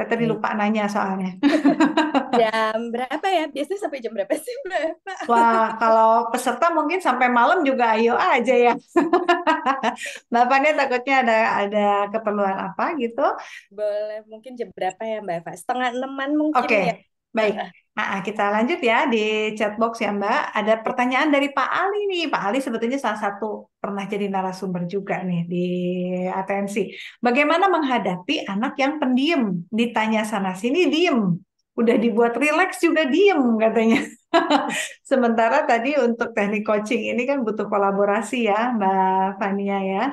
Saya tadi iya. lupa nanya soalnya. jam berapa ya? Biasanya sampai jam berapa sih, Mbak? Wah, kalau peserta mungkin sampai malam juga ayo aja ya. Mbak Fania takutnya ada ada keperluan apa gitu. Boleh, mungkin jam berapa ya Mbak Eva? Setengah enaman mungkin okay. ya. Baik, nah, kita lanjut ya di chat box ya Mbak. Ada pertanyaan dari Pak Ali nih. Pak Ali sebetulnya salah satu pernah jadi narasumber juga nih di atensi. Bagaimana menghadapi anak yang pendiam? Ditanya sana sini diem, udah dibuat rileks juga diem katanya. Sementara tadi untuk teknik coaching ini kan butuh kolaborasi ya Mbak Fania ya.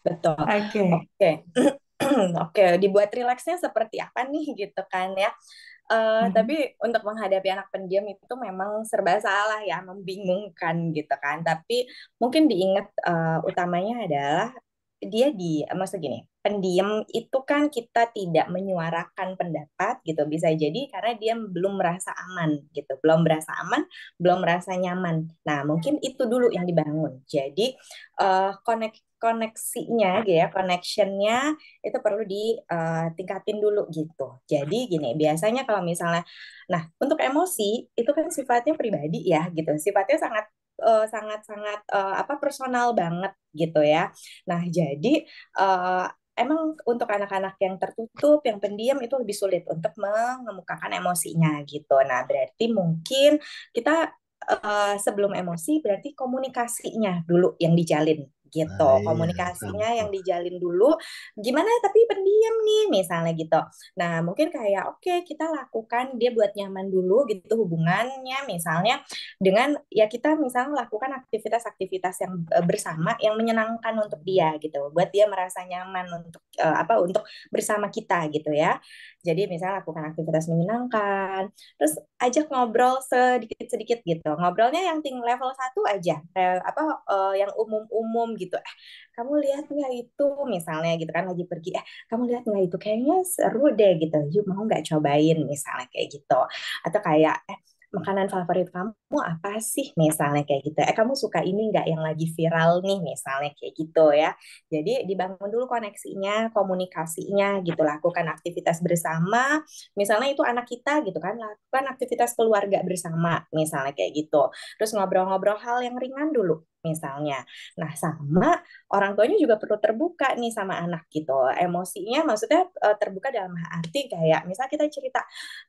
Betul. Oke. Okay. Oke. Okay. Oke, okay, dibuat rileksnya seperti apa nih gitu kan ya. Uh, hmm. Tapi untuk menghadapi anak pendiam itu memang serba salah ya, membingungkan gitu kan. Tapi mungkin diingat uh, utamanya adalah dia di maksud gini pendiam itu kan kita tidak menyuarakan pendapat gitu bisa jadi karena dia belum merasa aman gitu belum merasa aman belum merasa nyaman nah mungkin itu dulu yang dibangun jadi uh, eh, connect koneksinya gitu ya, connectionnya itu perlu ditingkatin eh, dulu gitu. Jadi gini, biasanya kalau misalnya, nah untuk emosi itu kan sifatnya pribadi ya gitu, sifatnya sangat sangat-sangat eh, eh, apa personal banget gitu ya. Nah jadi emang untuk anak-anak yang tertutup, yang pendiam itu lebih sulit untuk mengemukakan emosinya gitu. Nah, berarti mungkin kita uh, sebelum emosi berarti komunikasinya dulu yang dijalin gitu. Komunikasinya yang dijalin dulu. Gimana tapi pendiam nih misalnya gitu. Nah, mungkin kayak oke okay, kita lakukan dia buat nyaman dulu gitu hubungannya misalnya dengan ya kita misalnya lakukan aktivitas-aktivitas yang e, bersama yang menyenangkan untuk dia gitu. Buat dia merasa nyaman untuk uh, apa untuk bersama kita gitu ya. Jadi misalnya lakukan aktivitas menyenangkan, terus ajak ngobrol sedikit-sedikit gitu. Ngobrolnya yang ting level satu aja, eh, apa uh, yang umum-umum gitu gitu eh kamu lihat nggak itu misalnya gitu kan lagi pergi eh kamu lihat nggak itu kayaknya seru deh gitu yuk mau nggak cobain misalnya kayak gitu atau kayak eh makanan favorit kamu apa sih misalnya kayak gitu eh kamu suka ini nggak yang lagi viral nih misalnya kayak gitu ya jadi dibangun dulu koneksinya komunikasinya gitu lakukan aktivitas bersama misalnya itu anak kita gitu kan lakukan aktivitas keluarga bersama misalnya kayak gitu terus ngobrol-ngobrol hal yang ringan dulu misalnya. Nah, sama orang tuanya juga perlu terbuka nih sama anak gitu. Emosinya maksudnya e, terbuka dalam arti kayak misal kita cerita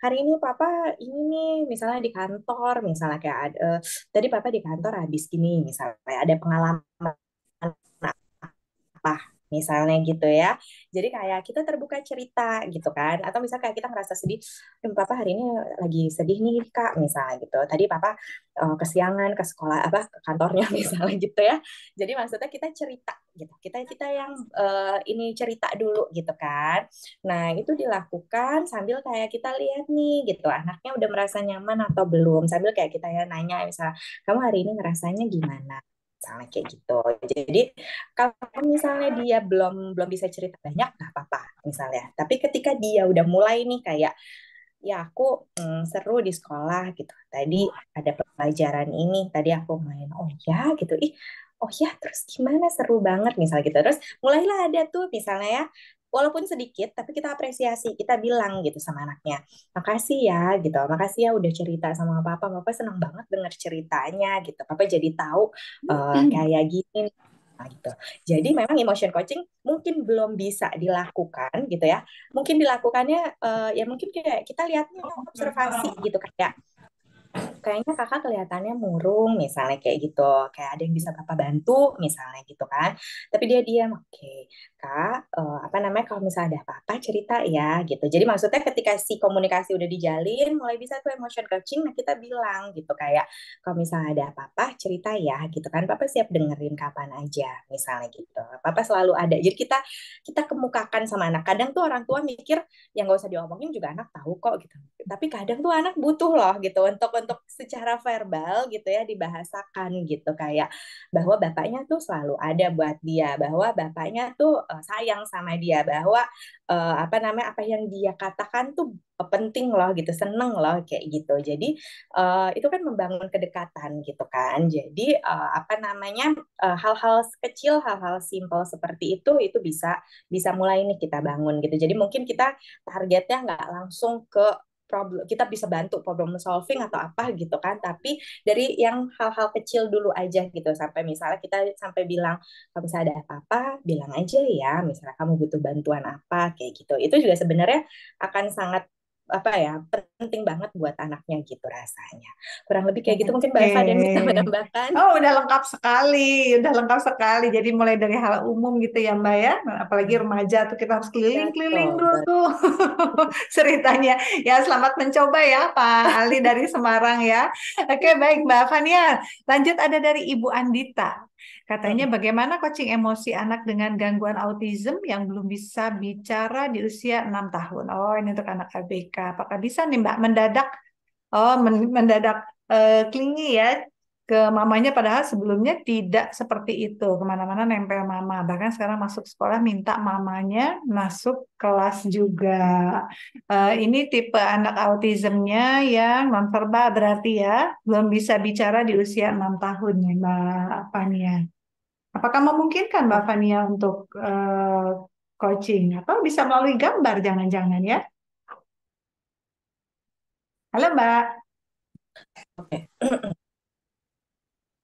hari ini papa ini nih misalnya di kantor, misalnya kayak ada, e, tadi papa di kantor habis gini misalnya ada pengalaman apa misalnya gitu ya. Jadi kayak kita terbuka cerita gitu kan. Atau misalnya kayak kita ngerasa sedih, papa hari ini lagi sedih nih kak misalnya gitu. Tadi papa uh, kesiangan ke sekolah apa ke kantornya misalnya gitu ya. Jadi maksudnya kita cerita gitu. Kita kita yang uh, ini cerita dulu gitu kan. Nah itu dilakukan sambil kayak kita lihat nih gitu anaknya udah merasa nyaman atau belum. Sambil kayak kita ya nanya misalnya kamu hari ini ngerasanya gimana? misalnya kayak gitu. Jadi kalau misalnya dia belum belum bisa cerita banyak nggak apa-apa misalnya. Tapi ketika dia udah mulai nih kayak ya aku hmm, seru di sekolah gitu. Tadi ada pelajaran ini, tadi aku main oh ya gitu. Ih, oh ya terus gimana seru banget misalnya. gitu. Terus mulailah ada tuh misalnya ya walaupun sedikit tapi kita apresiasi kita bilang gitu sama anaknya makasih ya gitu makasih ya udah cerita sama papa papa senang banget dengar ceritanya gitu papa jadi tahu uh, kayak gini Nah, gitu. Jadi memang emotion coaching mungkin belum bisa dilakukan gitu ya. Mungkin dilakukannya uh, ya mungkin kayak kita lihatnya observasi gitu kayak kayaknya kakak kelihatannya murung misalnya kayak gitu kayak ada yang bisa kakak bantu misalnya gitu kan tapi dia diam oke okay, kak uh, apa namanya kalau misalnya ada apa-apa cerita ya gitu jadi maksudnya ketika si komunikasi udah dijalin mulai bisa tuh emotion coaching nah kita bilang gitu kayak kalau misalnya ada apa-apa cerita ya gitu kan papa siap dengerin kapan aja misalnya gitu papa selalu ada jadi kita kita kemukakan sama anak kadang tuh orang tua mikir yang gak usah diomongin juga anak tahu kok gitu tapi kadang tuh anak butuh loh gitu untuk untuk secara verbal gitu ya dibahasakan gitu kayak bahwa bapaknya tuh selalu ada buat dia, bahwa bapaknya tuh eh, sayang sama dia, bahwa uh, apa namanya apa yang dia katakan tuh penting loh gitu seneng loh kayak gitu jadi uh, itu kan membangun kedekatan gitu kan jadi uh, apa namanya hal-hal uh, kecil hal-hal simpel seperti itu itu bisa bisa mulai nih kita bangun gitu jadi mungkin kita targetnya nggak langsung ke problem kita bisa bantu problem solving atau apa gitu kan tapi dari yang hal-hal kecil dulu aja gitu sampai misalnya kita sampai bilang kalau misalnya ada apa-apa bilang aja ya misalnya kamu butuh bantuan apa kayak gitu itu juga sebenarnya akan sangat apa ya penting banget buat anaknya gitu rasanya kurang lebih kayak gitu mungkin mbak Eva dan bisa menambahkan oh udah lengkap sekali udah lengkap sekali jadi mulai dari hal umum gitu ya mbak ya nah, apalagi hmm. remaja tuh kita harus keliling keliling dulu tuh ceritanya ya selamat mencoba ya Pak Ali dari Semarang ya oke baik mbak Fania lanjut ada dari Ibu Andita Katanya hmm. bagaimana coaching emosi anak dengan gangguan autism yang belum bisa bicara di usia 6 tahun. Oh, ini untuk anak ABK. Apakah bisa nih Mbak mendadak oh mendadak uh, eh, klingi ya ke mamanya padahal sebelumnya tidak seperti itu kemana-mana nempel mama bahkan sekarang masuk sekolah minta mamanya masuk kelas juga uh, ini tipe anak autismnya yang nonverbal berarti ya belum bisa bicara di usia enam tahun ya mbak Fania apakah memungkinkan mbak Fania untuk uh, coaching atau bisa melalui gambar jangan-jangan ya halo mbak Okay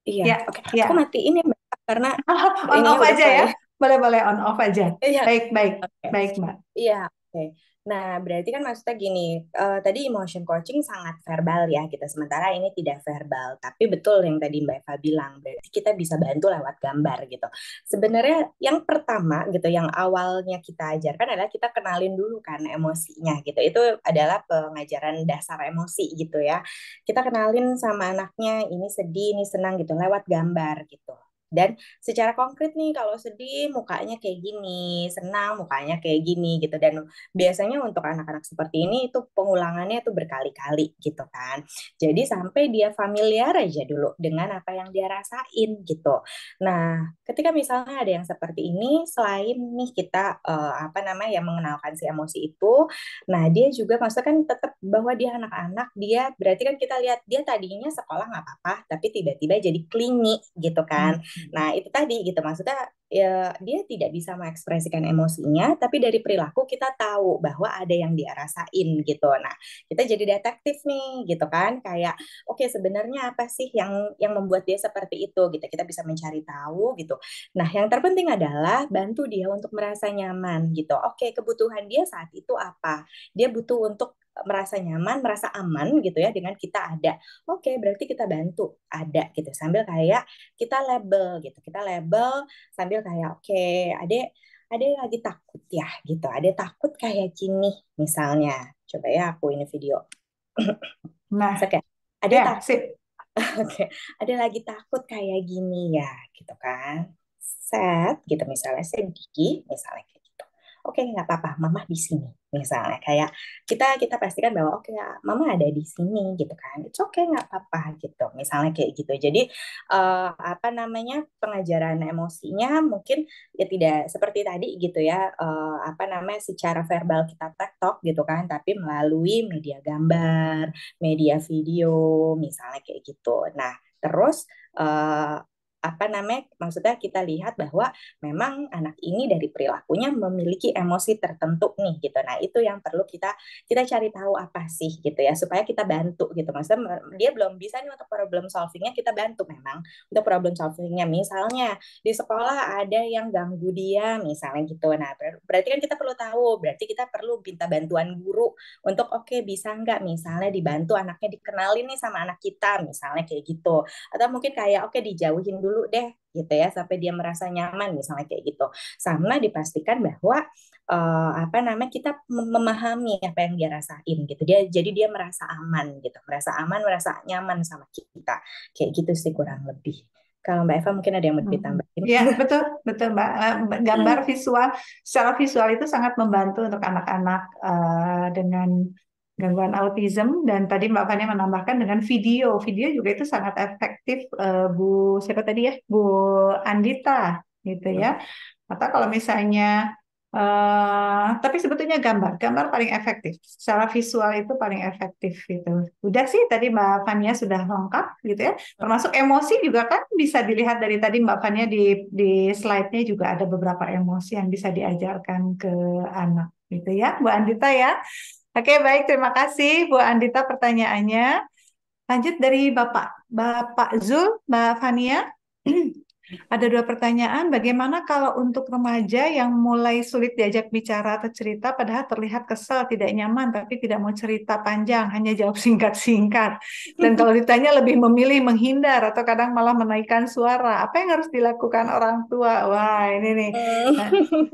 Iya, ya, oke. Okay. Ya. Aku matiin ya, Mbak, karena on off aja ya. Boleh-boleh on off aja. Iya. Baik, baik. Okay. Baik, Mbak. Iya, oke. Okay. Nah, berarti kan maksudnya gini, uh, tadi emotion coaching sangat verbal ya kita, gitu. sementara ini tidak verbal. Tapi betul yang tadi Mbak Eva bilang, berarti kita bisa bantu lewat gambar gitu. Sebenarnya yang pertama gitu, yang awalnya kita ajarkan adalah kita kenalin dulu kan emosinya gitu. Itu adalah pengajaran dasar emosi gitu ya. Kita kenalin sama anaknya, ini sedih, ini senang gitu, lewat gambar gitu. Dan secara konkret nih kalau sedih mukanya kayak gini, senang mukanya kayak gini gitu. Dan biasanya untuk anak-anak seperti ini itu pengulangannya itu berkali-kali gitu kan. Jadi sampai dia familiar aja dulu dengan apa yang dia rasain gitu. Nah, ketika misalnya ada yang seperti ini selain nih kita uh, apa namanya yang mengenalkan si emosi itu, nah dia juga maksudnya kan tetap bahwa dia anak-anak dia berarti kan kita lihat dia tadinya sekolah nggak apa-apa tapi tiba-tiba jadi klinik gitu kan. Hmm Nah, itu tadi gitu maksudnya ya dia tidak bisa mengekspresikan emosinya, tapi dari perilaku kita tahu bahwa ada yang dia rasain gitu. Nah, kita jadi detektif nih gitu kan, kayak oke okay, sebenarnya apa sih yang yang membuat dia seperti itu gitu. Kita bisa mencari tahu gitu. Nah, yang terpenting adalah bantu dia untuk merasa nyaman gitu. Oke, okay, kebutuhan dia saat itu apa? Dia butuh untuk merasa nyaman, merasa aman gitu ya dengan kita ada. Oke, okay, berarti kita bantu ada gitu sambil kayak kita label gitu. Kita label sambil kayak oke okay, adek adek lagi takut ya gitu ada takut kayak gini misalnya coba ya aku ini video nah ada ada ya, takut oke okay. ada lagi takut kayak gini ya gitu kan set gitu misalnya gigi misalnya oke okay, nggak apa-apa mama di sini misalnya kayak kita kita pastikan bahwa oke okay, ya, mama ada di sini gitu kan it's okay nggak apa-apa gitu misalnya kayak gitu jadi uh, apa namanya pengajaran emosinya mungkin ya tidak seperti tadi gitu ya uh, apa namanya secara verbal kita tektok gitu kan tapi melalui media gambar media video misalnya kayak gitu nah terus uh, apa namanya maksudnya kita lihat bahwa memang anak ini dari perilakunya memiliki emosi tertentu nih gitu nah itu yang perlu kita kita cari tahu apa sih gitu ya supaya kita bantu gitu maksudnya dia belum bisa nih untuk problem solvingnya kita bantu memang untuk problem solvingnya misalnya di sekolah ada yang ganggu dia misalnya gitu nah berarti kan kita perlu tahu berarti kita perlu minta bantuan guru untuk oke okay, bisa nggak misalnya dibantu anaknya dikenalin nih sama anak kita misalnya kayak gitu atau mungkin kayak oke okay, dijauhin dulu dulu deh gitu ya sampai dia merasa nyaman misalnya kayak gitu sama dipastikan bahwa uh, apa namanya kita memahami apa yang dia rasain gitu dia jadi dia merasa aman gitu merasa aman merasa nyaman sama kita kayak gitu sih kurang lebih kalau Mbak Eva mungkin ada yang mau ditambahin. Iya betul betul eh, Mbak gambar visual secara visual itu sangat membantu untuk anak-anak uh, dengan gangguan autism dan tadi Mbak Fania menambahkan dengan video. Video juga itu sangat efektif uh, Bu siapa tadi ya? Bu Andita gitu ya. Iya. Atau kalau misalnya Uh, tapi sebetulnya gambar, gambar paling efektif. Secara visual itu paling efektif gitu. Udah sih tadi Mbak Fania sudah lengkap gitu ya. Termasuk emosi juga kan bisa dilihat dari tadi Mbak Fania di di slide-nya juga ada beberapa emosi yang bisa diajarkan ke anak gitu ya, Bu Andita ya. Oke, baik. Terima kasih Bu Andita pertanyaannya. Lanjut dari Bapak. Bapak Zul, Mbak Fania. Ada dua pertanyaan, bagaimana kalau untuk remaja yang mulai sulit diajak bicara atau cerita padahal terlihat kesal, tidak nyaman, tapi tidak mau cerita panjang, hanya jawab singkat-singkat. Dan kalau ditanya lebih memilih menghindar atau kadang malah menaikkan suara. Apa yang harus dilakukan orang tua? Wah, ini nih. Hmm. Eh,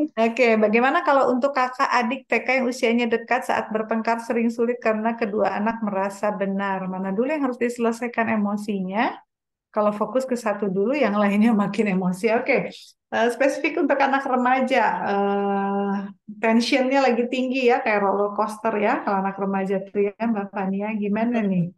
oke, okay. bagaimana kalau untuk kakak adik TK yang usianya dekat saat bertengkar sering sulit karena kedua anak merasa benar? Mana dulu yang harus diselesaikan emosinya? Kalau fokus ke satu dulu, yang lainnya makin emosi. Oke, okay. uh, eh, spesifik untuk anak remaja, uh, tensionnya lagi tinggi ya, kayak roller coaster ya. Kalau anak remaja tuh ya, Mbak Fania, gimana nih?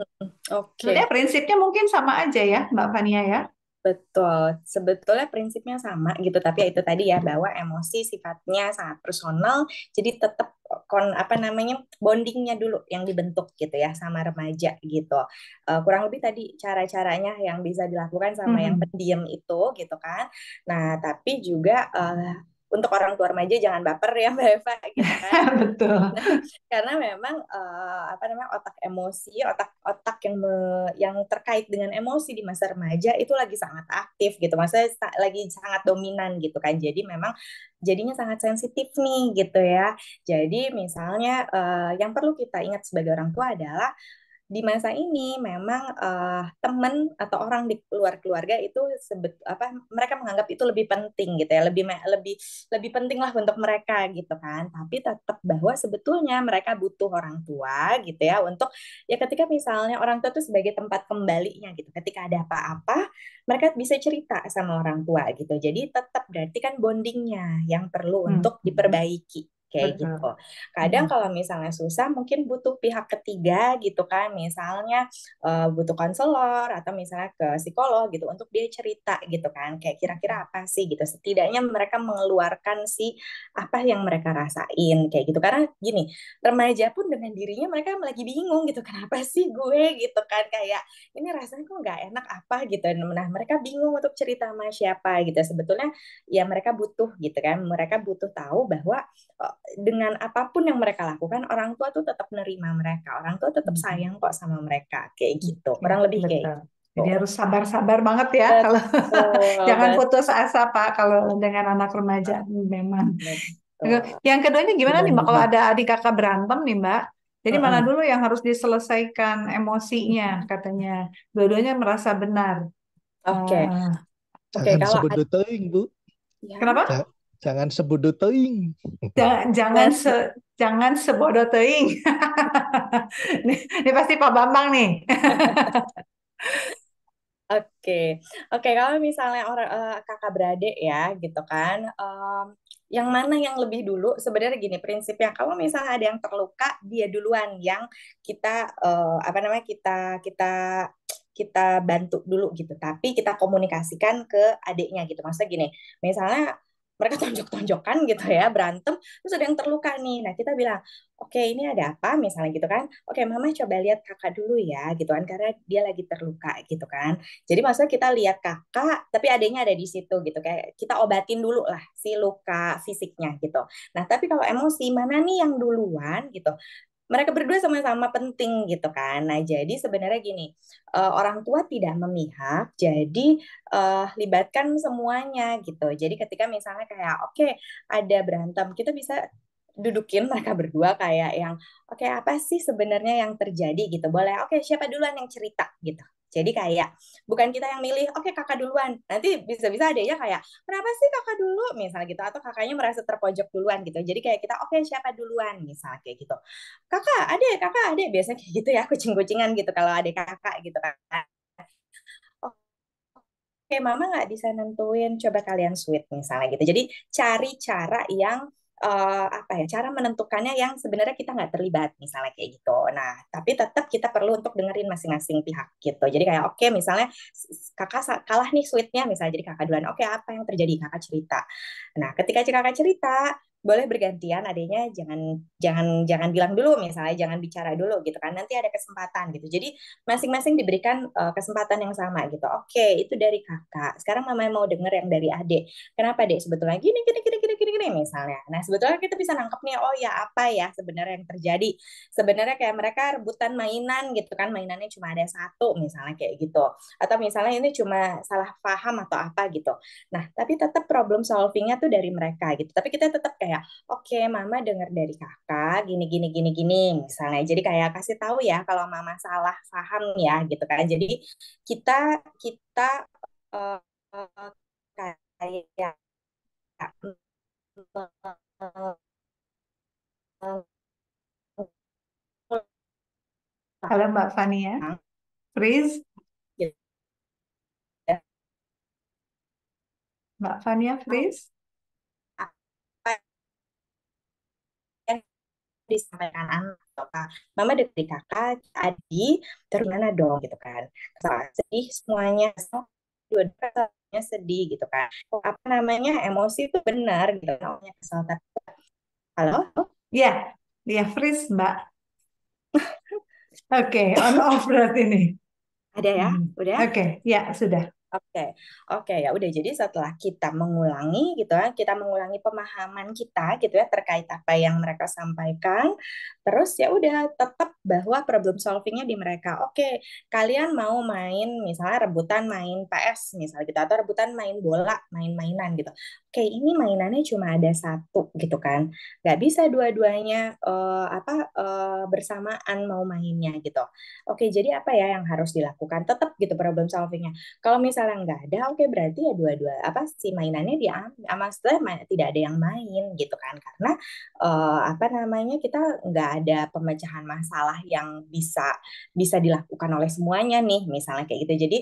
Oke. Okay. prinsipnya mungkin sama aja ya, Mbak Fania ya. Betul, sebetulnya prinsipnya sama gitu, tapi ya itu tadi ya bahwa emosi sifatnya sangat personal, jadi tetap kon apa namanya bondingnya dulu yang dibentuk gitu ya sama remaja gitu. Uh, kurang lebih tadi cara-caranya yang bisa dilakukan sama hmm. yang pendiam itu gitu kan. Nah, tapi juga uh, untuk orang tua remaja jangan baper ya Mbak Eva gitu kan. Betul. Karena memang uh, apa namanya otak emosi, otak-otak yang me, yang terkait dengan emosi di masa remaja itu lagi sangat aktif gitu. masa lagi sangat dominan gitu kan. Jadi memang jadinya sangat sensitif nih gitu ya. Jadi misalnya uh, yang perlu kita ingat sebagai orang tua adalah di masa ini memang uh, teman atau orang di luar keluarga itu sebet apa mereka menganggap itu lebih penting gitu ya lebih lebih lebih penting lah untuk mereka gitu kan tapi tetap bahwa sebetulnya mereka butuh orang tua gitu ya untuk ya ketika misalnya orang tua itu sebagai tempat kembalinya gitu ketika ada apa-apa mereka bisa cerita sama orang tua gitu jadi tetap berarti kan bondingnya yang perlu hmm. untuk diperbaiki kayak Betul. gitu. Kadang hmm. kalau misalnya susah mungkin butuh pihak ketiga gitu kan, misalnya uh, butuh konselor atau misalnya ke psikolog gitu untuk dia cerita gitu kan, kayak kira-kira apa sih gitu. Setidaknya mereka mengeluarkan si apa yang mereka rasain kayak gitu. Karena gini, remaja pun dengan dirinya mereka lagi bingung gitu, kenapa sih gue gitu kan kayak ini rasanya kok nggak enak apa gitu. Nah mereka bingung untuk cerita sama siapa gitu. Sebetulnya ya mereka butuh gitu kan, mereka butuh tahu bahwa dengan apapun yang mereka lakukan orang tua tuh tetap nerima mereka orang tua tetap sayang kok sama mereka kayak gitu orang lebih kayak gitu. Jadi harus sabar-sabar banget ya Betul. kalau jangan putus asa Pak kalau dengan anak remaja memang. Betul. Yang keduanya ini gimana nih Mbak kalau ada adik kakak berantem nih Mbak? Jadi uh mana dulu yang harus diselesaikan emosinya katanya. Dua-duanya merasa benar. Oke. Okay. Eh, Oke, okay, kalau sebut Ya. Kenapa? jangan sebodoh teing. Jangan jangan se jangan sebodoh teing. ini, ini pasti Pak Bambang nih. Oke, okay. oke okay, kalau misalnya orang uh, kakak beradik ya gitu kan, um, yang mana yang lebih dulu? Sebenarnya gini prinsipnya, kalau misalnya ada yang terluka, dia duluan yang kita uh, apa namanya kita kita kita bantu dulu gitu. Tapi kita komunikasikan ke adiknya gitu. Maksudnya gini, misalnya mereka tonjok-tonjokan gitu ya berantem terus ada yang terluka nih nah kita bilang oke okay, ini ada apa misalnya gitu kan oke okay, mama coba lihat kakak dulu ya gitu kan karena dia lagi terluka gitu kan jadi maksudnya kita lihat kakak tapi adanya ada di situ gitu kayak kita obatin dulu lah si luka fisiknya gitu nah tapi kalau emosi mana nih yang duluan gitu mereka berdua sama-sama penting gitu kan. Nah, jadi sebenarnya gini, uh, orang tua tidak memihak, jadi uh, libatkan semuanya gitu. Jadi ketika misalnya kayak oke okay, ada berantem, kita bisa dudukin mereka berdua kayak yang oke okay, apa sih sebenarnya yang terjadi gitu boleh oke okay, siapa duluan yang cerita gitu jadi kayak bukan kita yang milih oke okay, kakak duluan nanti bisa-bisa ada ya kayak kenapa sih kakak dulu misalnya gitu atau kakaknya merasa terpojok duluan gitu jadi kayak kita oke okay, siapa duluan misalnya kayak gitu kakak adek kakak adek biasanya kayak gitu ya kucing-kucingan gitu kalau adek kakak gitu kan Oke, mama nggak bisa nentuin, coba kalian sweet misalnya gitu. Jadi cari cara yang uh, apa ya cara menentukannya yang sebenarnya kita nggak terlibat misalnya kayak gitu. Nah tapi tetap kita perlu untuk dengerin masing-masing pihak gitu. Jadi kayak oke okay, misalnya kakak kalah nih sweetnya misalnya jadi kakak duluan. Oke okay, apa yang terjadi kakak cerita. Nah ketika kakak cerita boleh bergantian adanya jangan jangan jangan bilang dulu misalnya jangan bicara dulu gitu kan nanti ada kesempatan gitu jadi masing-masing diberikan uh, kesempatan yang sama gitu oke itu dari kakak sekarang mama mau denger yang dari adik kenapa dek sebetulnya gini gini gini gini gini gini misalnya nah sebetulnya kita bisa nangkep nih oh ya apa ya sebenarnya yang terjadi sebenarnya kayak mereka rebutan mainan gitu kan mainannya cuma ada satu misalnya kayak gitu atau misalnya ini cuma salah paham atau apa gitu nah tapi tetap problem solvingnya tuh dari mereka gitu tapi kita tetap kayak kayak oke okay, mama dengar dari kakak gini gini gini gini misalnya jadi kayak kasih tahu ya kalau mama salah paham ya gitu kan jadi kita kita uh, kayak Halo Mbak Fania. Ya. Freeze. Iya. Mbak Fania, please. disampaikan anak kak, kak mama di kakak adi terus mana dong gitu kan kesalahan sedih semuanya semua dua duanya sedih gitu kan apa namanya emosi itu benar gitu namanya kesal tapi halo ya ya freeze mbak oke okay, on off berarti ini ada ya hmm. udah oke okay, ya sudah Oke, oke ya udah. Jadi setelah kita mengulangi gitu kan, kita mengulangi pemahaman kita gitu ya terkait apa yang mereka sampaikan. Terus ya udah tetap bahwa problem solvingnya di mereka. Oke, kalian mau main misalnya rebutan main PS misalnya gitu atau rebutan main bola, main-mainan gitu. Oke, ini mainannya cuma ada satu gitu kan. Gak bisa dua-duanya uh, apa uh, bersamaan mau mainnya gitu. Oke, jadi apa ya yang harus dilakukan? Tetap gitu problem solvingnya. Kalau misalnya misalnya nggak ada, oke okay, berarti ya dua-dua apa si mainannya dia maksudnya main, tidak ada yang main gitu kan karena uh, apa namanya kita nggak ada pemecahan masalah yang bisa bisa dilakukan oleh semuanya nih misalnya kayak gitu. Jadi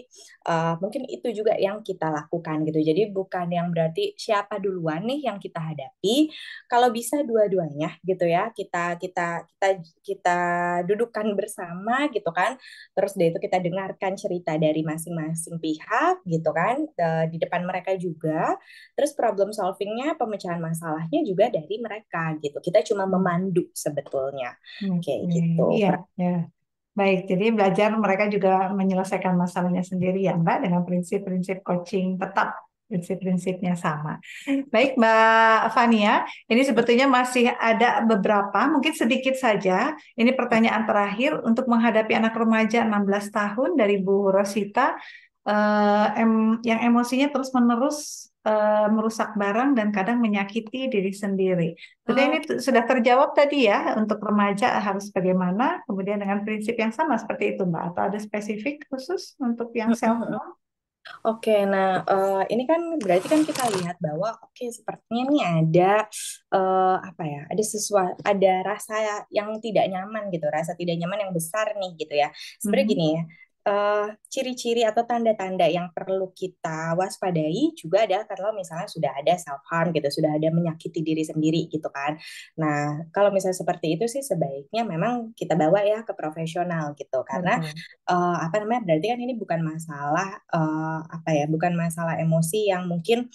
uh, mungkin itu juga yang kita lakukan gitu. Jadi bukan yang berarti siapa duluan nih yang kita hadapi. Kalau bisa dua-duanya gitu ya kita kita kita kita dudukkan bersama gitu kan. Terus dari itu kita dengarkan cerita dari masing-masing pihak gitu kan e, di depan mereka juga terus problem solvingnya pemecahan masalahnya juga dari mereka gitu kita cuma memandu sebetulnya hmm. kayak gitu iya, ya Baik, jadi belajar mereka juga menyelesaikan masalahnya sendiri ya Mbak dengan prinsip-prinsip coaching tetap prinsip-prinsipnya sama. Baik Mbak Fania, ini sebetulnya masih ada beberapa, mungkin sedikit saja. Ini pertanyaan terakhir untuk menghadapi anak remaja 16 tahun dari Bu Rosita uh, em yang emosinya terus menerus uh, eh, merusak barang dan kadang menyakiti diri sendiri. Jadi oh. ini sudah terjawab tadi ya untuk remaja harus bagaimana, kemudian dengan prinsip yang sama seperti itu Mbak atau ada spesifik khusus untuk yang self love? Oke, okay, nah uh, ini kan berarti kan kita lihat bahwa oke okay, sepertinya ini ada uh, apa ya, ada sesuatu, ada rasa yang tidak nyaman gitu, rasa tidak nyaman yang besar nih gitu ya. Sebenarnya mm -hmm. gini ya, Eh, ciri-ciri uh, atau tanda-tanda yang perlu kita waspadai juga ada kalau misalnya sudah ada self harm gitu, sudah ada menyakiti diri sendiri gitu kan. Nah, kalau misalnya seperti itu sih sebaiknya memang kita bawa ya ke profesional gitu karena hmm. uh, apa namanya berarti kan ini bukan masalah uh, apa ya, bukan masalah emosi yang mungkin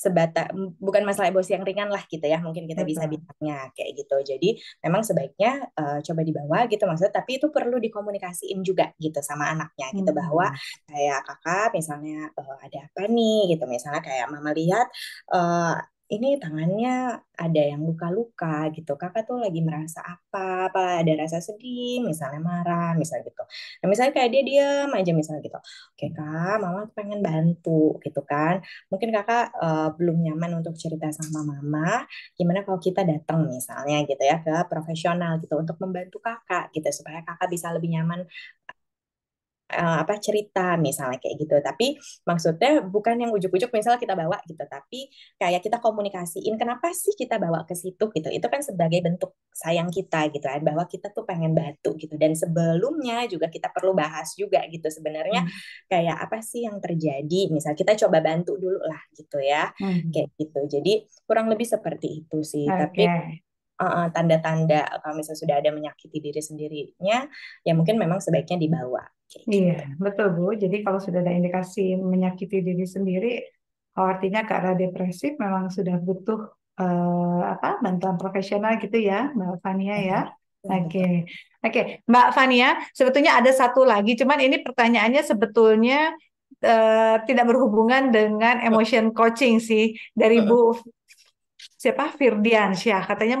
sebatas bukan masalah emosi yang ringan lah gitu ya mungkin kita Betul. bisa bilangnya kayak gitu jadi memang sebaiknya uh, coba dibawa gitu maksudnya tapi itu perlu dikomunikasiin juga gitu sama anaknya hmm. gitu bahwa kayak kakak misalnya uh, ada apa nih gitu misalnya kayak mama lihat uh, ini tangannya ada yang luka-luka gitu. Kakak tuh lagi merasa apa? Apa ada rasa sedih, misalnya marah, misalnya gitu. Nah, misalnya kayak dia diam aja misalnya gitu. Oke, Kak, Mama pengen bantu gitu kan. Mungkin Kakak uh, belum nyaman untuk cerita sama Mama. Gimana kalau kita datang misalnya gitu ya ke profesional gitu untuk membantu Kakak gitu supaya Kakak bisa lebih nyaman Eh, apa cerita misalnya kayak gitu tapi maksudnya bukan yang ujuk-ujuk misalnya kita bawa gitu tapi kayak kita komunikasiin kenapa sih kita bawa ke situ gitu itu kan sebagai bentuk sayang kita gitu kan bahwa kita tuh pengen batu gitu dan sebelumnya juga kita perlu bahas juga gitu sebenarnya hmm. kayak apa sih yang terjadi misal kita coba bantu dulu lah gitu ya hmm. kayak gitu jadi kurang lebih seperti itu sih okay. tapi tanda-tanda uh, kalau misalnya sudah ada menyakiti diri sendirinya, ya mungkin memang sebaiknya dibawa. Iya, gitu. Iya, betul Bu. Jadi kalau sudah ada indikasi menyakiti diri sendiri, artinya ke arah depresif memang sudah butuh uh, apa bantuan profesional gitu ya, Mbak Fania ya. mm Oke, okay. oke, okay. Mbak Fania, sebetulnya ada satu lagi, cuman ini pertanyaannya sebetulnya uh, tidak berhubungan dengan iya. emotion coaching sih dari Bu siapa Firdiansyah katanya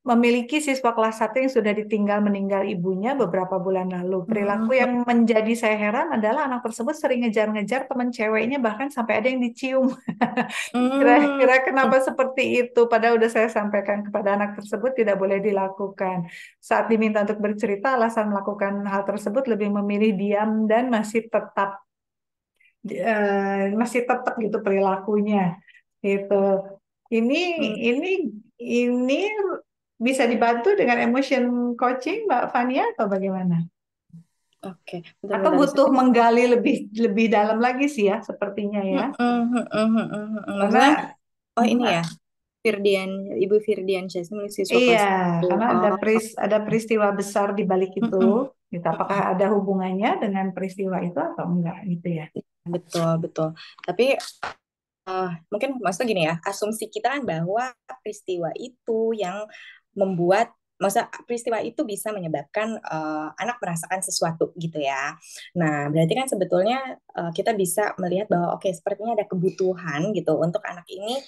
memiliki siswa kelas 1 yang sudah ditinggal meninggal ibunya beberapa bulan lalu. Perilaku hmm. yang menjadi saya heran adalah anak tersebut sering ngejar-ngejar teman ceweknya bahkan sampai ada yang dicium. Kira-kira hmm. kenapa seperti itu? Padahal sudah saya sampaikan kepada anak tersebut tidak boleh dilakukan. Saat diminta untuk bercerita alasan melakukan hal tersebut lebih memilih diam dan masih tetap eh, masih tetap gitu perilakunya. itu Ini hmm. ini ini bisa dibantu dengan emotion coaching Mbak Fania atau bagaimana? Oke. Okay. Atau butuh saya... menggali lebih lebih dalam lagi sih ya, sepertinya ya. Karena oh ini ya. Firdian, Ibu Firdian Syasmi siswa Iya, karena ada oh. peris, ada peristiwa besar di balik itu. Gitu. Apakah ada hubungannya dengan peristiwa itu atau enggak gitu ya? Betul, betul. Tapi uh, mungkin maksudnya gini ya, asumsi kita kan bahwa peristiwa itu yang membuat masa peristiwa itu bisa menyebabkan uh, anak merasakan sesuatu gitu ya. Nah, berarti kan sebetulnya uh, kita bisa melihat bahwa oke okay, sepertinya ada kebutuhan gitu untuk anak ini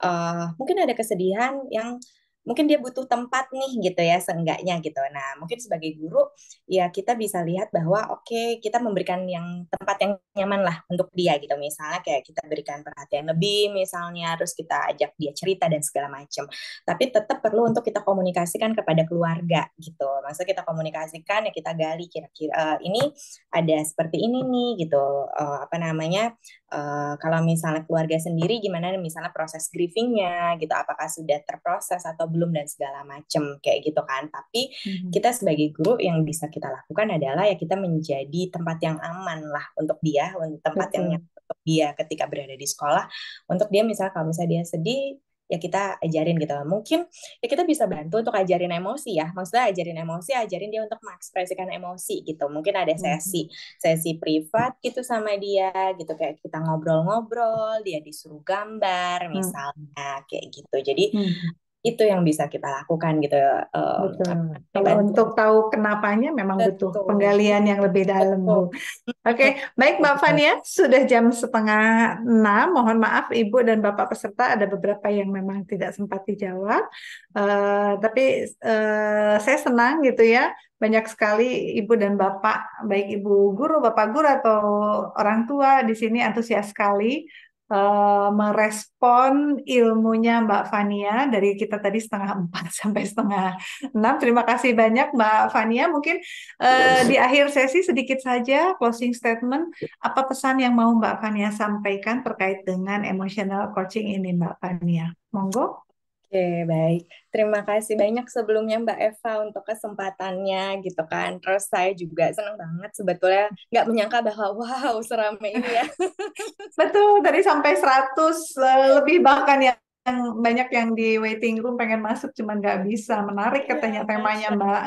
uh, mungkin ada kesedihan yang mungkin dia butuh tempat nih gitu ya seenggaknya gitu. Nah mungkin sebagai guru ya kita bisa lihat bahwa oke okay, kita memberikan yang tempat yang nyaman lah untuk dia gitu. Misalnya kayak kita berikan perhatian lebih misalnya harus kita ajak dia cerita dan segala macam. Tapi tetap perlu untuk kita komunikasikan kepada keluarga gitu. Maksudnya kita komunikasikan ya kita gali kira-kira uh, ini ada seperti ini nih gitu uh, apa namanya Eh, kalau misalnya keluarga sendiri gimana misalnya proses grievingnya gitu apakah sudah terproses atau belum dan segala macem kayak gitu kan tapi hmm. kita sebagai guru yang bisa kita lakukan adalah ya kita menjadi tempat yang aman lah untuk dia tempat Betul. yang dia ketika berada di sekolah untuk dia misalnya kalau misalnya dia sedih ya kita ajarin gitu mungkin ya kita bisa bantu untuk ajarin emosi ya maksudnya ajarin emosi ajarin dia untuk mengekspresikan emosi gitu mungkin ada mhm. sesi sesi privat gitu sama dia gitu kayak kita ngobrol-ngobrol dia disuruh gambar hmm. misalnya kayak gitu jadi hmm itu yang bisa kita lakukan gitu. Eh, betul. Kalau untuk tahu kenapanya memang betul. butuh penggalian yang lebih dalam. Oke, okay. baik Mbak Fania, sudah jam setengah enam. Mohon maaf Ibu dan Bapak peserta ada beberapa yang memang tidak sempat dijawab. Uh, tapi uh, saya senang gitu ya banyak sekali ibu dan bapak, baik ibu guru, bapak guru atau orang tua di sini antusias sekali uh, merespon ilmunya Mbak Fania dari kita tadi setengah empat sampai setengah enam. Terima kasih banyak Mbak Fania. Mungkin uh, di akhir sesi sedikit saja closing statement. Apa pesan yang mau Mbak Fania sampaikan terkait dengan emotional coaching ini Mbak Fania? Monggo. Oke, baik. Terima kasih banyak sebelumnya Mbak Eva untuk kesempatannya gitu kan. Terus saya juga senang banget sebetulnya nggak menyangka bahwa wow seramai ini ya. Betul, tadi sampai 100 lebih bahkan ya yang banyak yang di waiting room pengen masuk cuman nggak bisa menarik iya, katanya ya, temanya mbak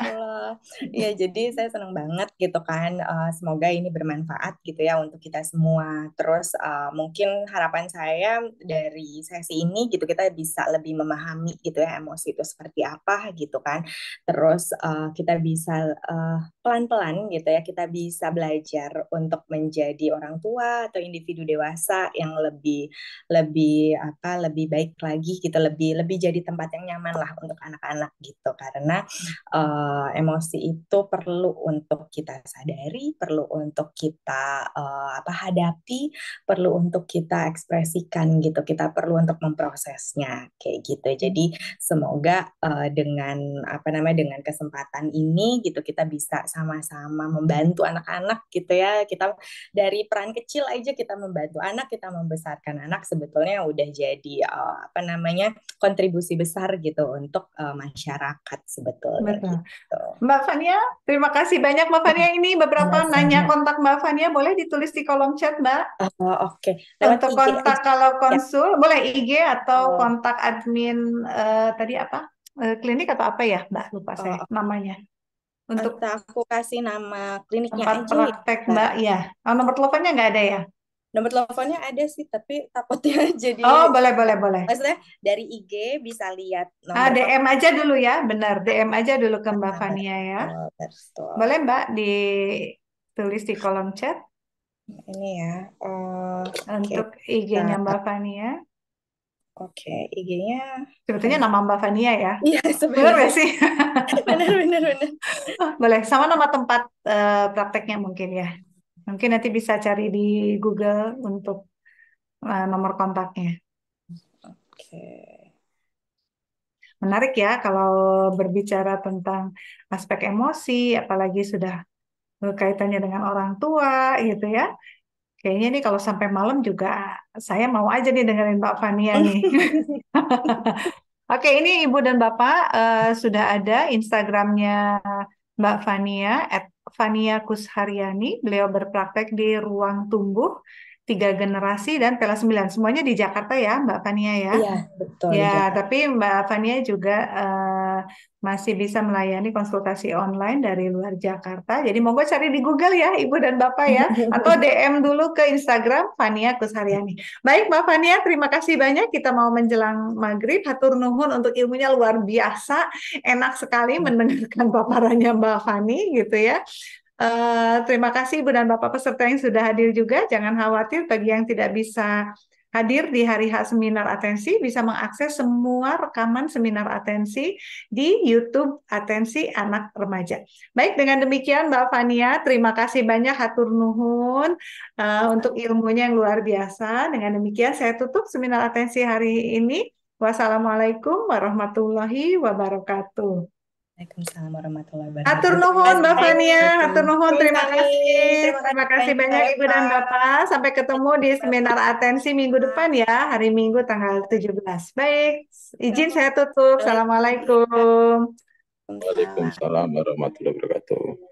Iya jadi saya seneng banget gitu kan uh, semoga ini bermanfaat gitu ya untuk kita semua terus uh, mungkin harapan saya dari sesi ini gitu kita bisa lebih memahami gitu ya emosi itu seperti apa gitu kan terus uh, kita bisa uh, pelan-pelan gitu ya kita bisa belajar untuk menjadi orang tua atau individu dewasa yang lebih lebih apa lebih baik lagi gitu lebih lebih jadi tempat yang nyaman lah untuk anak-anak gitu karena uh, emosi itu perlu untuk kita sadari perlu untuk kita uh, apa hadapi perlu untuk kita ekspresikan gitu kita perlu untuk memprosesnya kayak gitu jadi semoga uh, dengan apa namanya dengan kesempatan ini gitu kita bisa sama-sama membantu anak-anak gitu ya kita dari peran kecil aja kita membantu anak kita membesarkan anak sebetulnya udah jadi uh, apa namanya kontribusi besar gitu untuk uh, masyarakat sebetulnya. Gitu. Mbak Fania, terima kasih banyak Mbak Fania. Iya. Ini beberapa Masanya. nanya kontak Mbak Fania boleh ditulis di kolom chat Mbak. Uh, Oke. Okay. untuk kontak IG. kalau ya. konsul ya. boleh IG atau oh. kontak admin uh, tadi apa? Uh, klinik atau apa ya Mbak? Lupa oh. saya namanya untuk Entah aku kasih nama kliniknya tempat ya, praktek mbak ya oh, nomor teleponnya nggak ada ya nomor teleponnya ada sih tapi takutnya jadi oh boleh boleh boleh maksudnya dari IG bisa lihat nomor ah, DM nomor. aja dulu ya benar DM aja dulu ke Mbak Fania ya oh, boleh Mbak ditulis di kolom chat ini ya uh, untuk okay. IG-nya Mbak Fania Oke, okay, IG-nya sebetulnya nama Mbak Fania ya? Iya, sebenarnya benar sih. benar, benar, benar. Boleh, sama nama tempat uh, prakteknya mungkin ya. Mungkin nanti bisa cari di Google untuk uh, nomor kontaknya. Oke. menarik ya kalau berbicara tentang aspek emosi, apalagi sudah berkaitannya dengan orang tua gitu ya. Kayaknya nih kalau sampai malam juga saya mau aja nih dengerin Mbak Fania nih. Oke, ini Ibu dan Bapak uh, sudah ada Instagramnya Mbak Fania at Fania Kusharyani. Beliau berpraktek di Ruang Tumbuh tiga generasi dan Pela 9 semuanya di Jakarta ya Mbak Fania ya. Iya, betul. Ya, tapi Mbak Fania juga uh, masih bisa melayani konsultasi online dari luar Jakarta. Jadi monggo cari di Google ya Ibu dan Bapak ya atau DM dulu ke Instagram Fania Kusaryani. Baik Mbak Fania, terima kasih banyak. Kita mau menjelang maghrib. Hatur nuhun untuk ilmunya luar biasa. Enak sekali hmm. mendengarkan paparannya Mbak Fani gitu ya. Uh, terima kasih Ibu dan Bapak peserta yang sudah hadir juga. Jangan khawatir bagi yang tidak bisa Hadir di hari H seminar atensi bisa mengakses semua rekaman seminar atensi di YouTube Atensi Anak Remaja. Baik, dengan demikian Mbak Fania, terima kasih banyak hatur nuhun uh, untuk ilmunya yang luar biasa. Dengan demikian saya tutup seminar atensi hari ini. Wassalamualaikum warahmatullahi wabarakatuh. Waalaikumsalam warahmatullahi wabarakatuh. Atur nuhun Mbak Fania, atur nuhun terima kasih. Terima kasih banyak Ibu dan Bapak. Sampai ketemu di seminar atensi minggu depan ya, hari Minggu tanggal 17. Baik, izin saya tutup. Assalamualaikum. Waalaikumsalam warahmatullahi wabarakatuh.